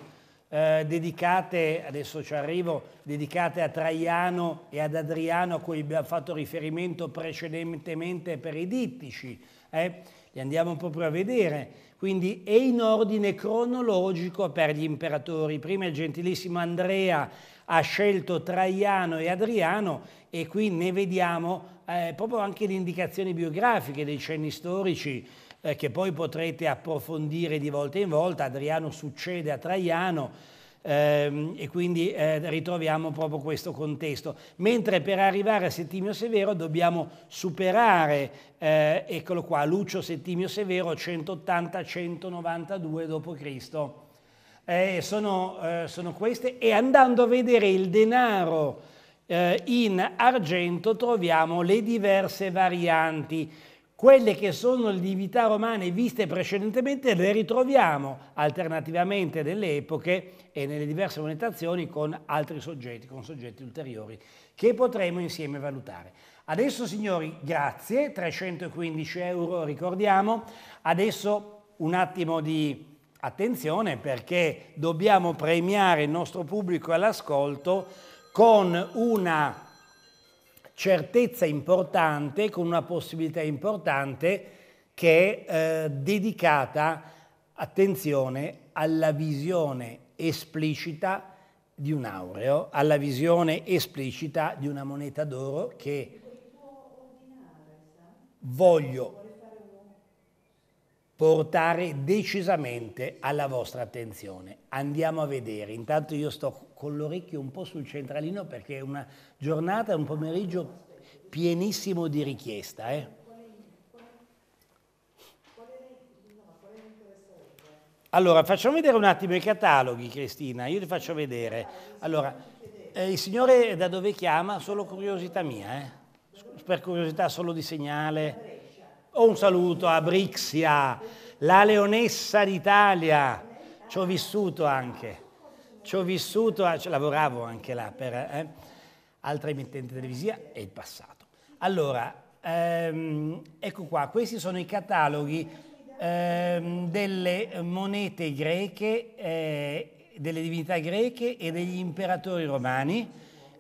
eh, dedicate, adesso ci arrivo, dedicate a Traiano e ad Adriano a cui abbiamo fatto riferimento precedentemente per i dittici. Eh? Li andiamo proprio a vedere. Quindi è in ordine cronologico per gli imperatori. Prima il gentilissimo Andrea ha scelto Traiano e Adriano e qui ne vediamo eh, proprio anche le indicazioni biografiche dei cenni storici eh, che poi potrete approfondire di volta in volta. Adriano succede a Traiano ehm, e quindi eh, ritroviamo proprio questo contesto. Mentre per arrivare a Settimio Severo dobbiamo superare, eh, eccolo qua, Lucio Settimio Severo 180-192 d.C. Eh, sono, eh, sono queste e andando a vedere il denaro eh, in argento troviamo le diverse varianti quelle che sono le divinità romane viste precedentemente le ritroviamo alternativamente nelle epoche e nelle diverse monetazioni con altri soggetti, con soggetti ulteriori, che potremo insieme valutare. Adesso signori, grazie, 315 euro ricordiamo, adesso un attimo di attenzione perché dobbiamo premiare il nostro pubblico all'ascolto con una certezza importante, con una possibilità importante che è eh, dedicata, attenzione, alla visione esplicita di un aureo, alla visione esplicita di una moneta d'oro che voglio portare decisamente alla vostra attenzione. Andiamo a vedere, intanto io sto con l'orecchio un po' sul centralino perché è una giornata, un pomeriggio pienissimo di richiesta. Eh? Allora, facciamo vedere un attimo i cataloghi, Cristina, io li faccio vedere. Allora, eh, il signore da dove chiama? Solo curiosità mia, eh? per curiosità solo di segnale. Oh, un saluto a Brixia, la leonessa d'Italia, ci ho vissuto anche. Ci ho vissuto, ah, lavoravo anche là per eh, altre emittenti televisiva e il passato. Allora, ehm, ecco qua, questi sono i cataloghi ehm, delle monete greche, eh, delle divinità greche e degli imperatori romani.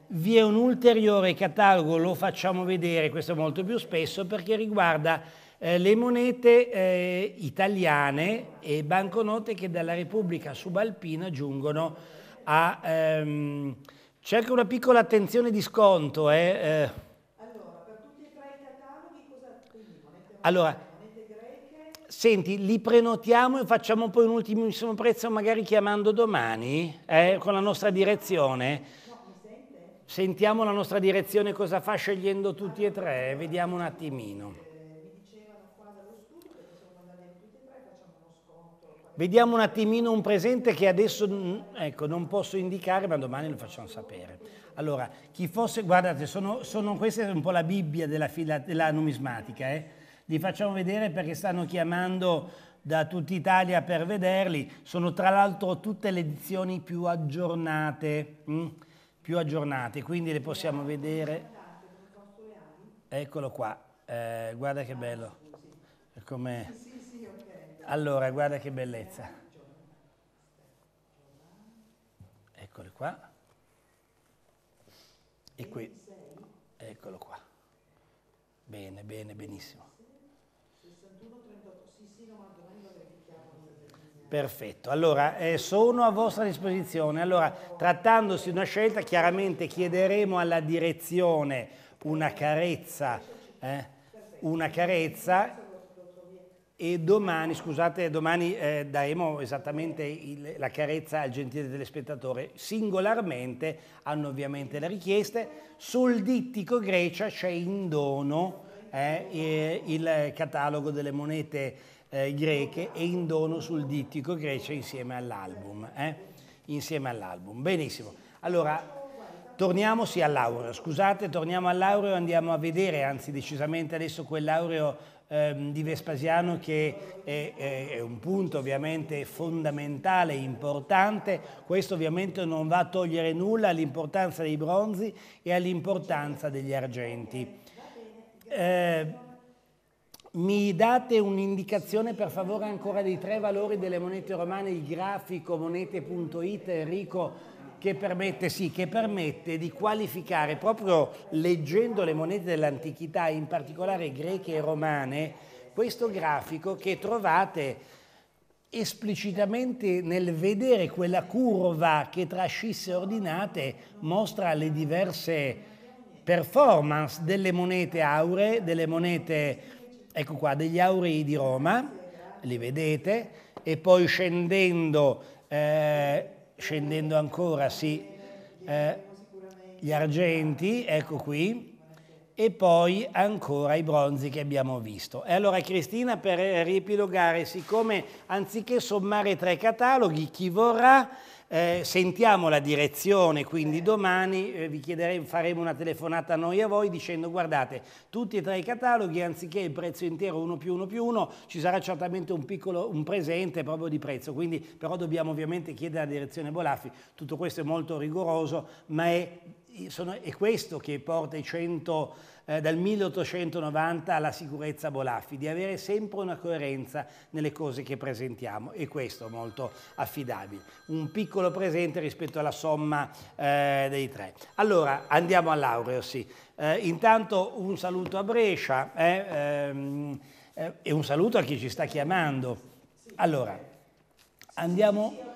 Vi è un ulteriore catalogo, lo facciamo vedere, questo molto più spesso, perché riguarda eh, le monete eh, italiane e banconote che dalla Repubblica Subalpina giungono a... Ehm, c'è anche una piccola attenzione di sconto. Eh, eh. Allora, per tutti e tre i cataloghi cosa... Quindi, allora, Senti, li prenotiamo e facciamo poi un ultimissimo prezzo magari chiamando domani eh, con la nostra direzione. Sentiamo la nostra direzione cosa fa scegliendo tutti e tre, eh, vediamo un attimino. Vediamo un attimino un presente che adesso ecco, non posso indicare, ma domani lo facciamo sapere. Allora, chi fosse, guardate, sono, sono questa è un po' la Bibbia della, fila, della numismatica, eh? li facciamo vedere perché stanno chiamando da tutta Italia per vederli, sono tra l'altro tutte le edizioni più aggiornate, mh? Mm? più aggiornate, quindi le possiamo vedere. Eccolo qua, eh, guarda che bello. È come allora, guarda che bellezza. Eccolo qua. E qui. Eccolo qua. Bene, bene, benissimo. Perfetto, allora eh, sono a vostra disposizione. Allora, trattandosi di una scelta, chiaramente chiederemo alla direzione una carezza, eh, una carezza e domani, scusate, domani eh, daremo esattamente il, la carezza al gentile telespettatore. Singolarmente hanno ovviamente le richieste. Sul dittico Grecia c'è in dono eh, il catalogo delle monete eh, greche e in dono sul dittico Grecia insieme all'album. Eh, insieme all'album. Benissimo. Allora, Torniamo sì all'aureo, scusate, torniamo all'aureo e andiamo a vedere, anzi decisamente adesso quell'aureo Ehm, di Vespasiano che è, è, è, un punto ovviamente fondamentale, importante, questo ovviamente non va a togliere nulla all'importanza dei bronzi e all'importanza degli argenti. Eh, mi date un'indicazione per favore ancora dei tre valori delle monete romane, il grafico monete.it, Enrico che permette, sì, che permette, di qualificare proprio leggendo le monete dell'antichità, in particolare greche e romane, questo grafico che trovate esplicitamente nel vedere quella curva che tra scisse ordinate mostra le diverse performance delle monete auree, delle monete, ecco qua, degli aurei di Roma, li vedete, e poi scendendo eh, scendendo ancora, sì, eh, gli argenti, ecco qui, e poi ancora i bronzi che abbiamo visto. E allora Cristina, per riepilogare, siccome anziché sommare tre cataloghi, chi vorrà eh, sentiamo la direzione, quindi domani eh, vi chiederemo, faremo una telefonata noi a voi dicendo guardate, tutti e tre i cataloghi, anziché il prezzo intero 1 più 1 più 1, ci sarà certamente un piccolo un presente proprio di prezzo, quindi però dobbiamo ovviamente chiedere alla direzione Bolaffi, tutto questo è molto rigoroso, ma è, sono, è questo che porta i 100 eh, dal 1890 alla sicurezza Bolaffi, di avere sempre una coerenza nelle cose che presentiamo e questo è molto affidabile. Un piccolo presente rispetto alla somma eh, dei tre. Allora, andiamo all'aureo, sì. Eh, intanto un saluto a Brescia eh, ehm, eh, e un saluto a chi ci sta chiamando. Allora, andiamo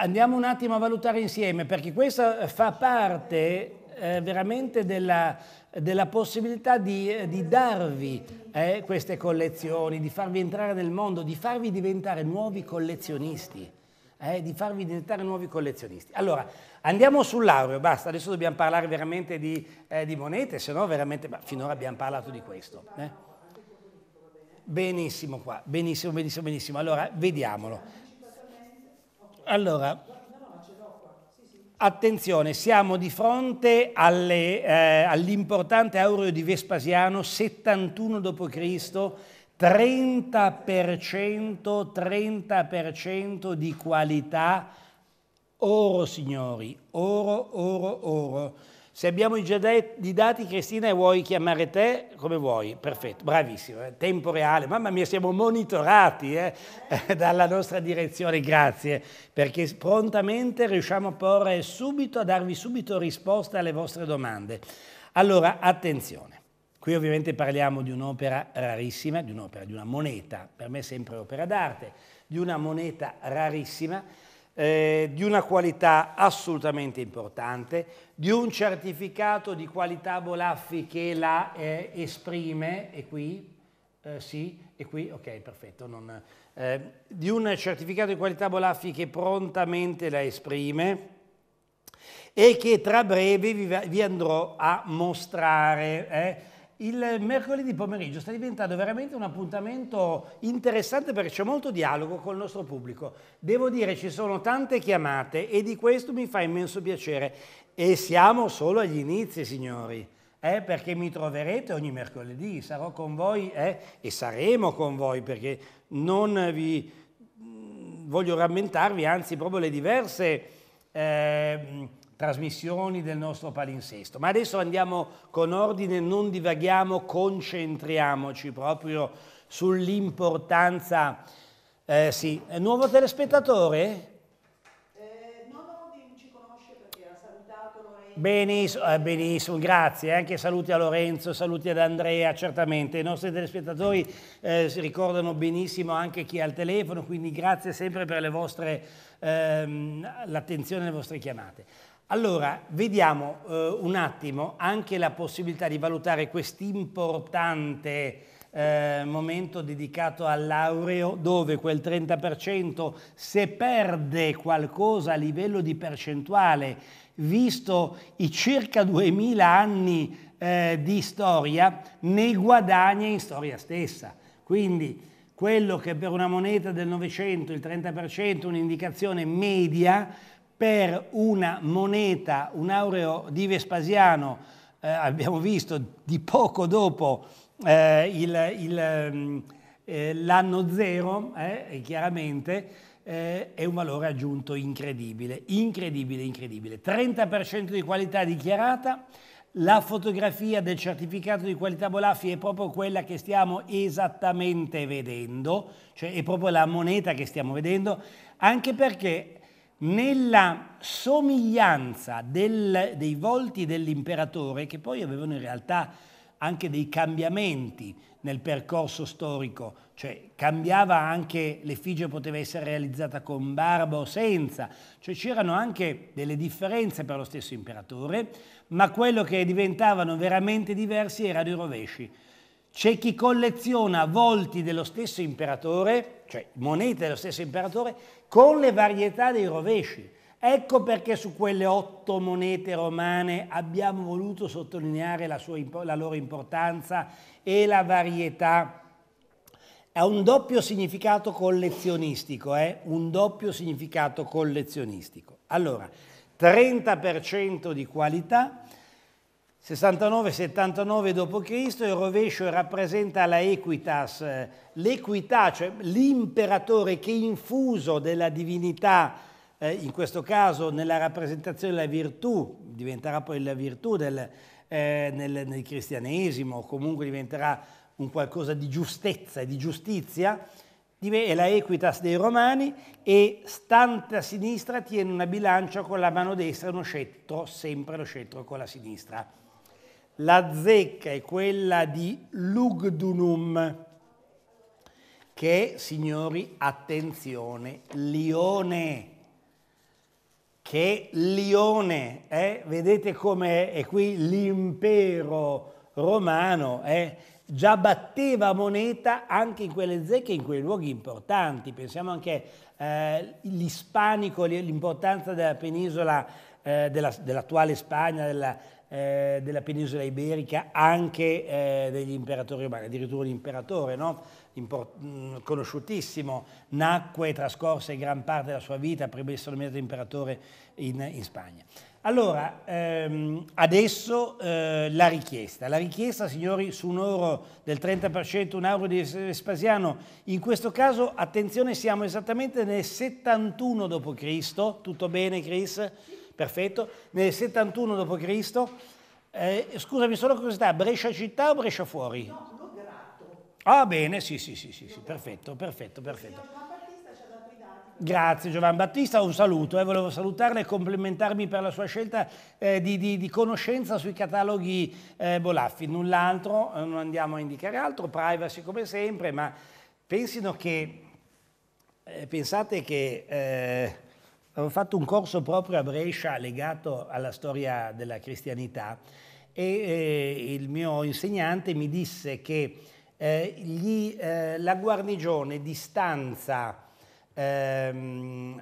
andiamo un attimo a valutare insieme perché questa fa parte eh, veramente della, della possibilità di, eh, di darvi eh, queste collezioni, di farvi entrare nel mondo, di farvi diventare nuovi collezionisti. Eh, di farvi diventare nuovi collezionisti. Allora, andiamo sull'aureo, basta, adesso dobbiamo parlare veramente di, eh, di monete, se no veramente, ma finora abbiamo parlato di questo. Eh? Benissimo qua, benissimo, benissimo, benissimo. Allora, vediamolo. Allora, Attenzione, siamo di fronte eh, all'importante aureo di Vespasiano, 71 d.C., 30%, 30% di qualità, oro signori, oro, oro, oro. Se abbiamo già i dati, Cristina, e vuoi chiamare te come vuoi, perfetto, bravissimo, eh, tempo reale. Mamma mia, siamo monitorati eh? dalla nostra direzione, grazie, perché prontamente riusciamo a porre subito, a darvi subito risposta alle vostre domande. Allora, attenzione, qui ovviamente parliamo di un'opera rarissima, di un'opera, di una moneta, per me sempre opera d'arte, di una moneta rarissima, eh, di una qualità assolutamente importante, di un certificato di qualità Bolaffi che la eh, esprime, e qui, eh, sì, e qui, ok, perfetto, non, eh, di un certificato di qualità Bolaffi che prontamente la esprime e che tra breve vi, vi andrò a mostrare. Eh il mercoledì pomeriggio sta diventando veramente un appuntamento interessante perché c'è molto dialogo con il nostro pubblico. Devo dire ci sono tante chiamate e di questo mi fa immenso piacere. E siamo solo agli inizi, signori. Eh, perché mi troverete ogni mercoledì, sarò con voi eh, e saremo con voi perché non vi mm, voglio rammentarvi, anzi proprio le diverse eh, trasmissioni del nostro palinsesto. Ma adesso andiamo con ordine, non divaghiamo, concentriamoci proprio sull'importanza. Eh, sì, nuovo telespettatore? Eh, benissimo, eh, benissimo, grazie. Anche saluti a Lorenzo, saluti ad Andrea, certamente. I nostri telespettatori eh, si ricordano benissimo anche chi è al telefono, quindi grazie sempre per l'attenzione e le vostre ehm, chiamate. Allora, vediamo eh, un attimo anche la possibilità di valutare quest'importante eh, momento dedicato all'aureo dove quel 30% se perde qualcosa a livello di percentuale, visto i circa 2000 anni eh, di storia, ne guadagna in storia stessa. Quindi quello che per una moneta del Novecento il 30% è un'indicazione media, per una moneta, un aureo di Vespasiano, eh, abbiamo visto di poco dopo eh, il, il, eh, l'anno zero, eh, chiaramente, eh, è un valore aggiunto incredibile, incredibile, incredibile. 30% di qualità dichiarata, la fotografia del certificato di qualità Bolaffi è proprio quella che stiamo esattamente vedendo, cioè è proprio la moneta che stiamo vedendo, anche perché nella somiglianza del, dei volti dell'imperatore, che poi avevano in realtà anche dei cambiamenti nel percorso storico, cioè cambiava anche l'effigie poteva essere realizzata con barba o senza, cioè c'erano anche delle differenze per lo stesso imperatore, ma quello che diventavano veramente diversi erano i rovesci. C'è chi colleziona volti dello stesso imperatore, cioè monete dello stesso imperatore, con le varietà dei rovesci. Ecco perché su quelle otto monete romane abbiamo voluto sottolineare la, sua, la loro importanza e la varietà. Ha un doppio significato collezionistico, eh? un doppio significato collezionistico. Allora, 30% di qualità, 69-79 d.C. il rovescio rappresenta la equitas, eh, l'equità, cioè l'imperatore che infuso della divinità, eh, in questo caso nella rappresentazione della virtù, diventerà poi la virtù del, eh, nel, nel, cristianesimo, comunque diventerà un qualcosa di giustezza e di giustizia, è la equitas dei romani e stante a sinistra tiene una bilancia con la mano destra e uno scettro, sempre lo scettro con la sinistra. La zecca è quella di Lugdunum, che signori, attenzione, Lione, che Lione, eh? vedete come è qui l'impero romano, eh? già batteva moneta anche in quelle zecche, in quei luoghi importanti. Pensiamo anche eh, all'ispanico, l'importanza della penisola eh, dell'attuale Spagna, della, eh, della penisola iberica, anche eh, degli imperatori romani, addirittura l'imperatore, no? Import- mm, conosciutissimo, nacque e trascorse gran parte della sua vita prima di essere nominato imperatore in, in Spagna. Allora, ehm, adesso eh, la richiesta. La richiesta, signori, su un oro del 30%, un euro di Vespasiano. In questo caso, attenzione, siamo esattamente nel 71 d.C. Tutto bene, Chris? perfetto, nel 71 d.C. Eh, scusami, solo curiosità, Brescia città o Brescia fuori? No, non Gratto. Ah, bene, sì, sì, sì, sì, sì. perfetto, perfetto, perfetto. Grazie Giovan Battista, un saluto, eh, volevo salutarla e complimentarmi per la sua scelta eh, di, di, di, conoscenza sui cataloghi eh, Bolaffi, null'altro, eh, non andiamo a indicare altro, privacy come sempre, ma pensino che, eh, pensate che eh, Avevo fatto un corso proprio a Brescia legato alla storia della cristianità e eh, il mio insegnante mi disse che eh, gli, eh, la guarnigione di stanza ehm,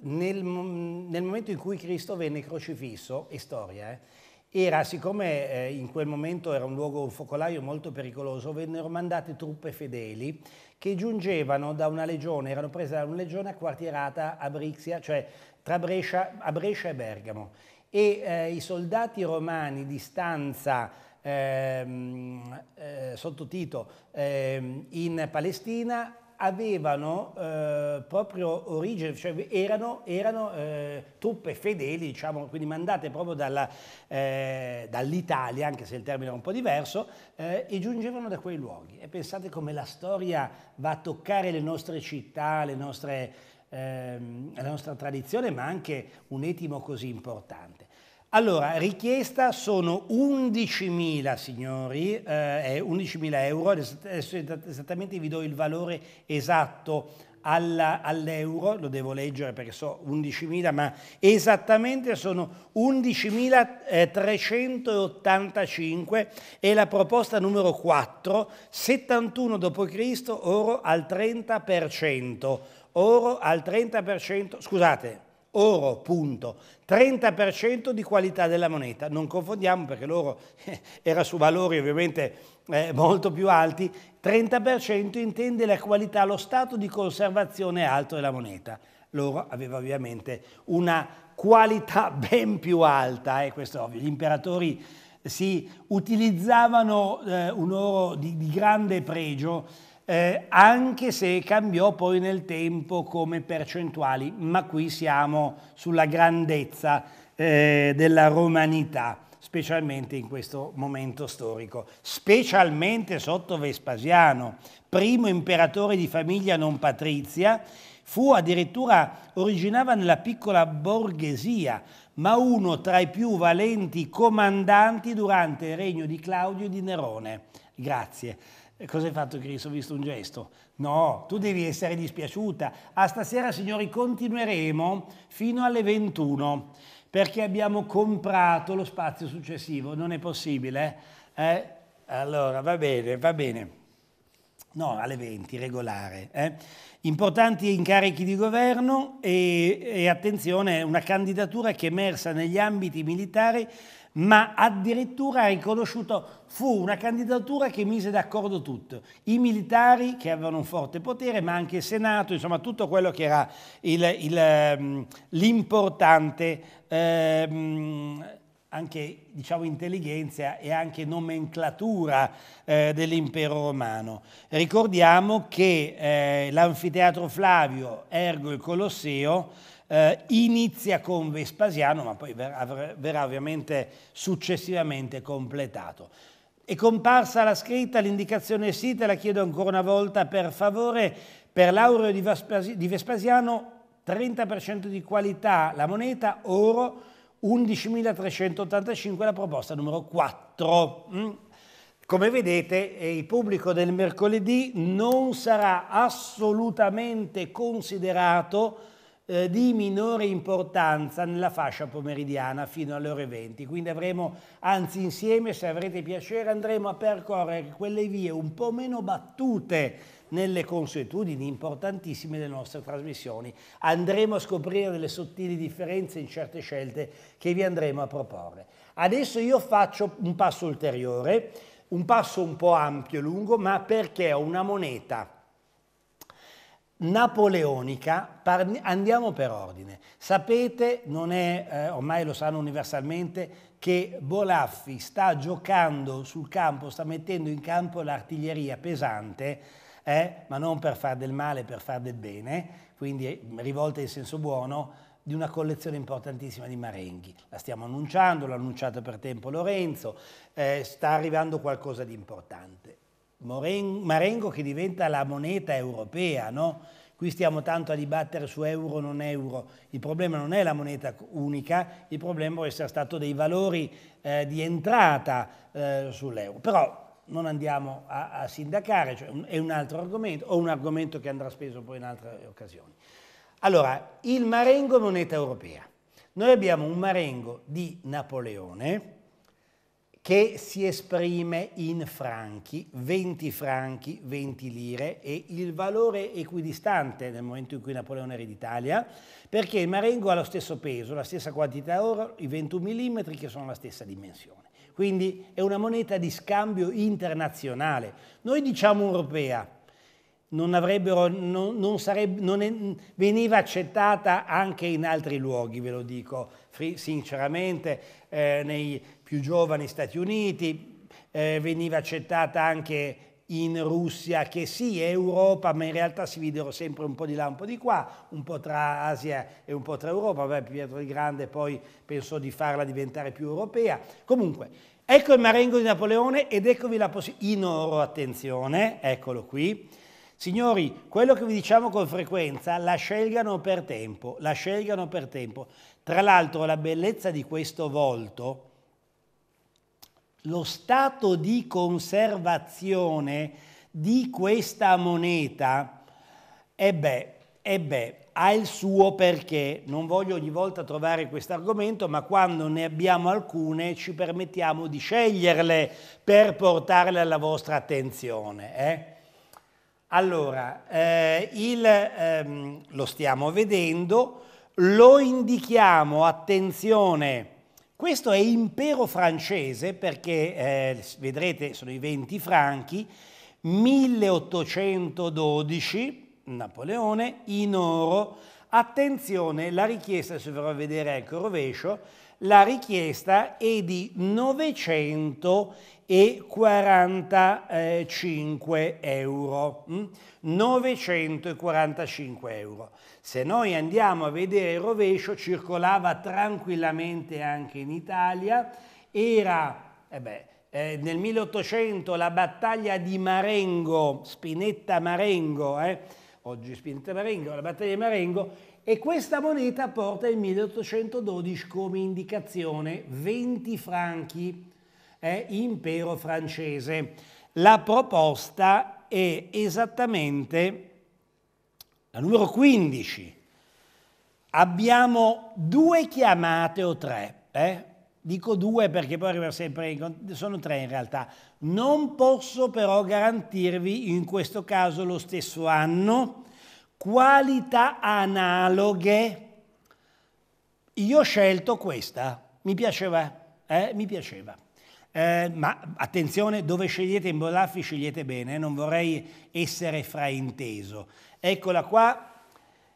nel, nel, momento in cui Cristo venne crocifisso, è storia, eh, era, siccome eh, in quel momento era un luogo, un focolaio molto pericoloso, vennero mandate truppe fedeli che giungevano da una legione, erano prese da una legione acquartierata a Brixia, cioè tra Brescia, a Brescia e Bergamo. E eh, i soldati romani di stanza ehm, eh, eh, sotto Tito ehm, in Palestina avevano eh, proprio origine, cioè erano, erano eh, truppe fedeli, diciamo, quindi mandate proprio eh, dall'Italia, anche se il termine era un po' diverso, eh, e giungevano da quei luoghi. E pensate come la storia va a toccare le nostre città, le nostre, ehm, la nostra tradizione, ma anche un etimo così importante. Allora, richiesta sono 11.000 signori, eh, 11.000 euro, adesso esattamente vi do il valore esatto all'euro, lo devo leggere perché so 11.000, ma esattamente sono 11.385 eh, e la proposta numero 4, 71 d.C., oro al 30%, oro al 30%, scusate, oro, punto. 30% di qualità della moneta, non confondiamo perché l'oro era su valori ovviamente eh, molto più alti, 30% intende la qualità, lo stato di conservazione alto della moneta. L'oro aveva ovviamente una qualità ben più alta, e eh, questo è ovvio, gli imperatori si utilizzavano eh, un oro di, di grande pregio eh, anche se cambiò poi nel tempo come percentuali, ma qui siamo sulla grandezza eh, della romanità, specialmente in questo momento storico, specialmente sotto Vespasiano, primo imperatore di famiglia non patrizia, fu addirittura originava nella piccola borghesia, ma uno tra i più valenti comandanti durante il regno di Claudio e di Nerone. Grazie. E cosa hai fatto Cristo? Ho visto un gesto. No, tu devi essere dispiaciuta. A stasera, signori, continueremo fino alle 21 perché abbiamo comprato lo spazio successivo. Non è possibile. Eh? eh allora, va bene, va bene. No, alle 20, regolare. Eh? Importanti incarichi di governo e, e attenzione, una candidatura che è emersa negli ambiti militari ma addirittura ha riconosciuto, fu una candidatura che mise d'accordo tutto, i militari che avevano un forte potere, ma anche il Senato, insomma tutto quello che era ehm, l'importante ehm, anche diciamo, intelligenza e anche nomenclatura eh, dell'impero romano. Ricordiamo che eh, l'anfiteatro Flavio, ergo il Colosseo, eh, inizia con Vespasiano, ma poi verrà, verrà ovviamente successivamente completato. È comparsa la scritta, l'indicazione sì, te la chiedo ancora una volta per favore, per l'aureo di Vespasiano 30% di qualità la moneta, oro 11.385 la proposta numero 4. Mm? Come vedete eh, il pubblico del mercoledì non sarà assolutamente considerato eh, di minore importanza nella fascia pomeridiana fino alle ore 20. Quindi avremo, anzi insieme, se avrete piacere, andremo a percorrere quelle vie un po' meno battute nelle consuetudini importantissime delle nostre trasmissioni. Andremo a scoprire delle sottili differenze in certe scelte che vi andremo a proporre. Adesso io faccio un passo ulteriore, un passo un po' ampio e lungo, ma perché ho una moneta napoleonica, andiamo per ordine. Sapete, non è, eh, ormai lo sanno universalmente, che Bolaffi sta giocando sul campo, sta mettendo in campo l'artiglieria pesante, eh, ma non per far del male, per far del bene, quindi rivolta in senso buono, di una collezione importantissima di marenghi. La stiamo annunciando, l'ha annunciato per tempo Lorenzo, eh, sta arrivando qualcosa di importante. Marengo che diventa la moneta europea, no? Qui stiamo tanto a dibattere su euro o non euro, il problema non è la moneta unica, il problema può essere stato dei valori eh, di entrata eh, sull'euro. Però non andiamo a, a sindacare, cioè è un altro argomento, o un argomento che andrà speso poi in altre occasioni. Allora, il Marengo moneta europea. Noi abbiamo un Marengo di Napoleone, che si esprime in franchi, 20 franchi, 20 lire e il valore equidistante nel momento in cui Napoleone era d'Italia, perché il marengo ha lo stesso peso, la stessa quantità d'oro, i 21 mm che sono la stessa dimensione. Quindi è una moneta di scambio internazionale. Noi diciamo europea, non, non, non, sarebbe, non è, veniva accettata anche in altri luoghi, ve lo dico sinceramente, eh, nei, più giovani Stati Uniti, eh, veniva accettata anche in Russia che sì, è Europa, ma in realtà si videro sempre un po' di là, un po' di qua, un po' tra Asia e un po' tra Europa. Beh, Pietro il Grande poi pensò di farla diventare più europea. Comunque, ecco il marengo di Napoleone ed eccovi la possibilità, in oro, attenzione, eccolo qui. Signori, quello che vi diciamo con frequenza, la scelgano per tempo, la scelgano per tempo. Tra l'altro la bellezza di questo volto, lo stato di conservazione di questa moneta, e beh, ha il suo perché. Non voglio ogni volta trovare questo argomento, ma quando ne abbiamo alcune ci permettiamo di sceglierle per portarle alla vostra attenzione. Eh? Allora, eh, il, ehm, lo stiamo vedendo, lo indichiamo, attenzione, questo è impero francese perché, eh, vedrete, sono i 20 franchi, 1812, Napoleone, in oro, attenzione, la richiesta, se vi farò vedere anche ecco, il rovescio, la richiesta è di 945 eh, euro. 945 mm? euro. Se noi andiamo a vedere il rovescio, circolava tranquillamente anche in Italia, era... Eh beh, eh, nel 1800 la battaglia di Marengo, Spinetta Marengo, eh, oggi Spinetta Marengo, la battaglia di Marengo, e questa moneta porta il 1812 come indicazione 20 franchi, eh, impero francese. La proposta è esattamente la numero 15, abbiamo due chiamate o tre, eh? dico due perché poi arriva sempre, sono tre in realtà, non posso però garantirvi in questo caso lo stesso anno qualità analoghe. Io ho scelto questa, mi piaceva, eh? mi piaceva. Eh, ma attenzione, dove scegliete in Bolaffi scegliete bene, non vorrei essere frainteso. Eccola qua,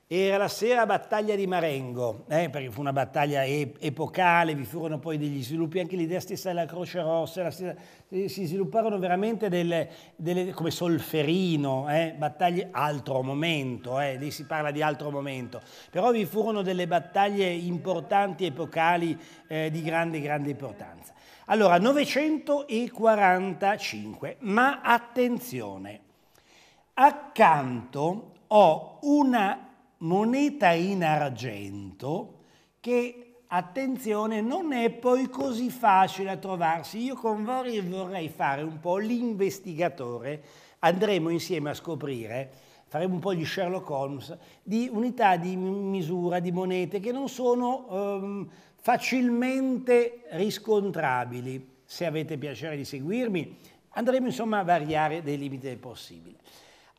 era la sera battaglia di Marengo, eh, perché fu una battaglia epocale, vi furono poi degli sviluppi, anche l'idea stessa della Croce Rossa, stessa, si svilupparono veramente delle, delle come Solferino, eh, battaglie altro momento, eh, lì si parla di altro momento, però vi furono delle battaglie importanti, epocali, eh, di grande, grande importanza. Allora, 945, ma attenzione, accanto ho una moneta in argento che, attenzione, non è poi così facile a trovarsi. Io con voi vorrei fare un po' l'investigatore, andremo insieme a scoprire faremo un po' gli Sherlock Holmes, di unità di misura di monete che non sono um, facilmente riscontrabili. Se avete piacere di seguirmi, andremo insomma a variare dei limiti del possibile.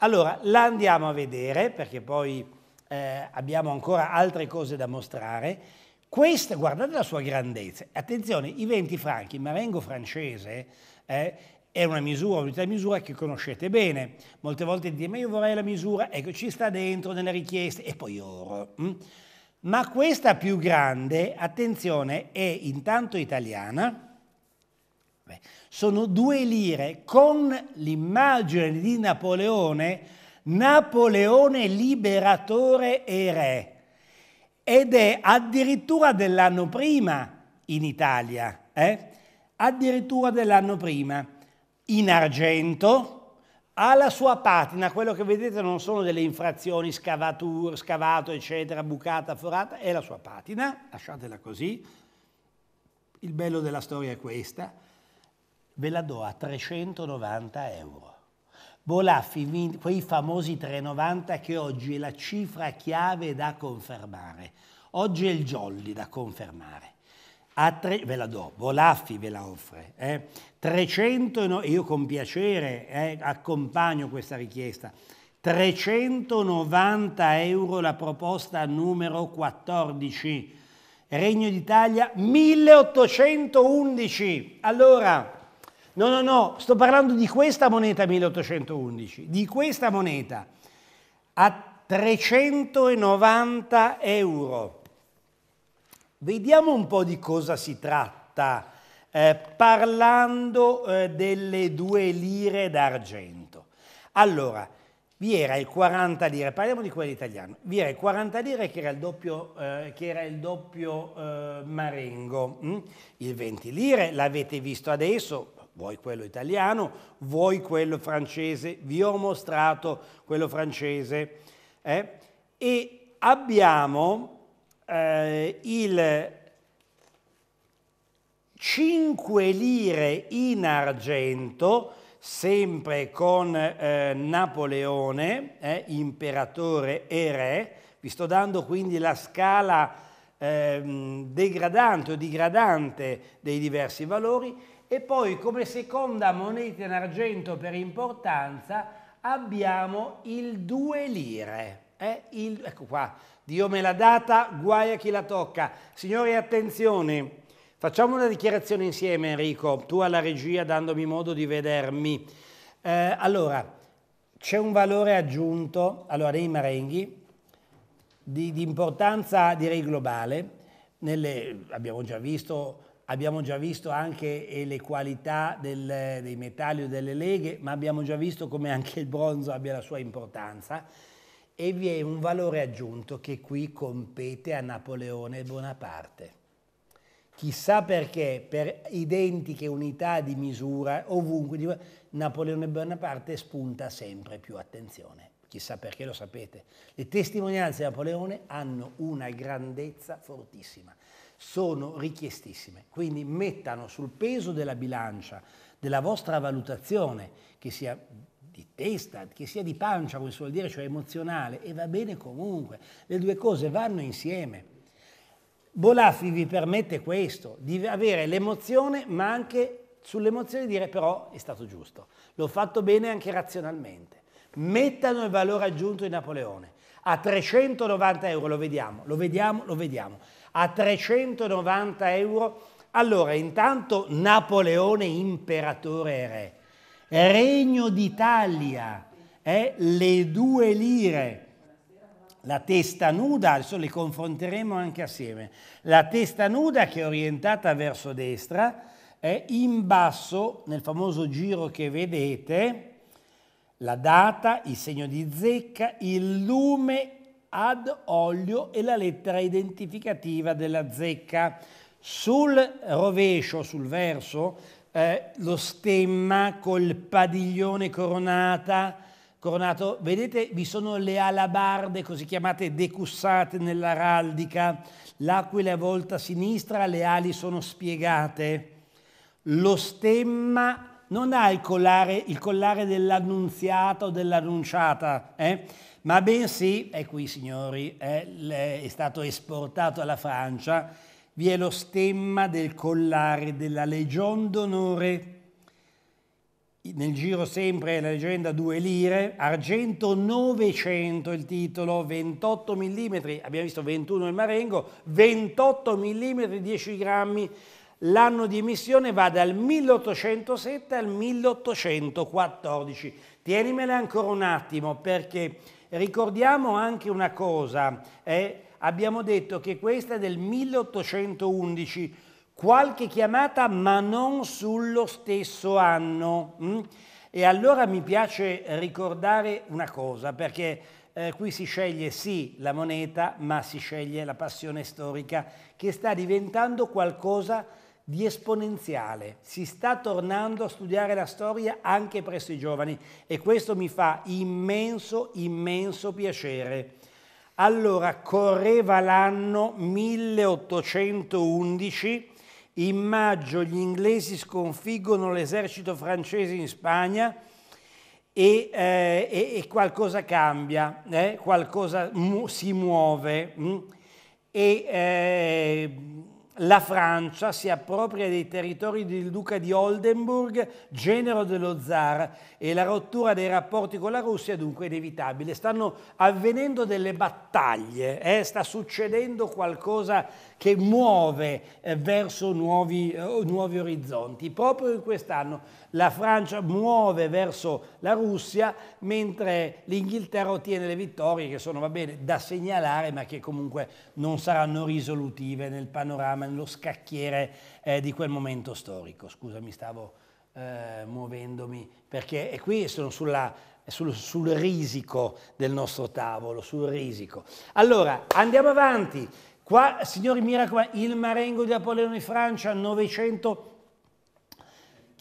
Allora, la andiamo a vedere perché poi eh, abbiamo ancora altre cose da mostrare. Questa, guardate la sua grandezza. Attenzione, i 20 franchi, il marengo francese, eh, è una misura, un'unità di misura che conoscete bene. Molte volte dite, ma io vorrei la misura, ecco, ci sta dentro nelle richieste, e poi oro. Mm? Ma questa più grande, attenzione, è intanto italiana, serve. Sono due lire con l'immagine di Napoleone, Napoleone liberatore e re, ed è addirittura dell'anno prima in Italia, eh? addirittura dell'anno prima, in argento, ha la sua patina, quello che vedete non sono delle infrazioni, scavatur, scavato, eccetera, bucata, forata, è la sua patina, lasciatela così. Il bello della storia è questa ve la do a 390 euro. Bolaffi, quei famosi 390 che oggi è la cifra chiave da confermare. Oggi è il jolly da confermare. A tre, ve la do, Bolaffi ve la offre. Eh? 300, io con piacere eh, accompagno questa richiesta. 390 euro la proposta numero 14. Regno d'Italia 1811. Allora, No, no, no, sto parlando di questa moneta 1811, di questa moneta a 390 euro. Vediamo un po' di cosa si tratta eh, parlando eh, delle due lire d'argento. Allora, vi era il 40 lire, parliamo di quello italiano, vi era il 40 lire che era il doppio, eh, era il doppio eh, marengo, mm? il 20 lire l'avete visto adesso, vuoi quello italiano, vuoi quello francese, vi ho mostrato quello francese. Eh? E abbiamo eh, il 5 lire in argento, sempre con eh, Napoleone, eh, imperatore e re. Vi sto dando quindi la scala ehm, degradante o digradante dei diversi valori e poi come seconda moneta in argento per importanza abbiamo il 2 lire. Eh? Il, ecco qua, Dio me l'ha data, guai a chi la tocca. Signori, attenzione, facciamo una dichiarazione insieme Enrico, tu alla regia dandomi modo di vedermi. Eh, allora, c'è un valore aggiunto allora, nei marenghi di, di importanza direi globale, Nelle, abbiamo già visto abbiamo già visto anche eh, le qualità del, dei metalli o delle leghe, ma abbiamo già visto come anche il bronzo abbia la sua importanza e vi è un valore aggiunto che qui compete a Napoleone Bonaparte. Chissà perché, per identiche unità di misura, ovunque, Napoleone Bonaparte spunta sempre più attenzione. Chissà perché lo sapete. Le testimonianze di Napoleone hanno una grandezza fortissima sono richiestissime. Quindi mettano sul peso della bilancia, della vostra valutazione, che sia di testa, che sia di pancia, come si vuol dire, cioè emozionale, e va bene comunque. Le due cose vanno insieme. Bolaffi vi permette questo, di avere l'emozione, ma anche sull'emozione dire però è stato giusto. L'ho fatto bene anche razionalmente. Mettano il valore aggiunto di Napoleone. A 390 euro lo vediamo, lo vediamo, lo vediamo a 390 euro. Allora, intanto Napoleone imperatore e re. Regno d'Italia, eh, le due lire, la testa nuda, adesso le confronteremo anche assieme, la testa nuda che è orientata verso destra, eh, in basso, nel famoso giro che vedete, la data, il segno di zecca, il lume ad olio e la lettera identificativa della zecca. Sul rovescio, sul verso, eh, lo stemma col padiglione coronata, coronato, vedete vi sono le alabarde così chiamate decussate nell'araldica, l'aquila è volta a sinistra, le ali sono spiegate. Lo stemma non ha il collare, il collare dell'annunziata o dell'annunciata, eh? ma bensì, e qui signori, è, è stato esportato alla Francia, vi è lo stemma del collare della Legion d'onore. Nel giro sempre la leggenda 2 lire, argento 900 il titolo, 28 mm, abbiamo visto 21 il Marengo, 28 mm 10 grammi, L'anno di emissione va dal 1807 al 1814. Tienimele ancora un attimo perché Ricordiamo anche una cosa, eh? abbiamo detto che questa è del 1811, qualche chiamata ma non sullo stesso anno. Mm? E allora mi piace ricordare una cosa, perché eh, qui si sceglie sì la moneta, ma si sceglie la passione storica, che sta diventando qualcosa di esponenziale. Si sta tornando a studiare la storia anche presso i giovani e questo mi fa immenso, immenso piacere. Allora, correva l'anno 1811, in maggio gli inglesi sconfiggono l'esercito francese in Spagna e, eh, e, e qualcosa cambia, eh? qualcosa mu si muove mh? Mm. e eh, la Francia si appropria dei territori del duca di Oldenburg, genero dello zar, e la rottura dei rapporti con la Russia è dunque inevitabile. Stanno avvenendo delle battaglie, eh? sta succedendo qualcosa che muove eh, verso nuovi, eh, nuovi orizzonti. Proprio in quest'anno la Francia muove verso la Russia, mentre l'Inghilterra ottiene le vittorie che sono, va bene, da segnalare, ma che comunque non saranno risolutive nel panorama, nello scacchiere eh, di quel momento storico. Scusa, mi stavo eh, muovendomi, perché qui sono sulla sul, sul, risico del nostro tavolo, sul risico. Allora, andiamo avanti. Qua, signori, mi raccomando, il Marengo di Napoleone in Francia, 900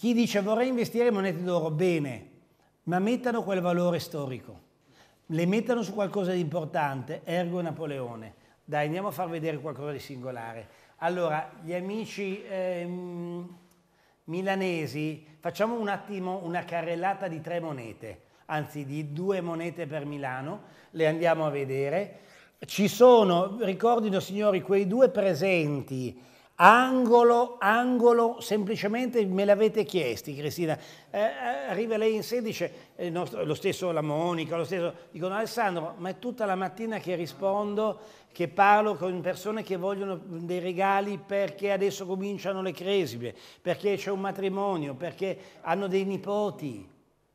chi dice vorrei investire monete d'oro, bene, ma mettano quel valore storico, le mettano su qualcosa di importante, ergo Napoleone. Dai, andiamo a far vedere qualcosa di singolare. Allora, gli amici eh, milanesi, facciamo un attimo una carrellata di tre monete, anzi di due monete per Milano, le andiamo a vedere. Ci sono, ricordino signori, quei due presenti Angolo, angolo, semplicemente me l'avete chiesto, Cristina, eh, eh, arriva lei in 16, eh, nostro, lo stesso la Monica, lo stesso, dicono Alessandro, ma è tutta la mattina che rispondo, che parlo con persone che vogliono dei regali perché adesso cominciano le cresime, perché c'è un matrimonio, perché hanno dei nipoti,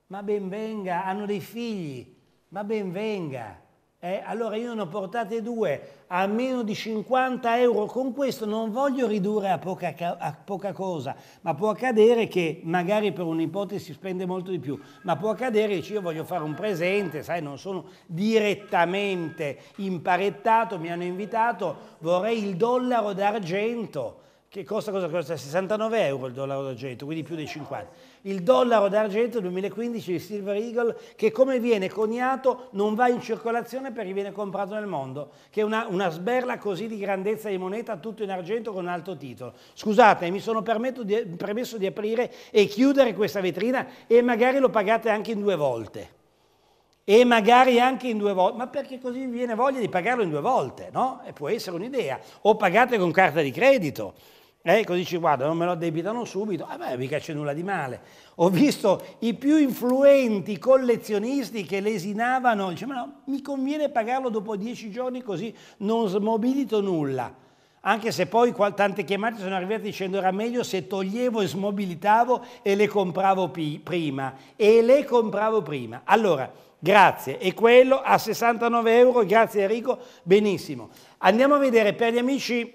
ma ben venga, hanno dei figli, ma ben venga eh, allora io ne ho portate due a meno di 50 euro con questo, non voglio ridurre a poca, a poca cosa, ma può accadere che magari per un'ipotesi spende molto di più, ma può accadere che io voglio fare un presente, sai, non sono direttamente imparettato, mi hanno invitato, vorrei il dollaro d'argento, che costa, cosa costa? 69 euro il dollaro d'argento, quindi più di 50 il dollaro d'argento 2015 di Silver Eagle che come viene coniato non va in circolazione perché viene comprato nel mondo, che è una, una sberla così di grandezza di moneta tutto in argento con un alto titolo. Scusate, mi sono di, permesso di aprire e chiudere questa vetrina e magari lo pagate anche in due volte e magari anche in due volte, ma perché così vi viene voglia di pagarlo in due volte, no? E può essere un'idea. O pagate con carta di credito, eh, così guarda, non me lo addebitano subito, Ah, beh, mica c'è nulla di male. Ho visto i più influenti collezionisti che lesinavano, Dice, ma no, mi conviene pagarlo dopo dieci giorni così non smobilito nulla. Anche se poi tante chiamate sono arrivate dicendo era meglio se toglievo e smobilitavo e le compravo prima. E le compravo prima. Allora, grazie. E quello a 69 euro, grazie Enrico, benissimo. Andiamo a vedere per gli amici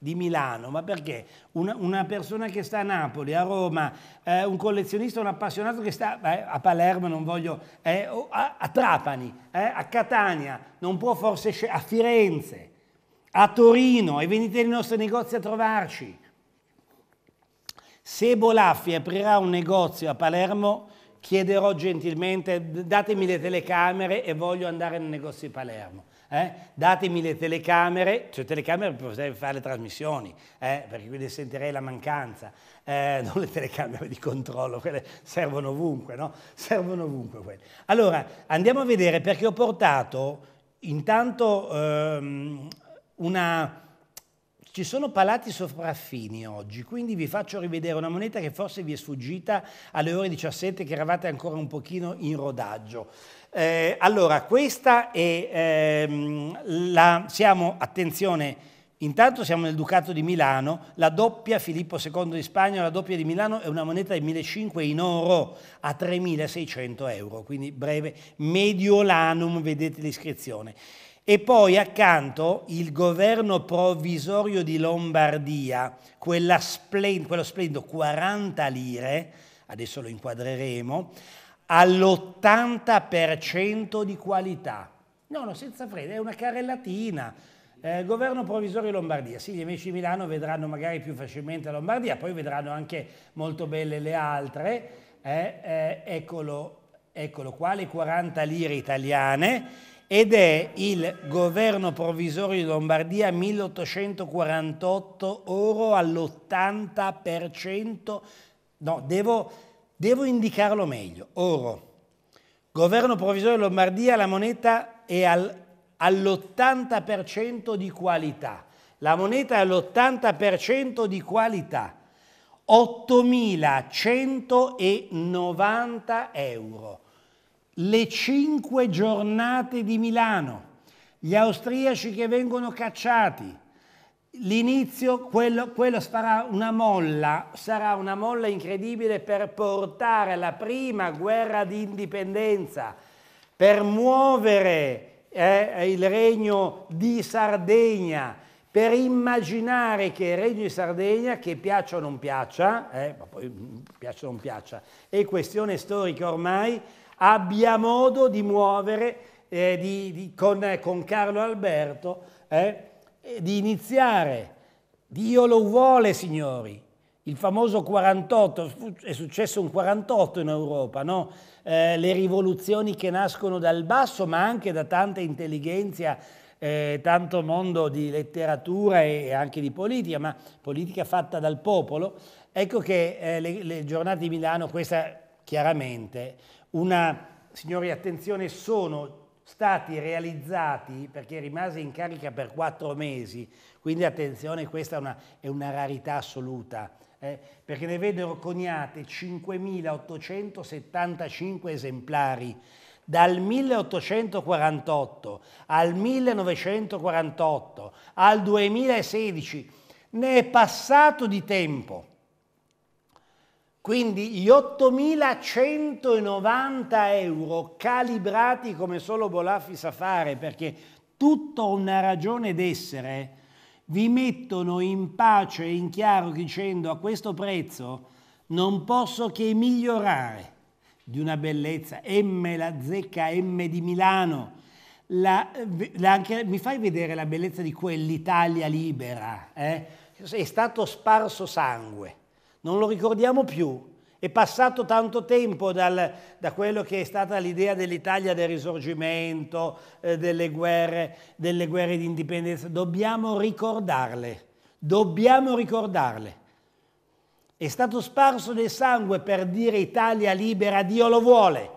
di Milano, ma perché? Una, una, persona che sta a Napoli, a Roma, eh, un collezionista, un appassionato che sta eh, a Palermo, non voglio, eh, a, a, Trapani, eh, a Catania, non può forse a Firenze, a Torino e venite nei nostri negozi a trovarci. Se Bolaffi aprirà un negozio a Palermo, chiederò gentilmente datemi le telecamere e voglio andare nel negozio di Palermo. Eh? Datemi le telecamere, cioè telecamere per poter fare le trasmissioni, eh? perché quindi sentirei la mancanza. Eh, non le telecamere di controllo, quelle servono ovunque, no? Servono ovunque quelle. Allora, andiamo a vedere perché ho portato intanto ehm, una... Ci sono palati sopraffini oggi, quindi vi faccio rivedere una moneta che forse vi è sfuggita alle ore 17 che eravate ancora un pochino in rodaggio. Eh, allora, questa è ehm, la... Siamo, attenzione, intanto siamo nel Ducato di Milano, la doppia Filippo II di Spagna, la doppia di Milano è una moneta di 1.500 in oro a 3.600 euro, quindi breve, Mediolanum, vedete l'iscrizione. E poi accanto il governo provvisorio di Lombardia, splend quello splendido 40 lire, adesso lo inquadreremo, all'80% di qualità. No, no, senza freddo, è una carrellatina. Eh, governo provvisorio Lombardia, sì, gli amici di Milano vedranno magari più facilmente la Lombardia, poi vedranno anche molto belle le altre. Eh, eh, eccolo, eccolo qua, le 40 lire italiane, ed è il governo provvisorio di Lombardia 1848, oro all'80%. No, devo Devo indicarlo meglio. Oro. Governo provvisorio Lombardia, la moneta è al, all'80% di qualità. La moneta è all'80% di qualità. 8.190 euro. Le cinque giornate di Milano, gli austriaci che vengono cacciati, L'inizio, quello, quello sarà una molla, sarà una molla incredibile per portare la prima guerra di indipendenza, per muovere eh, il regno di Sardegna, per immaginare che il regno di Sardegna, che piaccia o non piaccia, eh, ma poi mm, piaccia o non piaccia, è questione storica ormai, abbia modo di muovere eh, di, di, con, eh, con, Carlo Alberto eh, di iniziare. Dio lo vuole, signori. Il famoso 48, è successo un 48 in Europa, no? eh, le rivoluzioni che nascono dal basso, ma anche da tanta intelligenza, eh, tanto mondo di letteratura e anche di politica, ma politica fatta dal popolo. Ecco che eh, le, le giornate di Milano, questa chiaramente, una, signori attenzione, sono stati realizzati perché rimase in carica per quattro mesi, quindi attenzione questa è una, è una rarità assoluta, eh, perché ne vennero coniate 5.875 esemplari dal 1848 al 1948 al 2016, ne è passato di tempo. Quindi gli 8.190 euro calibrati come solo Bolaffi sa fare, perché tutta una ragione d'essere, vi mettono in pace e in chiaro dicendo a questo prezzo non posso che migliorare di una bellezza, M la zecca, M di Milano, la, la, anche, mi fai vedere la bellezza di quell'Italia libera, eh? è stato sparso sangue, non lo ricordiamo più. È passato tanto tempo dal, da quello che è stata l'idea dell'Italia del risorgimento, eh, delle, guerre, delle guerre di indipendenza. Dobbiamo ricordarle, dobbiamo ricordarle. È stato sparso del sangue per dire Italia libera, Dio lo vuole.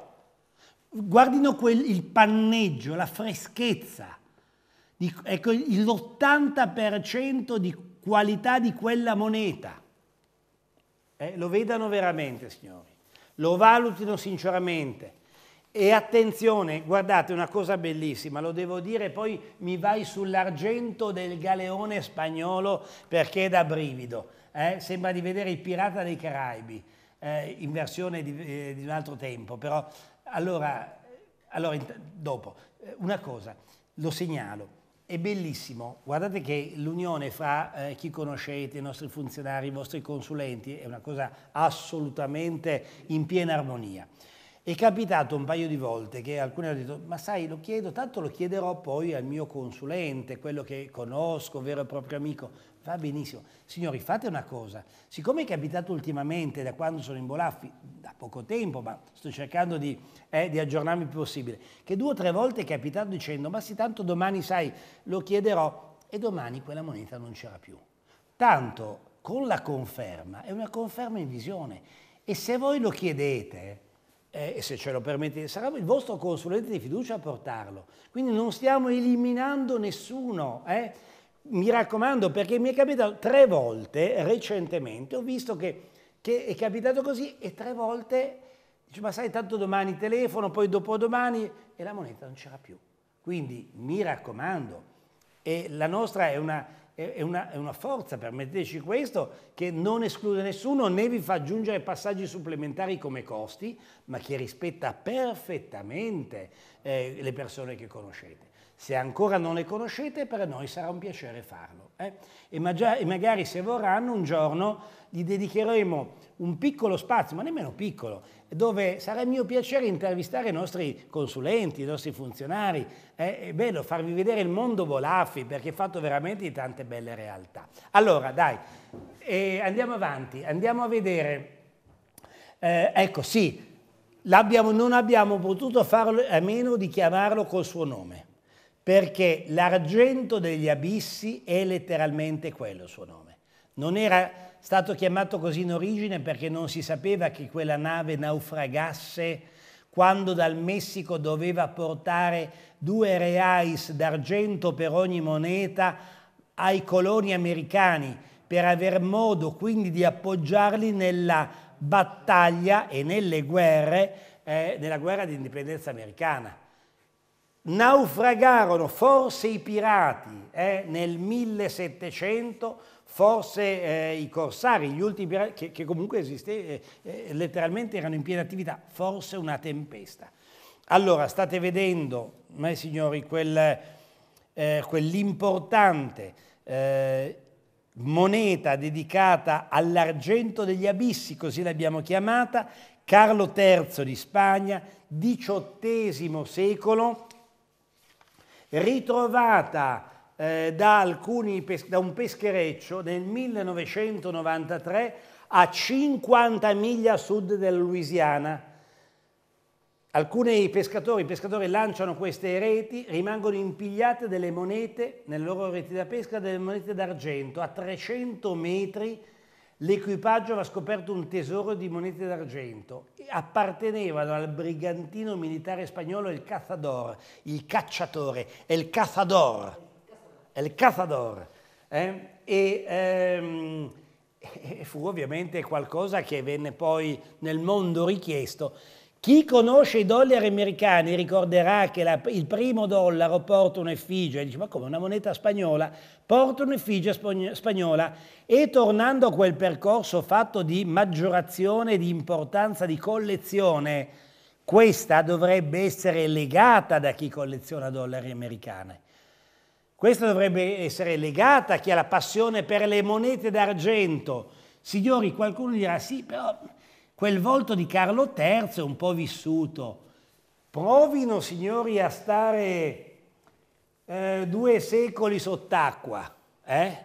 Guardino quel, il panneggio, la freschezza, di, ecco, l'80% di qualità di quella moneta eh, lo vedano veramente, signori, lo valutino sinceramente. E attenzione, guardate una cosa bellissima, lo devo dire, poi mi vai sull'argento del galeone spagnolo perché è da brivido. Eh? Sembra di vedere il pirata dei Caraibi, eh, in versione di, eh, di, un altro tempo, però allora, allora dopo, eh, una cosa, lo segnalo. È bellissimo, guardate che l'unione fra eh, chi conoscete, i nostri funzionari, i vostri consulenti è una cosa assolutamente in piena armonia. È capitato un paio di volte che alcuni hanno detto, ma sai, lo chiedo, tanto lo chiederò poi al mio consulente, quello che conosco, vero e proprio amico. Va benissimo. Signori, fate una cosa. Siccome è capitato ultimamente, da quando sono in Bolaffi, da poco tempo, ma sto cercando di, eh, di aggiornarmi il più possibile, che due o tre volte è capitato dicendo, ma sì, tanto domani, sai, lo chiederò, e domani quella moneta non c'era più. Tanto con la conferma, è una conferma in visione. E se voi lo chiedete, eh, e se ce lo permettete, sarà il vostro consulente di fiducia a portarlo. Quindi non stiamo eliminando nessuno. Eh? mi raccomando, perché mi è capitato tre volte recentemente, ho visto che, che è capitato così e tre volte, dice, ma sai, tanto domani telefono, poi dopodomani e la moneta non c'era più. Quindi mi raccomando, e la nostra è una, è una, è una forza, permetteteci questo, che non esclude nessuno né vi fa aggiungere passaggi supplementari come costi, ma che rispetta perfettamente eh, le persone che conoscete. Se ancora non le conoscete, per noi sarà un piacere farlo. Eh? E, magia- e, magari se vorranno, un giorno gli dedicheremo un piccolo spazio, ma nemmeno piccolo, dove sarà mio piacere intervistare i nostri consulenti, i nostri funzionari. Eh? È bello farvi vedere il mondo Volafi, perché è fatto veramente di tante belle realtà. Allora, dai, eh, andiamo avanti, andiamo a vedere. Eh, ecco, sì, non abbiamo potuto farlo a meno di chiamarlo col suo nome perché l'argento degli abissi è letteralmente quello il suo nome. Non era stato chiamato così in origine perché non si sapeva che quella nave naufragasse quando dal Messico doveva portare due reais d'argento per ogni moneta ai coloni americani per aver modo quindi di appoggiarli nella battaglia e nelle guerre, eh, nella guerra di indipendenza americana naufragarono forse i pirati eh, nel 1700, forse eh, i corsari, gli ultimi pirati che, che comunque esistevano, eh, eh, letteralmente erano in piena attività, forse una tempesta. Allora, state vedendo, eh, signori, quel, eh, quell'importante eh, moneta dedicata all'argento degli abissi, così l'abbiamo chiamata, Carlo III di Spagna, XVIII secolo, ritrovata eh, da, pes- da un peschereccio nel 1993 a 50 miglia a sud della Louisiana. Alcuni pescatori, pescatori, lanciano queste reti, rimangono impigliate delle monete, nelle loro reti da pesca, delle monete d'argento a 300 metri L'equipaggio aveva scoperto un tesoro di monete d'argento. Appartenevano al brigantino militare spagnolo El Cazador, il cacciatore, El Cazador. El Cazador. Eh? E, ehm, e fu ovviamente qualcosa che venne poi nel mondo richiesto. Chi conosce i dollari americani ricorderà che la, il primo dollaro porta un'effigie, dice ma come una moneta spagnola, Porto un'effigie spagnola e tornando a quel percorso fatto di maggiorazione e di importanza di collezione, questa dovrebbe essere legata da chi colleziona dollari americani. Questa dovrebbe essere legata a chi ha la passione per le monete d'argento. Signori, qualcuno dirà sì, però quel volto di Carlo III è un po' vissuto. Provino, signori, a stare eh, due secoli sott'acqua, eh?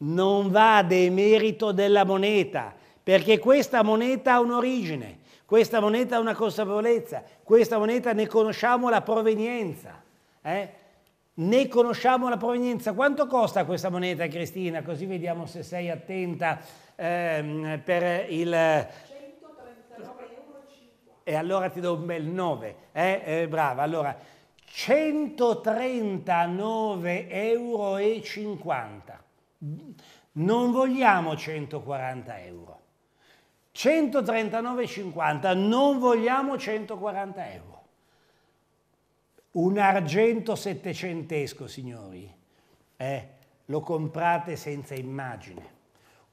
non va demerito della moneta, perché questa moneta ha un'origine, questa moneta ha una consapevolezza, questa moneta ne conosciamo la provenienza. Eh? Ne conosciamo la provenienza. Quanto costa questa moneta, Cristina? Così vediamo se sei attenta ehm, per il... 139,50 euro. E allora ti do un bel 9. Eh? Eh, brava, allora 139,50 euro. Non vogliamo 140 euro. 139,50, non vogliamo 140 euro. Un argento settecentesco, signori, eh, lo comprate senza immagine.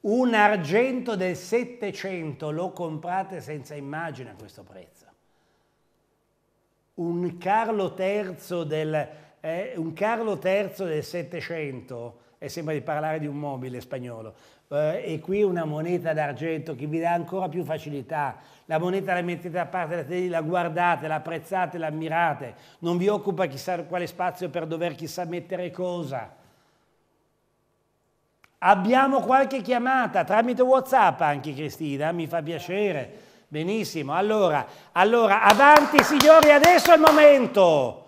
Un argento del Settecento lo comprate senza immagine a questo prezzo un Carlo III del, eh, un Carlo III del 700 e sembra di parlare di un mobile spagnolo. Eh, e qui una moneta d'argento che vi dà ancora più facilità. La moneta la mettete da parte, la, tenete, la guardate, la apprezzate, la ammirate. Non vi occupa chissà quale spazio per dover chissà mettere cosa. Abbiamo qualche chiamata tramite WhatsApp anche Cristina, mi fa piacere. Benissimo, allora, allora, avanti signori, adesso è il momento.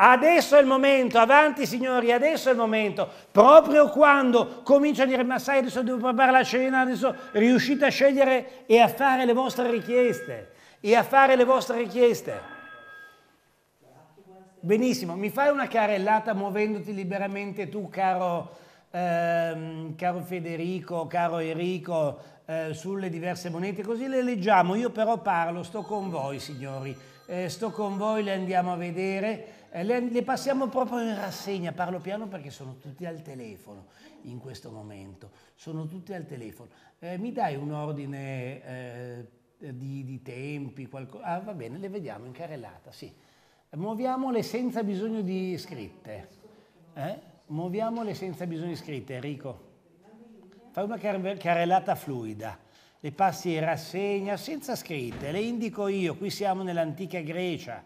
Adesso è il momento, avanti signori, adesso è il momento. Proprio quando comincio a dire, ma sai, adesso devo preparare la cena, adesso riuscite a scegliere e a fare le vostre richieste. E a fare le vostre richieste. Benissimo, mi fai una carellata muovendoti liberamente tu, caro, ehm, caro Federico, caro Enrico, eh, sulle diverse monete, così le leggiamo. Io però parlo, sto con voi signori, eh, sto con voi, le andiamo a vedere, eh, le, le passiamo proprio in rassegna, parlo piano perché sono tutti al telefono in questo momento, sono tutti al telefono. Eh, mi dai un ordine eh, di, di, tempi? Qualco... Ah, va bene, le vediamo in carrellata, sì. Muoviamole senza bisogno di scritte. Eh? Muoviamole senza bisogno di scritte, Enrico. Fai una carrellata fluida, le passi in rassegna senza scritte, le indico io, qui siamo nell'antica Grecia.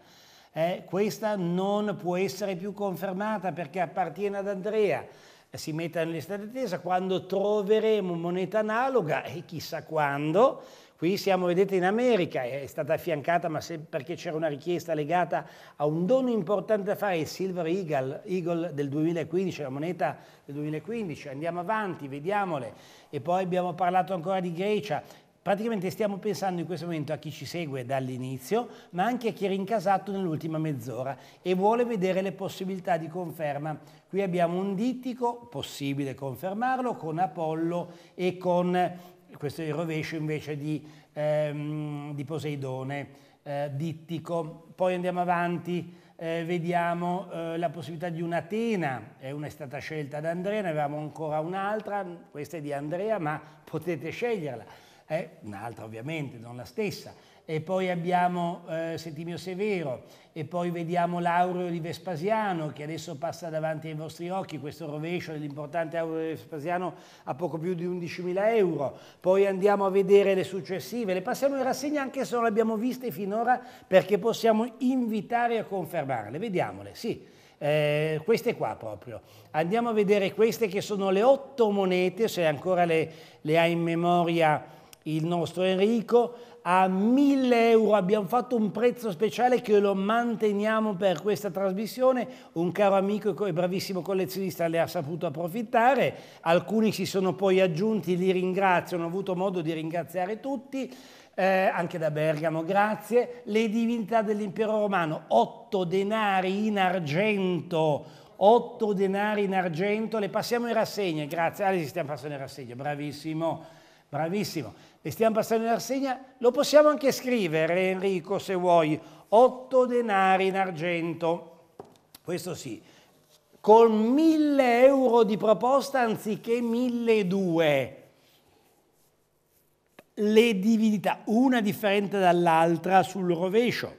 Eh, questa non può essere più confermata perché appartiene ad Andrea. Eh, si mette nell'estate lista d'attesa quando troveremo moneta analoga e chissà quando Qui siamo, vedete, in America, è stata affiancata, ma se, perché c'era una richiesta legata a un dono importante da fare, il Silver Eagle, Eagle del 2015, la moneta del 2015. Andiamo avanti, vediamole. E poi abbiamo parlato ancora di Grecia. Praticamente stiamo pensando in questo momento a chi ci segue dall'inizio, ma anche a chi è rincasato nell'ultima mezz'ora e vuole vedere le possibilità di conferma. Qui abbiamo un dittico, possibile confermarlo, con Apollo e con questo è il rovescio invece di, ehm, di Poseidone, eh, dittico. Poi andiamo avanti, eh, vediamo eh, la possibilità di un'Atena, una è stata scelta da Andrea, ne avevamo ancora un'altra, questa è di Andrea, ma potete sceglierla, un'altra ovviamente, non la stessa e poi abbiamo eh, Settimio Severo, e poi vediamo l'Aureo di Vespasiano che adesso passa davanti ai vostri occhi, questo rovescio dell'importante Aureo di Vespasiano a poco più di 11.000 euro, poi andiamo a vedere le successive, le passiamo in rassegna anche se non le abbiamo viste finora perché possiamo invitare a confermarle, vediamole, sì. Eh, queste qua proprio. Andiamo a vedere queste che sono le otto monete, se ancora le, le ha in memoria il nostro Enrico a 1000 euro abbiamo fatto un prezzo speciale che lo manteniamo per questa trasmissione un caro amico e bravissimo collezionista le ha saputo approfittare alcuni si sono poi aggiunti li ringrazio hanno avuto modo di ringraziare tutti eh, anche da Bergamo, grazie, le divinità dell'impero romano, 8 denari in argento, 8 denari in argento, le passiamo in rassegna, grazie, ah, stiamo passando in rassegna, bravissimo, bravissimo le stiamo passando in rassegna, lo possiamo anche scrivere Enrico se vuoi, otto denari in argento, questo sì, con mille euro di proposta anziché mille due. Le divinità, una differente dall'altra sul rovescio,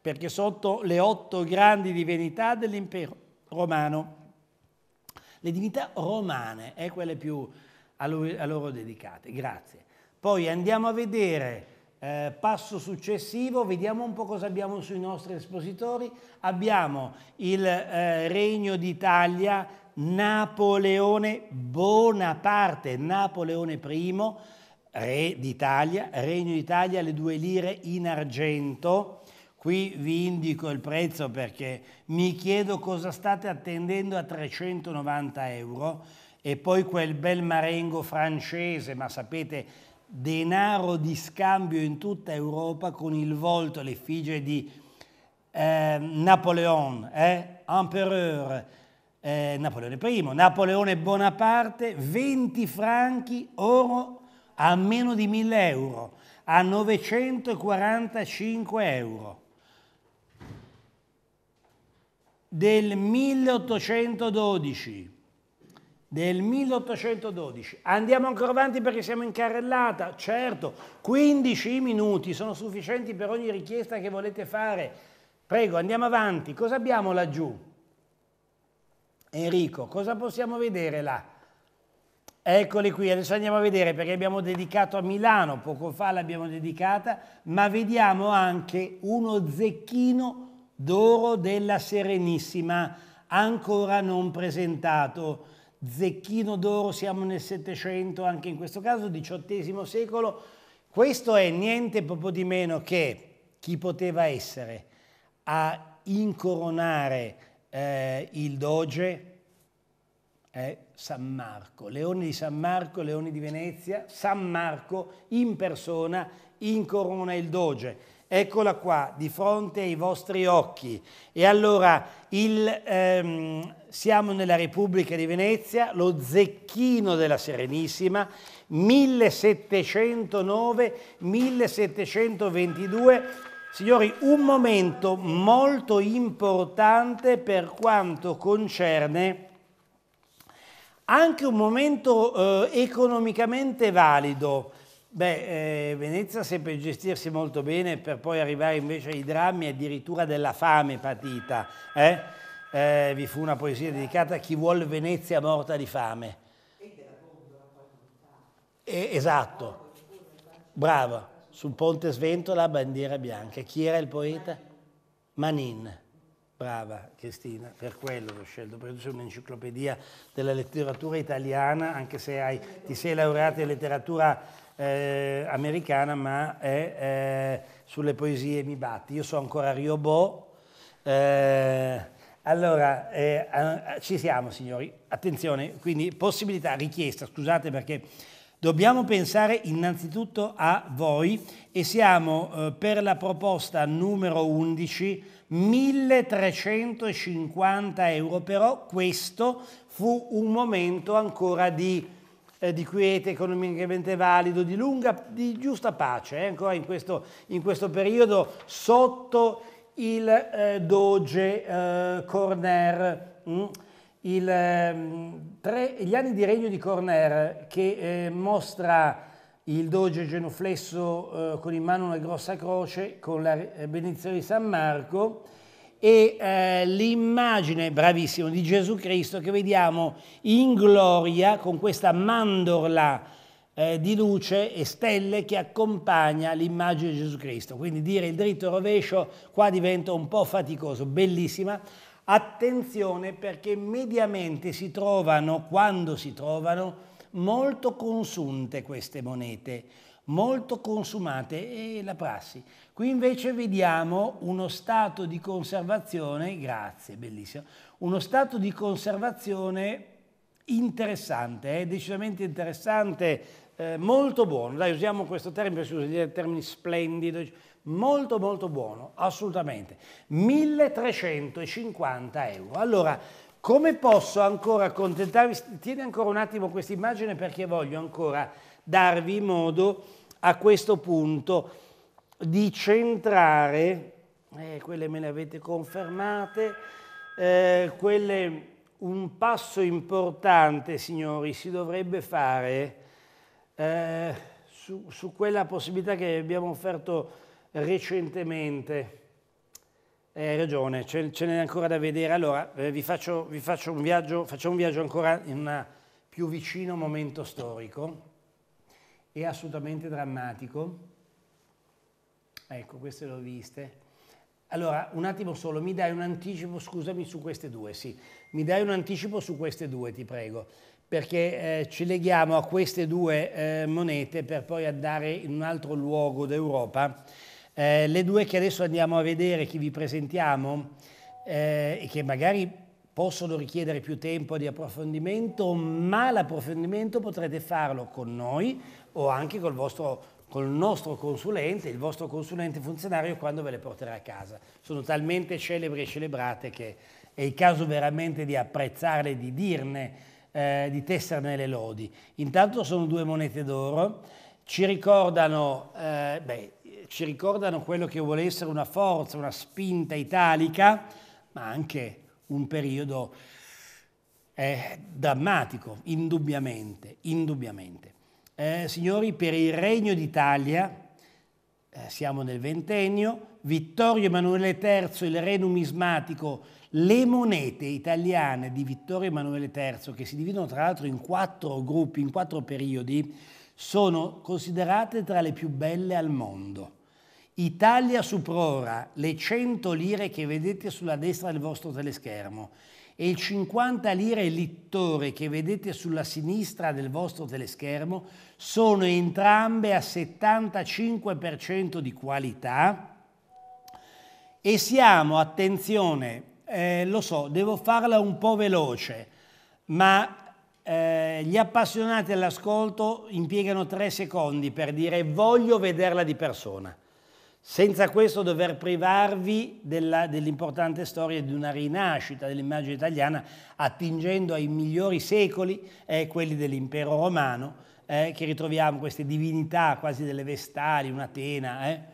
perché sotto le otto grandi divinità dell'impero romano. Le divinità romane, è eh, quelle più a loro dedicate. Grazie. Poi andiamo a vedere eh, passo successivo, vediamo un po' cosa abbiamo sui nostri espositori. Abbiamo il eh, Regno d'Italia, Napoleone Bonaparte, Napoleone I, re d'Italia, Regno d'Italia, le due lire in argento. Qui vi indico il prezzo perché mi chiedo cosa state attendendo a 390 euro e poi quel bel marengo francese, ma sapete denaro di scambio in tutta Europa con il volto, l'effigie di eh, Napoleon, eh, empereur, eh, Napoleone I, Napoleone Bonaparte, 20 franchi oro a meno di 1000 euro, a 945 euro. Del 1812 del 1812. Andiamo ancora avanti perché siamo in carrellata, certo, 15 minuti sono sufficienti per ogni richiesta che volete fare. Prego, andiamo avanti. Cosa abbiamo laggiù? Enrico, cosa possiamo vedere là? Eccoli qui, adesso andiamo a vedere perché abbiamo dedicato a Milano, poco fa l'abbiamo dedicata, ma vediamo anche uno zecchino d'oro della Serenissima, ancora non presentato. Zecchino d'oro, siamo nel Settecento, anche in questo caso, XVIII secolo. Questo è niente proprio di meno che chi poteva essere a incoronare eh, il doge è San Marco, Leone di San Marco, Leone di Venezia, San Marco in persona incorona il doge. Eccola qua, di fronte ai vostri occhi. E allora il, ehm, siamo nella Repubblica di Venezia, lo zecchino della Serenissima, 1709-1722. Signori, un momento molto importante per quanto concerne anche un momento eh, economicamente valido. Beh, eh, Venezia seppe gestirsi molto bene per poi arrivare invece ai drammi addirittura della fame patita. Eh? eh, vi fu una poesia dedicata a chi vuole Venezia morta di fame. E, esatto, brava, sul ponte Sventola bandiera bianca. Chi era il poeta? Manin. Brava Cristina, per quello l'ho scelto, perché tu sei un'enciclopedia della letteratura italiana, anche se hai, ti sei laureata in letteratura eh, americana, ma eh, sulle poesie mi batti. Io so ancora Riobò, eh, allora, eh, ci siamo signori, attenzione, quindi possibilità, richiesta, scusate perché dobbiamo pensare innanzitutto a voi e siamo eh, per la proposta numero 11, 1350 euro, però questo fu un momento ancora di, eh, di quiete economicamente valido, di, lunga, di giusta pace, eh, ancora in questo, in questo periodo sotto il eh, doge eh, Corner, mh, mm? il, mm, tre, gli anni di regno di Corner che eh, mostra il doge genuflesso eh, con in mano una grossa croce con la eh, benedizione di San Marco e l'immagine, bravissima di Gesù Cristo che vediamo in gloria con questa mandorla eh, di luce e stelle che accompagna l'immagine di Gesù Cristo. Quindi dire il dritto rovescio qua diventa un po' faticoso, bellissima. Attenzione perché mediamente si trovano, quando si trovano, molto consunte queste monete, molto consumate e la prassi. Qui invece vediamo uno stato di conservazione, grazie, bellissimo, uno stato di conservazione interessante, eh, decisamente interessante eh, molto buono, dai usiamo questo termine, si usa dire termini splendido, molto molto buono, assolutamente, 1350 euro. Allora, come posso ancora accontentarvi? Tieni ancora un attimo questa immagine perché voglio ancora darvi modo a questo punto di centrare, eh, quelle me le avete confermate, eh, quelle un passo importante, signori, si dovrebbe fare eh, su, su, quella possibilità che abbiamo offerto recentemente. Eh, hai eh, ragione, ce, ce n'è ancora da vedere. Allora, eh, vi, faccio, vi faccio, un viaggio, facciamo un viaggio ancora in un più vicino momento storico e assolutamente drammatico. Ecco, queste le ho viste. Allora, un attimo solo, mi dai un anticipo, scusami, su queste due, sì. Mi dai un anticipo su queste due, ti prego perché eh, ci leghiamo a queste due eh, monete per poi andare in un altro luogo d'Europa. Eh, le due che adesso andiamo a vedere, che vi presentiamo, eh, e che magari possono richiedere più tempo di approfondimento, ma l'approfondimento potrete farlo con noi o anche col vostro con nostro consulente, il vostro consulente funzionario quando ve le porterà a casa. Sono talmente celebri e celebrate che è il caso veramente di apprezzarle, di dirne eh, di Tesserne le Lodi. Intanto sono due monete d'oro, ci ricordano, eh, beh, ci ricordano quello che vuole essere una forza, una spinta italica, ma anche un periodo eh, drammatico, indubbiamente, indubbiamente. Eh, signori, per il Regno d'Italia, eh, siamo nel ventennio, Vittorio Emanuele III, il re numismatico, le monete italiane di Vittorio Emanuele III, che si dividono tra l'altro in quattro gruppi, in quattro periodi, sono considerate tra le più belle al mondo. Italia su prora, le 100 lire che vedete sulla destra del vostro teleschermo e il 50 lire littore che vedete sulla sinistra del vostro teleschermo sono entrambe a 75% di qualità e siamo, attenzione, eh, lo so, devo farla un po' veloce, ma eh, gli appassionati all'ascolto impiegano tre secondi per dire voglio vederla di persona, senza questo dover privarvi dell'importante storia di una rinascita dell'immagine italiana, attingendo ai migliori secoli, eh, quelli dell'impero romano, eh, che ritroviamo queste divinità quasi delle vestali, un'Atena. Eh.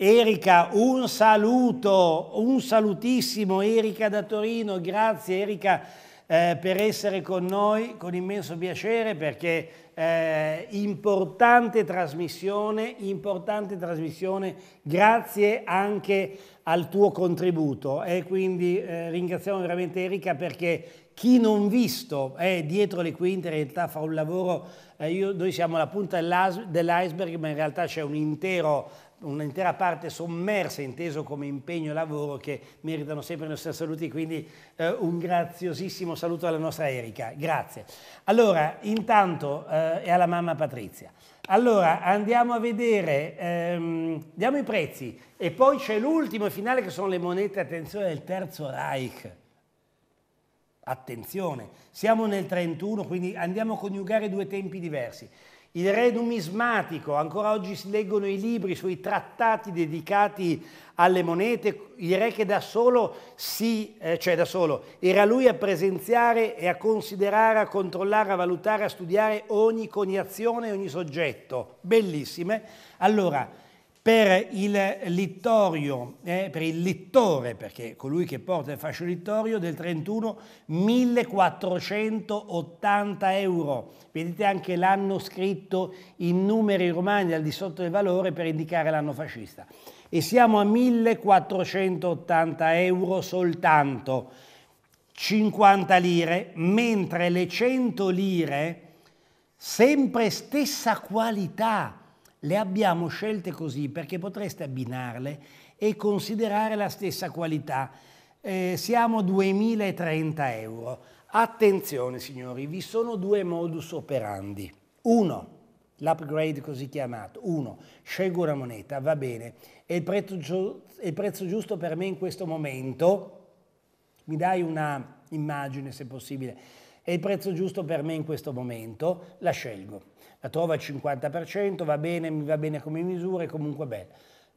Erika, un saluto, un salutissimo Erika da Torino, grazie Erika eh, per essere con noi con immenso piacere perché eh, importante trasmissione, importante trasmissione, grazie anche al tuo contributo e quindi eh, ringraziamo veramente Erika perché chi non visto è eh, dietro le quinte in realtà fa un lavoro, eh, io, noi siamo la punta dell'iceberg ma in realtà c'è un intero un'intera parte sommersa, inteso come impegno e lavoro, che meritano sempre i nostri saluti, quindi eh, un graziosissimo saluto alla nostra Erika, grazie. Allora, intanto, eh, e alla mamma Patrizia. Allora, andiamo a vedere, ehm, diamo i prezzi, e poi c'è l'ultimo e finale che sono le monete, attenzione, del Terzo Reich. Attenzione, siamo nel 31, quindi andiamo a coniugare due tempi diversi il re numismatico, ancora oggi si leggono i libri sui trattati dedicati alle monete, il re che da solo, si, eh, cioè da solo era lui a presenziare e a considerare, a controllare, a valutare, a studiare ogni coniazione, ogni soggetto. Bellissime. Allora, per il littorio, eh, per il littore, perché colui che porta il fascio littorio del 31, 1480 euro. Vedete anche l'anno scritto in numeri romani al di sotto del valore per indicare l'anno fascista. E siamo a 1480 euro soltanto, 50 lire, mentre le 100 lire, sempre stessa qualità, le abbiamo scelte così perché potreste abbinarle e considerare la stessa qualità. Eh, siamo 2.030 euro. Attenzione signori, vi sono due modus operandi. Uno, l'upgrade così chiamato. Uno, scelgo una moneta, va bene, è il prezzo, è il prezzo giusto per me in questo momento? Mi dai una immagine se possibile? È il prezzo giusto per me in questo momento? La scelgo la trovo al 50%, va bene, mi va bene come misura, è comunque bella.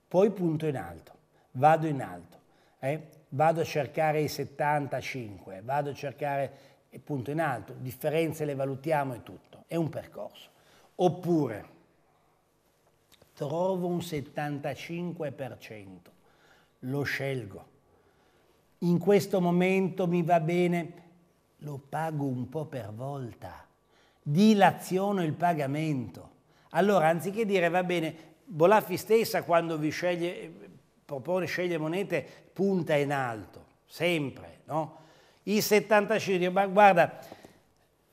Poi punto in alto, vado in alto, eh? vado a cercare i 75, vado a cercare il punto in alto, differenze le valutiamo e tutto, è un percorso. Oppure trovo un 75%, lo scelgo. In questo momento mi va bene, lo pago un po' per volta dilaziono il pagamento. Allora, anziché dire, va bene, Bolaffi stessa quando vi sceglie, propone, sceglie monete, punta in alto, sempre, no? I 75, ma guarda,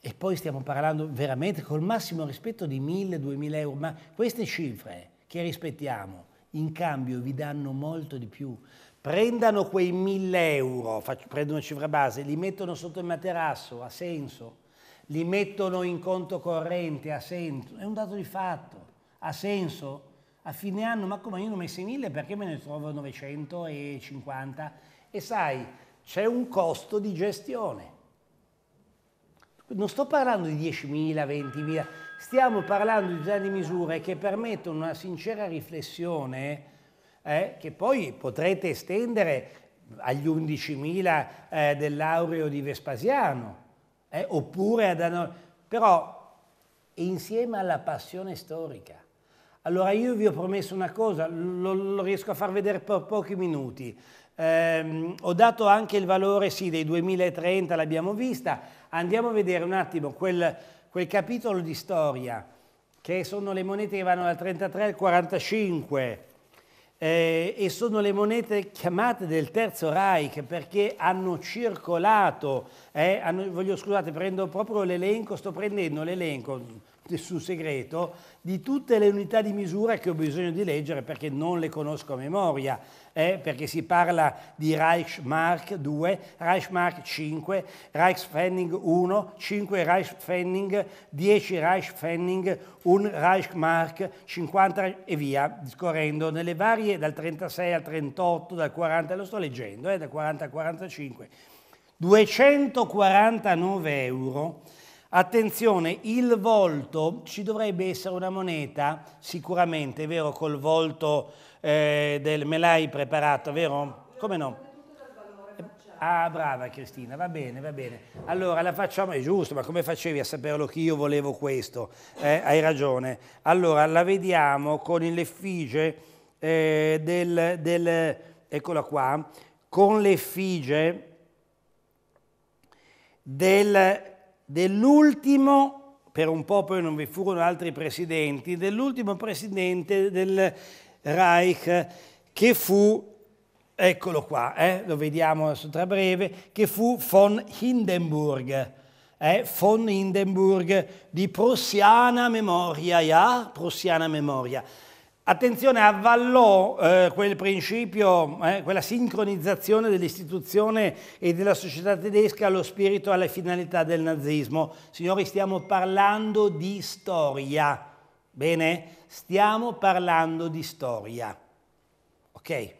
e poi stiamo parlando veramente col massimo rispetto di 1000-2000 euro, ma queste cifre eh, che rispettiamo in cambio vi danno molto di più. Prendano quei 1000 euro, faccio, prendo una cifra base, li mettono sotto il materasso, ha senso? li mettono in conto corrente, ha senso, è un dato di fatto, ha senso. A fine anno, ma come io ne ho messi mille perché me ne trovo 950? E sai, c'è un costo di gestione. Non sto parlando di 10.000, 20.000, stiamo parlando di tante misure che permettono una sincera riflessione eh, che poi potrete estendere agli 11.000 eh, dell'aureo di Vespasiano eh, oppure ad anno... però insieme alla passione storica. Allora io vi ho promesso una cosa, lo, lo riesco a far vedere per pochi minuti. Eh, ho dato anche il valore, sì, dei 2030, l'abbiamo vista. Andiamo a vedere un attimo quel, quel capitolo di storia, che sono le monete che vanno dal 33 al 45, eh, e sono le monete chiamate del Terzo Reich perché hanno circolato, eh, hanno, voglio, scusate, prendo proprio l'elenco, sto prendendo l'elenco, sul segreto di tutte le unità di misura che ho bisogno di leggere perché non le conosco a memoria, eh? perché si parla di Reichsmark 2, Reichsmark 5, Reichspfennig 1, 5 Reichspfennig, 10 Reichspfennig, 1 Reichsmark, 50 e via, discorrendo nelle varie dal 36 al 38, dal 40, lo sto leggendo, eh? dal 40 al 45, 249 euro Attenzione, il volto ci dovrebbe essere una moneta, sicuramente, è vero, col volto eh, del me l'hai preparato, vero? Come no? Ah, brava Cristina, va bene, va bene. Allora la facciamo, è giusto, ma come facevi a saperlo che io volevo questo? Eh, hai ragione. Allora la vediamo con l'effigie eh, del, del, eccola qua, con l'effigie del dell'ultimo, per un po' poi non vi furono altri presidenti, dell'ultimo presidente del Reich che fu, eccolo qua, eh, lo vediamo tra breve, che fu von Hindenburg. Eh, von Hindenburg di Prussiana Memoria, ja? Prussiana Memoria. Attenzione, avvallò eh, quel principio, eh, quella sincronizzazione dell'istituzione e della società tedesca allo spirito e alle finalità del nazismo. Signori, stiamo parlando di storia, bene? Stiamo parlando di storia, ok?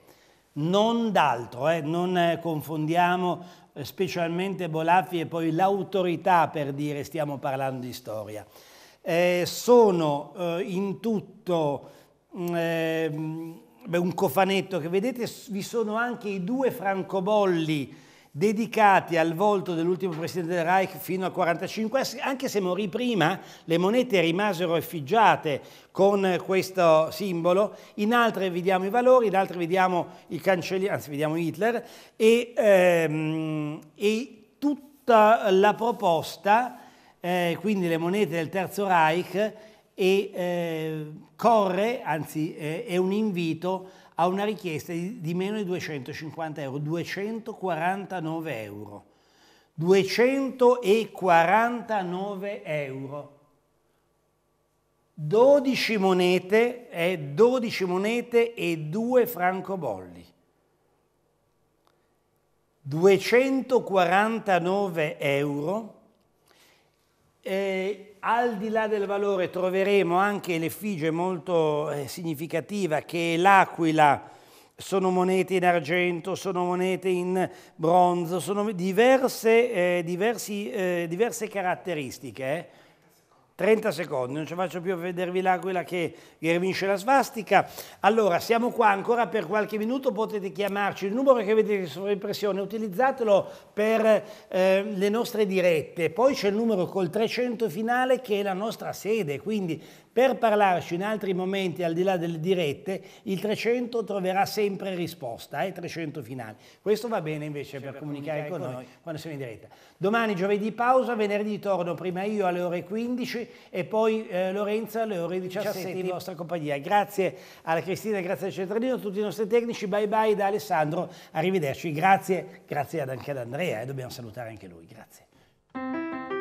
Non d'altro, eh? non eh, confondiamo eh, specialmente Bolaffi e poi l'autorità per dire stiamo parlando di storia. Eh, sono in tutto eh, beh, un cofanetto che vedete, vi sono anche i due francobolli dedicati al volto dell'ultimo presidente del Reich fino al 45, anche se morì prima, le monete rimasero effigiate con questo simbolo, in altre vediamo i valori, in altre vediamo i cancellieri, anzi vediamo Hitler, e, ehm, e tutta la proposta, eh, quindi le monete del Terzo Reich, e eh, corre, anzi eh, è un invito a una richiesta di, di meno di 250 euro, 249 euro. 249 euro. 12 monete, eh, 12 monete e 2 francobolli. 249 euro. Eh, al di là del valore troveremo anche l'effigie molto eh, significativa che è l'aquila, sono monete in argento, sono monete in bronzo, sono diverse, eh, diversi, eh, diverse caratteristiche. Eh. 30 secondi, non ci faccio più vedervi l'aquila che ghermisce la svastica. Allora, siamo qua ancora per qualche minuto, potete chiamarci, il numero che vedete in sovraimpressione, utilizzatelo per eh, le nostre dirette. Poi c'è il numero col 300 finale che è la nostra sede, quindi per parlarci in altri momenti al di là delle dirette, il 300 troverà sempre risposta, eh, 300 finale. Questo va bene invece per, per, comunicare, comunicare con, noi, noi quando siamo in diretta. Domani giovedì pausa, venerdì torno prima io alle ore 15 e poi eh, Lorenzo alle ore 17, 17 in vostra compagnia. Grazie alla Cristina, grazie al Centralino, a tutti i nostri tecnici, bye bye da Alessandro, arrivederci. Grazie, grazie anche ad Andrea e eh, dobbiamo salutare anche lui. Grazie.